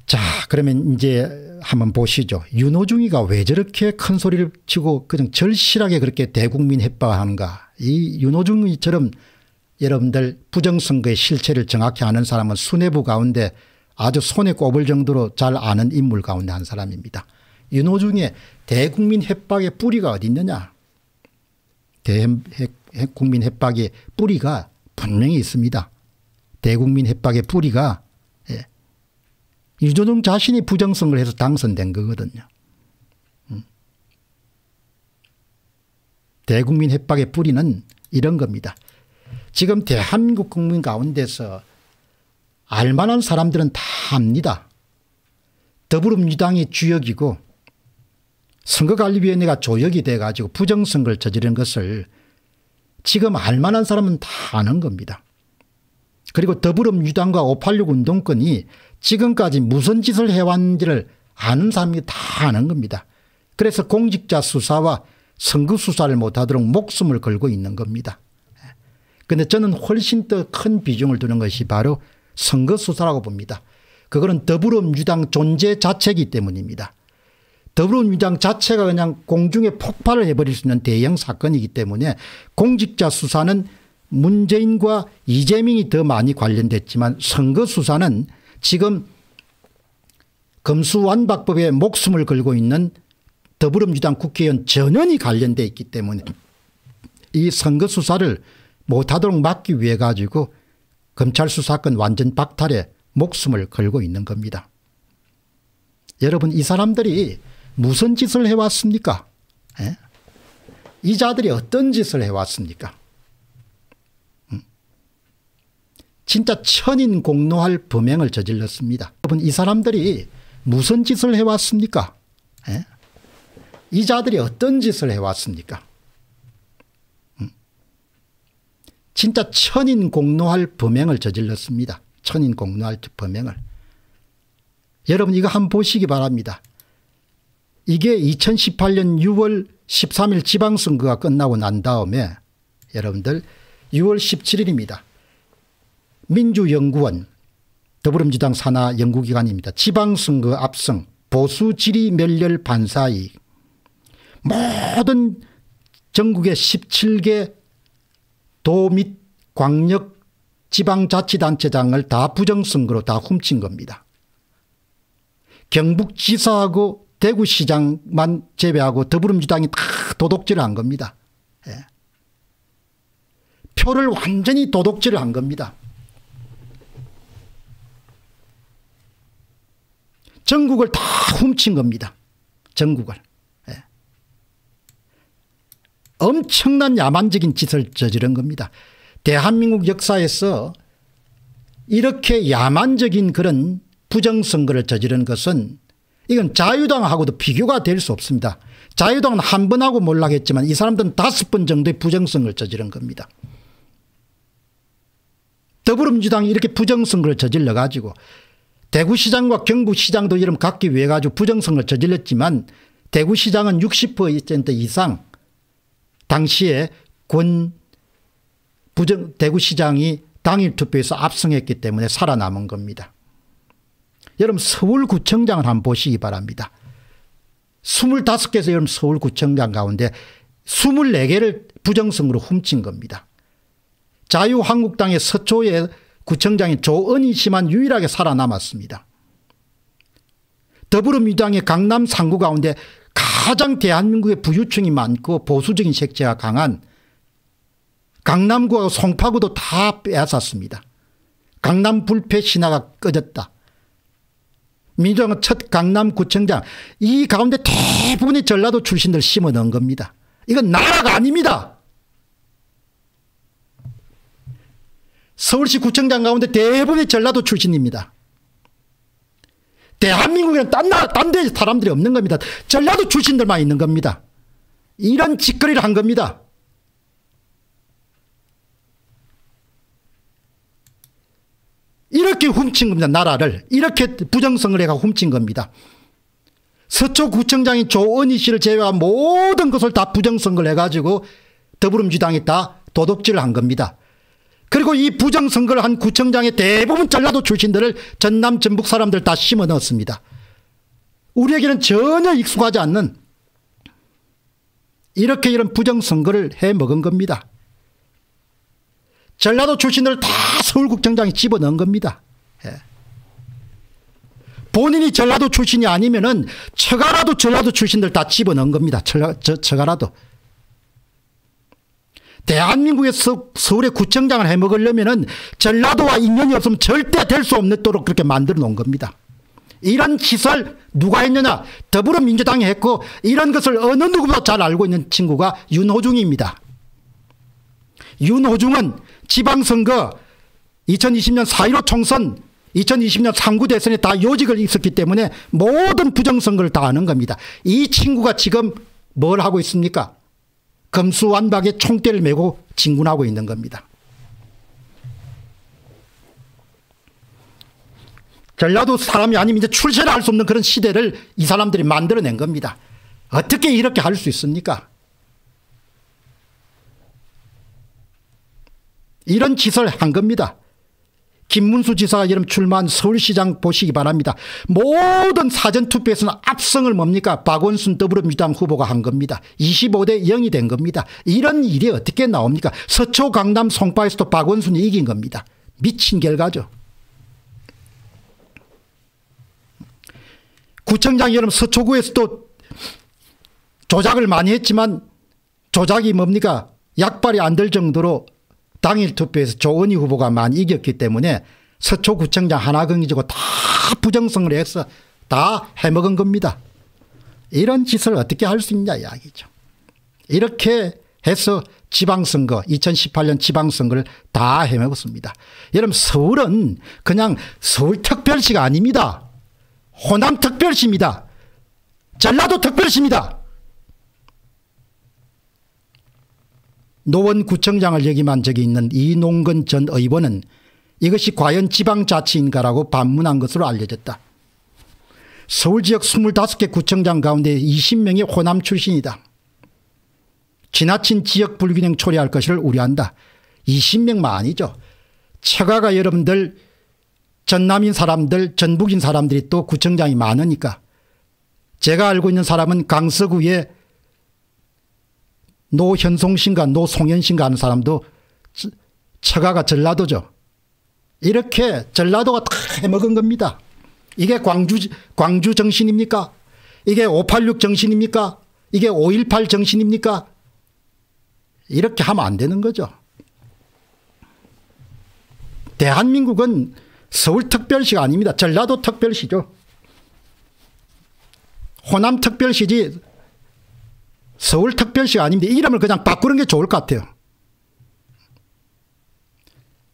자 그러면 이제 한번 보시죠. 윤호중이가 왜 저렇게 큰 소리를 치고 그냥 절실하게 그렇게 대국민 해파하는가. 이 윤호중이처럼 여러분들 부정선거의 실체를 정확히 아는 사람은 수뇌부 가운데 아주 손에 꼽을 정도로 잘 아는 인물 가운데 한 사람입니다. 윤호중의 대국민 협박의 뿌리가 어디 있느냐 대국민 협박의 뿌리가 분명히 있습니다. 대국민 협박의 뿌리가 예. 이조정 자신이 부정성을 해서 당선된 거거든요. 음. 대국민 협박의 뿌리는 이런 겁니다. 지금 대한민국 국민 가운데서 알만한 사람들은 다 압니다. 더불어민주당이 주역이고 선거관리위원회가 조역이 돼 가지고 부정선거를 저지른 것을 지금 알만한 사람은 다 아는 겁니다. 그리고 더불어민주당과 586 운동권이 지금까지 무슨 짓을 해왔는지를 아는 사람이 다 아는 겁니다. 그래서 공직자 수사와 선거 수사를 못하도록 목숨을 걸고 있는 겁니다. 근데 저는 훨씬 더 큰 비중을 두는 것이 바로 선거 수사라고 봅니다. 그거는 더불어민주당 존재 자체이기 때문입니다. 더불어민주당 자체가 그냥 공중에 폭발을 해버릴 수 있는 대형 사건이기 때문에 공직자 수사는 문재인과 이재명이 더 많이 관련됐지만 선거 수사는 지금 검수완박법에 목숨을 걸고 있는 더불어민주당 국회의원 전원이 관련되어 있기 때문에 이 선거 수사를 못하도록 막기 위해 가지고 검찰 수사권 완전 박탈에 목숨을 걸고 있는 겁니다. 여러분 이 사람들이 무슨 짓을 해왔습니까? 예? 이 자들이 어떤 짓을 해왔습니까? 음. 진짜 천인 공노할 범행을 저질렀습니다. 여러분 이 사람들이 무슨 짓을 해왔습니까? 예? 이 자들이 어떤 짓을 해왔습니까? 음. 진짜 천인 공노할 범행을 저질렀습니다. 천인 공노할 범행을. 여러분 이거 한번 보시기 바랍니다. 이게 2018년 6월 13일 지방선거가 끝나고 난 다음에 여러분들 6월 17일입니다. 민주연구원 더불어민주당 산하 연구기관입니다. 지방선거 압승 보수 지리 멸렬 반사이 모든 전국의 17개 도 및 광역 지방자치단체장을 다 부정선거로 다 훔친 겁니다. 경북지사하고 대구시장만 재배하고 더불어민주당이 다도덕질을한 겁니다. 예. 표를 완전히 도덕질을한 겁니다. 전국을 다 훔친 겁니다. 전국을. 예. 엄청난 야만적인 짓을 저지른 겁니다. 대한민국 역사에서 이렇게 야만적인 그런 부정선거를 저지른 것은 이건 자유당하고도 비교가 될 수 없습니다. 자유당은 한 번 하고 몰락했지만 이 사람들은 다섯 번 정도의 부정성을 저지른 겁니다. 더불어민주당이 이렇게 부정성을 저질러 가지고 대구시장과 경북시장도 이름 갖기 위해 가지고 부정성을 저질렀지만 대구시장은 60% 이상 당시에 권 부정 대구시장이 당일 투표에서 압승했기 때문에 살아남은 겁니다. 여러분 서울구청장을 한번 보시기 바랍니다. 25개에서 여러분 서울구청장 가운데 24개를 부정성으로 훔친 겁니다. 자유한국당의 서초에 구청장인 조은희 씨만 유일하게 살아남았습니다. 더불어민주당의 강남 3구 가운데 가장 대한민국의 부유층이 많고 보수적인 색채가 강한 강남구하고 송파구도 다 빼앗았습니다. 강남 불패 신화가 꺼졌다. 민주당 첫 강남구청장 이 가운데 대부분이 전라도 출신들 심어 넣은 겁니다. 이건 나라가 아닙니다. 서울시 구청장 가운데 대부분이 전라도 출신입니다. 대한민국에는 딴 나라, 딴데 사람들이 없는 겁니다. 전라도 출신들만 있는 겁니다. 이런 짓거리를 한 겁니다. 이렇게 훔친 겁니다. 나라를. 이렇게 부정성을 해가 훔친 겁니다. 서초구청장인 조은희 씨를 제외한 모든 것을 다 부정선거를 해가지고 더불어민주당이 다 도둑질을 한 겁니다. 그리고 이 부정선거를 한 구청장의 대부분 전라도 출신들을 전남 전북 사람들 다 심어 넣었습니다. 우리에게는 전혀 익숙하지 않는 이렇게 이런 부정선거를 해먹은 겁니다. 전라도 출신을 다 서울국정장에 집어넣은 겁니다. 예. 본인이 전라도 출신이 아니면은 처가라도 전라도 출신들 다 집어넣은 겁니다. 처가, 처가라도. 대한민국에서 서울의 구청장을 해먹으려면은 전라도와 인연이 없으면 절대 될 수 없도록 그렇게 만들어 놓은 겁니다. 이런 시설 누가 했느냐? 더불어민주당이 했고 이런 것을 어느 누구보다 잘 알고 있는 친구가 윤호중입니다. 윤호중은 지방선거 2020년 4.15 총선 2020년 상구 대선에 다 요직을 있었기 때문에 모든 부정선거를 다 하는 겁니다. 이 친구가 지금 뭘 하고 있습니까? 검수완박의 총대를 메고 진군하고 있는 겁니다. 전라도 사람이 아니면 이제 출세를 할 수 없는 그런 시대를 이 사람들이 만들어낸 겁니다. 어떻게 이렇게 할 수 있습니까? 이런 짓을 한 겁니다. 김문수 지사 이름 출마한 서울시장 보시기 바랍니다. 모든 사전투표에서는 압승을 뭡니까? 박원순 더불어민주당 후보가 한 겁니다. 25대 0이 된 겁니다. 이런 일이 어떻게 나옵니까? 서초 강남 송파에서도 박원순이 이긴 겁니다. 미친 결과죠. 구청장 여러분 서초구에서도 조작을 많이 했지만 조작이 뭡니까? 약발이 안 될 정도로 당일 투표에서 조은희 후보가 많이 이겼기 때문에 서초구청장 하나경이지고 다 부정성을 해서 다 해먹은 겁니다. 이런 짓을 어떻게 할 수 있냐 이야기죠. 이렇게 해서 지방선거 2018년 지방선거를 다 해먹었습니다 여러분 서울은 그냥 서울특별시가 아닙니다. 호남특별시입니다. 전라도특별시입니다. 노원구청장을 역임한 적이 있는 이농근 전 의원은 이것이 과연 지방자치인가라고 반문한 것으로 알려졌다. 서울 지역 25개 구청장 가운데 20명이 호남 출신이다. 지나친 지역 불균형 초래할 것을 우려한다. 20명만 아니죠. 처가가 여러분들 전남인 사람들 전북인 사람들이 또 구청장이 많으니까 제가 알고 있는 사람은 강서구에 노현송 신가 노송현 신가 하는 사람도 처가가 전라도죠. 이렇게 전라도가 다 해먹은 겁니다. 이게 광주, 광주 정신입니까? 이게 586 정신입니까? 이게 518 정신입니까? 이렇게 하면 안 되는 거죠. 대한민국은 서울특별시가 아닙니다. 전라도특별시죠. 호남특별시지 서울특별시가 아닌데 이름을 그냥 바꾸는 게 좋을 것 같아요.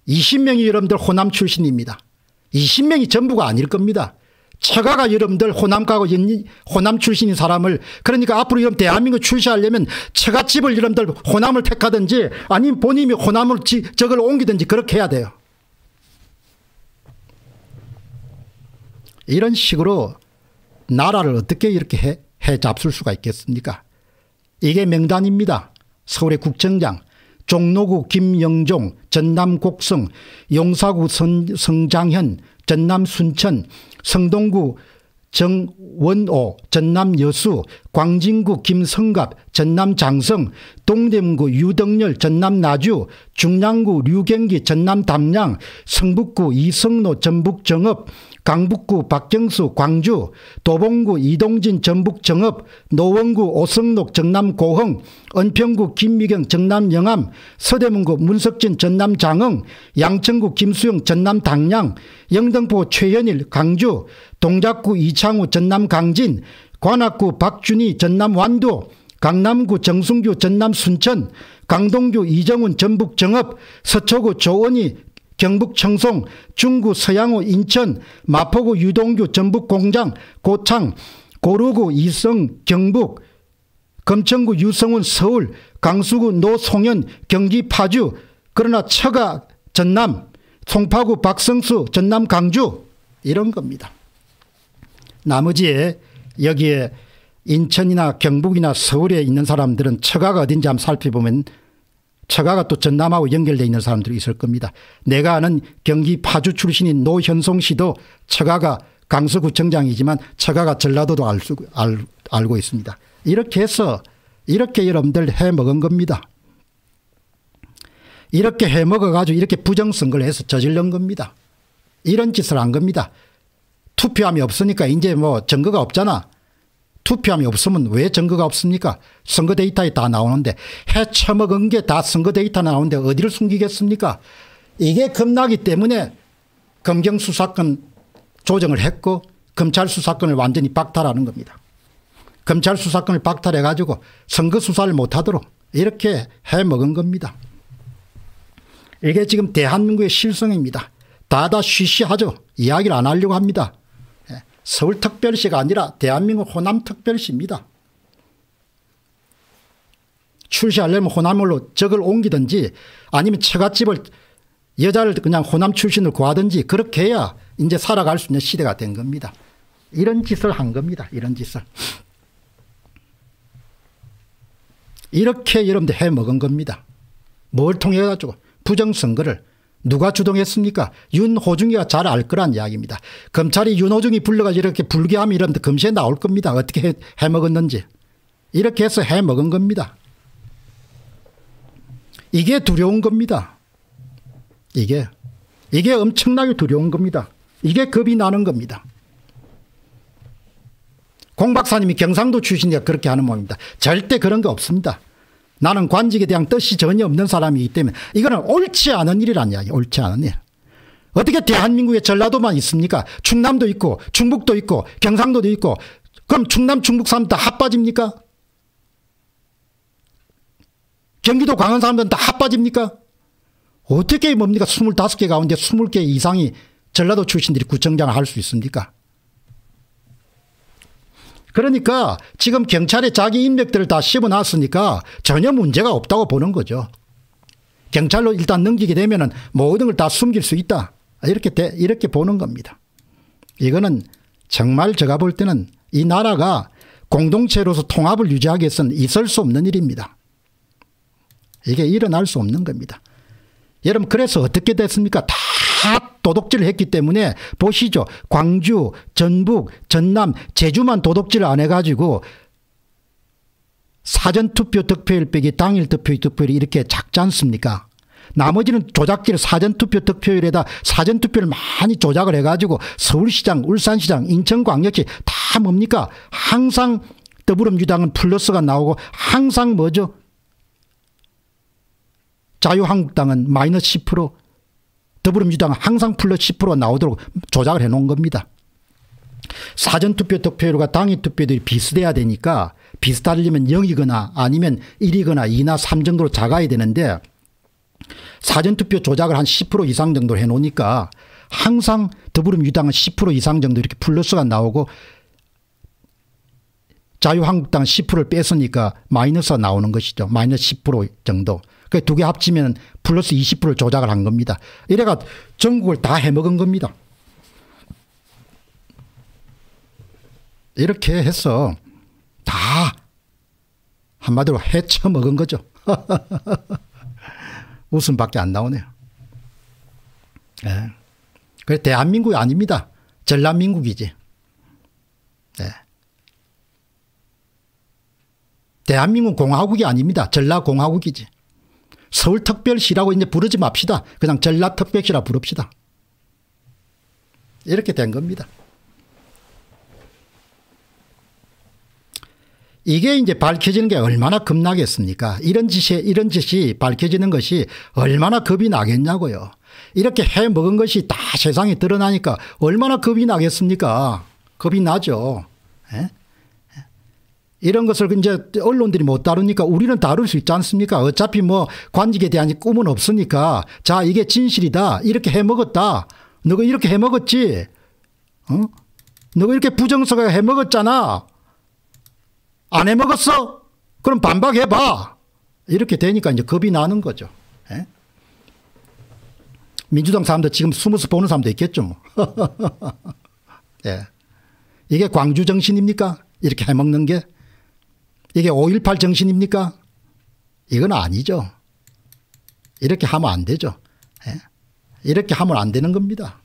20명이 여러분들 호남 출신입니다. 20명이 전부가 아닐 겁니다. 처가가 여러분들 호남가고 호남 출신인 사람을 그러니까 앞으로 이런 대한민국 출시하려면 처가집을 여러분들 호남을 택하든지 아니면 본인이 호남을 지, 저걸 옮기든지 그렇게 해야 돼요. 이런 식으로 나라를 어떻게 이렇게 해, 해 잡술 수가 있겠습니까? 이게 명단입니다. 서울의 국정장, 종로구 김영종, 전남 곡성, 용사구 선, 성장현, 전남 순천, 성동구 정원호, 전남 여수, 광진구 김성갑, 전남 장성, 동대문구 유덕열, 전남 나주, 중량구 류경기, 전남 담양, 성북구 이성로, 전북 정읍, 강북구 박경수 광주, 도봉구 이동진 전북 정읍, 노원구 오성록 전남 고흥, 은평구 김미경 전남 영암, 서대문구 문석진 전남 장흥, 양천구 김수영 전남 당양, 영등포 최현일 강주, 동작구 이창우 전남 강진, 관악구 박준희 전남 완도, 강남구 정승규 전남 순천, 강동규 이정훈 전북 정읍, 서초구 조원희 경북 청송, 중구 서양호 인천, 마포구 유동규 전북 공장, 고창, 고르구 이성 경북, 금천구 유성훈 서울, 강수구 노송현 경기 파주, 그러나 처가 전남, 송파구 박성수 전남 강주 이런 겁니다. 나머지에 여기에 인천이나 경북이나 서울에 있는 사람들은 처가가 어딘지 한번 살펴보면 처가가 또 전남하고 연결되어 있는 사람들이 있을 겁니다. 내가 아는 경기 파주 출신인 노현송 씨도 처가가 강서구청장이지만 처가가 전라도도 알 수, 알, 알고 있습니다. 이렇게 해서 이렇게 여러분들 해먹은 겁니다. 이렇게 해먹어가지고 이렇게 부정선거를 해서 저질른 겁니다. 이런 짓을 한 겁니다. 투표함이 없으니까 이제 뭐 증거가 없잖아. 투표함이 없으면 왜 증거가 없습니까? 선거 데이터에 다 나오는데 해쳐먹은 게 다 선거 데이터 나오는데 어디를 숨기겠습니까? 이게 겁나기 때문에 검경 수사권 조정을 했고 검찰 수사권을 완전히 박탈하는 겁니다. 검찰 수사권을 박탈해 가지고 선거 수사를 못하도록 이렇게 해먹은 겁니다. 이게 지금 대한민국의 실성입니다. 다다 쉬쉬하죠. 이야기를 안 하려고 합니다. 서울특별시가 아니라 대한민국 호남특별시입니다. 출시하려면 호남으로 적을 옮기든지 아니면 처갓집을 여자를 그냥 호남 출신을 구하든지 그렇게 해야 이제 살아갈 수 있는 시대가 된 겁니다. 이런 짓을 한 겁니다. 이런 짓을. 이렇게 여러분들 해먹은 겁니다. 뭘 통해 가지고 부정선거를 누가 주동했습니까? 윤호중이가 잘 알 거란 이야기입니다. 검찰이 윤호중이 불러가지고 이렇게 불게 하면 이러면 금세 나올 겁니다. 어떻게 해먹었는지. 이렇게 해서 해먹은 겁니다. 이게 두려운 겁니다. 이게. 이게 엄청나게 두려운 겁니다. 이게 겁이 나는 겁니다. 공 박사님이 경상도 출신이라 그렇게 하는 모양입니다. 절대 그런 거 없습니다. 나는 관직에 대한 뜻이 전혀 없는 사람이기 때문에 이거는 옳지 않은 일이란 이야기 옳지 않은 일. 어떻게 대한민국에 전라도만 있습니까? 충남도 있고 충북도 있고 경상도도 있고 그럼 충남 충북 사람 다합빠집니까 경기도 강원 사람들은 다합빠집니까 어떻게 뭡니까? 25개 가운데 20개 이상이 전라도 출신들이 구청장을 할 수 있습니까? 그러니까 지금 경찰에 자기 인맥들을 다 씹어놨으니까 전혀 문제가 없다고 보는 거죠. 경찰로 일단 넘기게 되면 모든 걸 다 숨길 수 있다. 이렇게 돼, 이렇게 보는 겁니다. 이거는 정말 제가 볼 때는 이 나라가 공동체로서 통합을 유지하기 위해서는 있을 수 없는 일입니다. 이게 일어날 수 없는 겁니다. 여러분 그래서 어떻게 됐습니까? 다 다도덕질을 했기 때문에 보시죠. 광주, 전북, 전남, 제주만 도덕질을안 해가지고 사전투표 득표율 빼기 당일 득표율 득표율이 이렇게 작지 않습니까? 나머지는 조작질 사전투표 득표율에다 사전투표를 많이 조작을 해가지고 서울시장, 울산시장, 인천광역시 다 뭡니까? 항상 더불어민주당은 플러스가 나오고 항상 뭐죠? 자유한국당은 마이너스 10% 더불어민주당은 항상 플러스 1 0 나오도록 조작을 해놓은 겁니다. 사전투표 득표율과 당의 투표율이 비슷해야 되니까 비슷하려면 0이거나 아니면 1이거나 2나 3 정도로 작아야 되는데 사전투표 조작을 한 10% 이상 정도 해놓으니까 항상 더불어민주당은 10% 이상 정도 이렇게 플러스가 나오고 자유한국당 10%를 뺏으니까 마이너스가 나오는 것이죠. 마이너스 10% 정도. 그 두 개 합치면 플러스 20%를 조작을 한 겁니다. 이래가 전국을 다 해먹은 겁니다. 이렇게 해서 다 한마디로 헤쳐먹은 거죠. 웃음밖에 안 나오네요. 예. 그래 대한민국이 아닙니다. 전남민국이지. 예. 대한민국 공화국이 아닙니다. 전라공화국이지. 서울특별시라고 이제 부르지 맙시다. 그냥 전라특별시라 부릅시다. 이렇게 된 겁니다. 이게 이제 밝혀지는 게 얼마나 겁나겠습니까? 이런 짓이, 이런 짓이 밝혀지는 것이 얼마나 겁이 나겠냐고요. 이렇게 해 먹은 것이 다 세상에 드러나니까 얼마나 겁이 나겠습니까? 겁이 나죠. 에? 예? 이런 것을 이제 언론들이 못 다루니까 우리는 다룰 수 있지 않습니까? 어차피 뭐 관직에 대한 꿈은 없으니까 자 이게 진실이다 이렇게 해먹었다 너가 이렇게 해먹었지 어? 너가 이렇게 부정서가 해먹었잖아 안 해먹었어? 그럼 반박해봐 이렇게 되니까 이제 겁이 나는 거죠 에? 예? 민주당 사람들 지금 숨어서 보는 사람도 있겠죠 뭐 예. 이게 광주 정신입니까? 이렇게 해먹는 게 이게 5.18 정신입니까? 이건 아니죠. 이렇게 하면 안 되죠. 예? 이렇게 하면 안 되는 겁니다.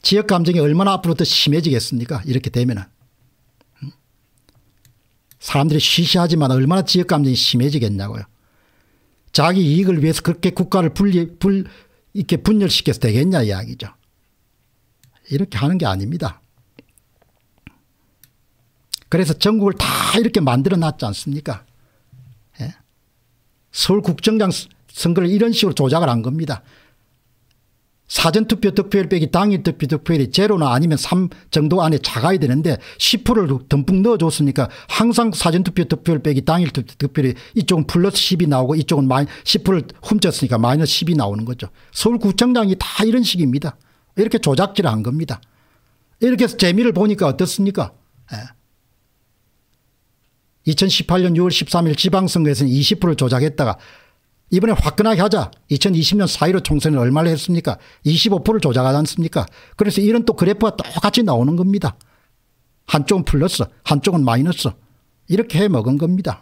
지역 감정이 얼마나 앞으로 더 심해지겠습니까? 이렇게 되면은. 음? 사람들이 쉬쉬하지만 얼마나 지역 감정이 심해지겠냐고요. 자기 이익을 위해서 그렇게 국가를 분리, 분, 이렇게 분열시켜서 되겠냐 이야기죠. 이렇게 하는 게 아닙니다. 그래서 전국을 다 이렇게 만들어 놨지 않습니까? 예? 서울 국정장 선거를 이런 식으로 조작을 한 겁니다. 사전투표 득표율 빼기 당일 투표 득표율이 제로나 아니면 3 정도 안에 작아야 되는데 10%를 듬뿍 넣어줬으니까 항상 사전투표 득표율 빼기 당일 투표 득표율이 이쪽은 플러스 10이 나오고 이쪽은 10%를 훔쳤으니까 마이너스 10이 나오는 거죠. 서울구청장이 다 이런 식입니다. 이렇게 조작질을 한 겁니다. 이렇게 해서 재미를 보니까 어떻습니까? 예. 2018년 6월 13일 지방선거에서는 20%를 조작했다가 이번에 화끈하게 하자. 2020년 4.15 총선을 얼마를 했습니까? 25%를 조작하지 않습니까? 그래서 이런 또 그래프가 똑같이 나오는 겁니다. 한쪽은 플러스 한쪽은 마이너스 이렇게 해먹은 겁니다.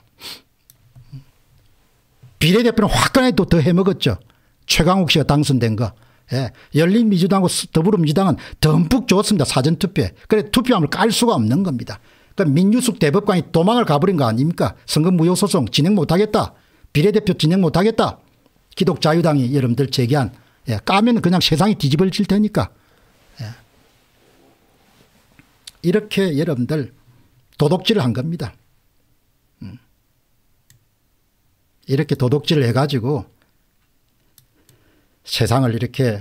비례대표는 화끈하게 또 더 해먹었죠. 최강욱 씨가 당선된 거. 예. 열린미주당하고 더불어민주당은 듬뿍 줬습니다 사전투표에. 그래 투표함을 깔 수가 없는 겁니다. 그다음 민유숙 대법관이 도망을 가버린 거 아닙니까? 선거 무효소송 진행 못하겠다. 비례대표 진행 못하겠다. 기독자유당이 여러분들 제기한 예, 까면 그냥 세상이 뒤집어질 테니까. 예. 이렇게 여러분들 도둑질을 한 겁니다. 음. 이렇게 도둑질을 해가지고 세상을 이렇게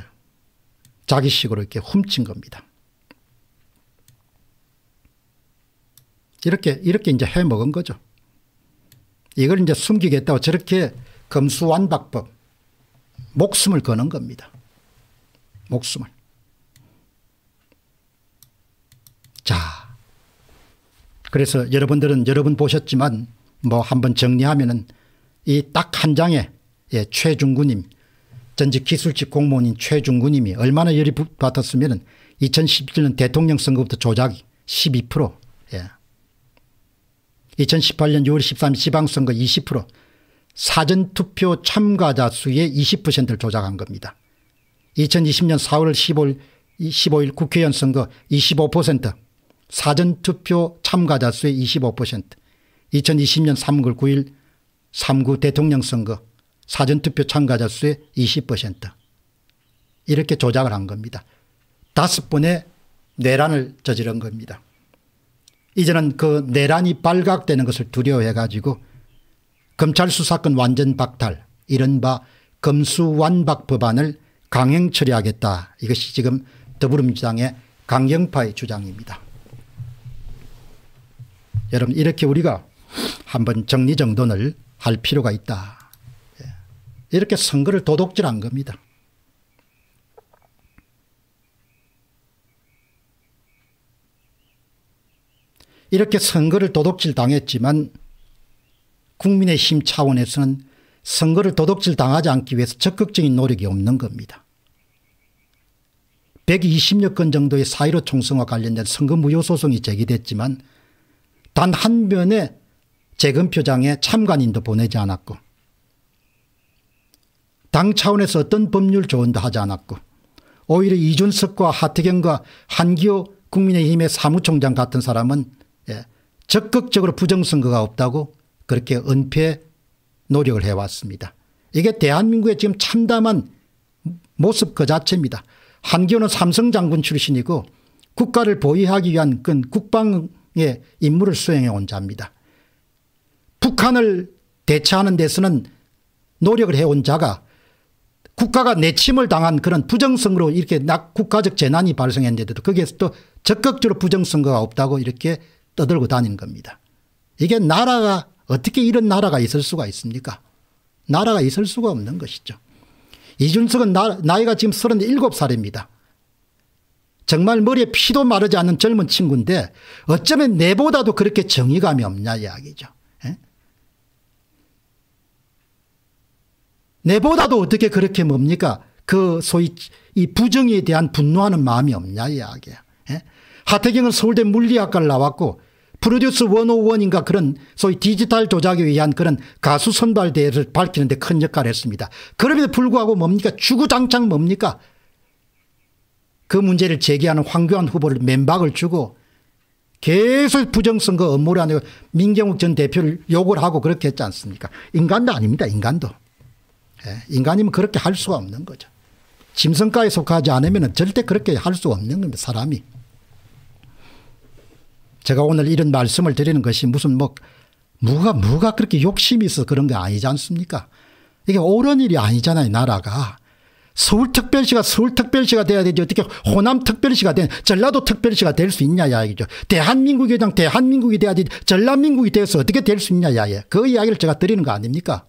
자기식으로 이렇게 훔친 겁니다. 이렇게, 이렇게 이제 해 먹은 거죠. 이걸 이제 숨기겠다고 저렇게 검수완박법, 목숨을 거는 겁니다. 목숨을. 자. 그래서 여러분들은 여러분 보셨지만 뭐 한번 정리하면은 이 딱 한 장에 예, 최중구님 전직 기술직 공무원인 최중구님이 얼마나 열이 받았으면은 2017년 대통령 선거부터 조작 12% 예. 2018년 6월 13일 지방선거 20% 사전투표 참가자 수의 20%를 조작한 겁니다. 2020년 4월 15일, 15일 국회의원 선거 25% 사전투표 참가자 수의 25% 2020년 3월 9일 3구 대통령 선거 사전투표 참가자 수의 20% 이렇게 조작을 한 겁니다. 다섯 번의 내란을 저지른 겁니다. 이제는 그 내란이 발각되는 것을 두려워해 가지고 검찰 수사권 완전 박탈 이른바 검수완박 법안을 강행 처리하겠다 이것이 지금 더불어민주당의 강경파의 주장입니다. 여러분 이렇게 우리가 한번 정리정돈을 할 필요가 있다. 예. 이렇게 선거를 도둑질한 겁니다. 이렇게 선거를 도둑질 당했지만 국민의힘 차원에서는 선거를 도둑질 당하지 않기 위해서 적극적인 노력이 없는 겁니다. 120여 건 정도의 사1로 총선과 관련된 선거 무효 소송이 제기됐지만 단 한 면의 재검표장에 참관인도 보내지 않았고 당 차원에서 어떤 법률 조언도 하지 않았고 오히려 이준석과 하태경과 한기호 국민의힘의 사무총장 같은 사람은 적극적으로 부정선거가 없다고 그렇게 은폐 노력을 해왔습니다. 이게 대한민국의 지금 참담한 모습 그 자체입니다. 한기호는 삼성 장군 출신이고 국가를 보위하기 위한 그 국방의 임무를 수행해 온 자입니다. 북한을 대처하는 데서는 노력을 해온 자가 국가가 내침을 당한 그런 부정성으로 이렇게 국가적 재난이 발생했는데도 거기에서 또 적극적으로 부정선거가 없다고 이렇게 떠들고 다니는 겁니다. 이게 나라가 어떻게 이런 나라가 있을 수가 있습니까? 나라가 있을 수가 없는 것이죠. 이준석은 나, 이가 지금 37살입니다. 정말 머리에 피도 마르지 않는 젊은 친구인데 어쩌면 내보다도 그렇게 정의감이 없냐 이야기죠. 에? 예? 내보다도 어떻게 그렇게 뭡니까? 그 소위 이 부정에 대한 분노하는 마음이 없냐 이야기야. 예? 하태경은 서울대 물리학과를 나왔고 프로듀스 101인가 그런 소위 디지털 조작에 의한 그런 가수 선발 대회를 밝히는데 큰 역할을 했습니다. 그럼에도 불구하고 뭡니까 주구장창 뭡니까 그 문제를 제기하는 황교안 후보를 맨박을 주고 계속 부정선거 업무를 하는 민경욱 전 대표를 욕을 하고 그렇게 했지 않습니까 인간도 아닙니다 인간도 예, 인간이면 그렇게 할 수가 없는 거죠. 짐승가에 속하지 않으면 절대 그렇게 할수 없는 겁니다 사람이. 제가 오늘 이런 말씀을 드리는 것이 무슨 뭐 뭐가 뭐가 그렇게 욕심이 있어 그런 게 아니지 않습니까? 이게 옳은 일이 아니잖아요 나라가. 서울특별시가 서울특별시가 돼야 되지 어떻게 호남특별시가 된 전라도특별시가 될 수 있냐 이야기죠. 대한민국이 그냥 대한민국이 돼야지 전라민국이 돼서 어떻게 될 수 있냐 이야기. 예요그 이야기를 제가 드리는 거 아닙니까?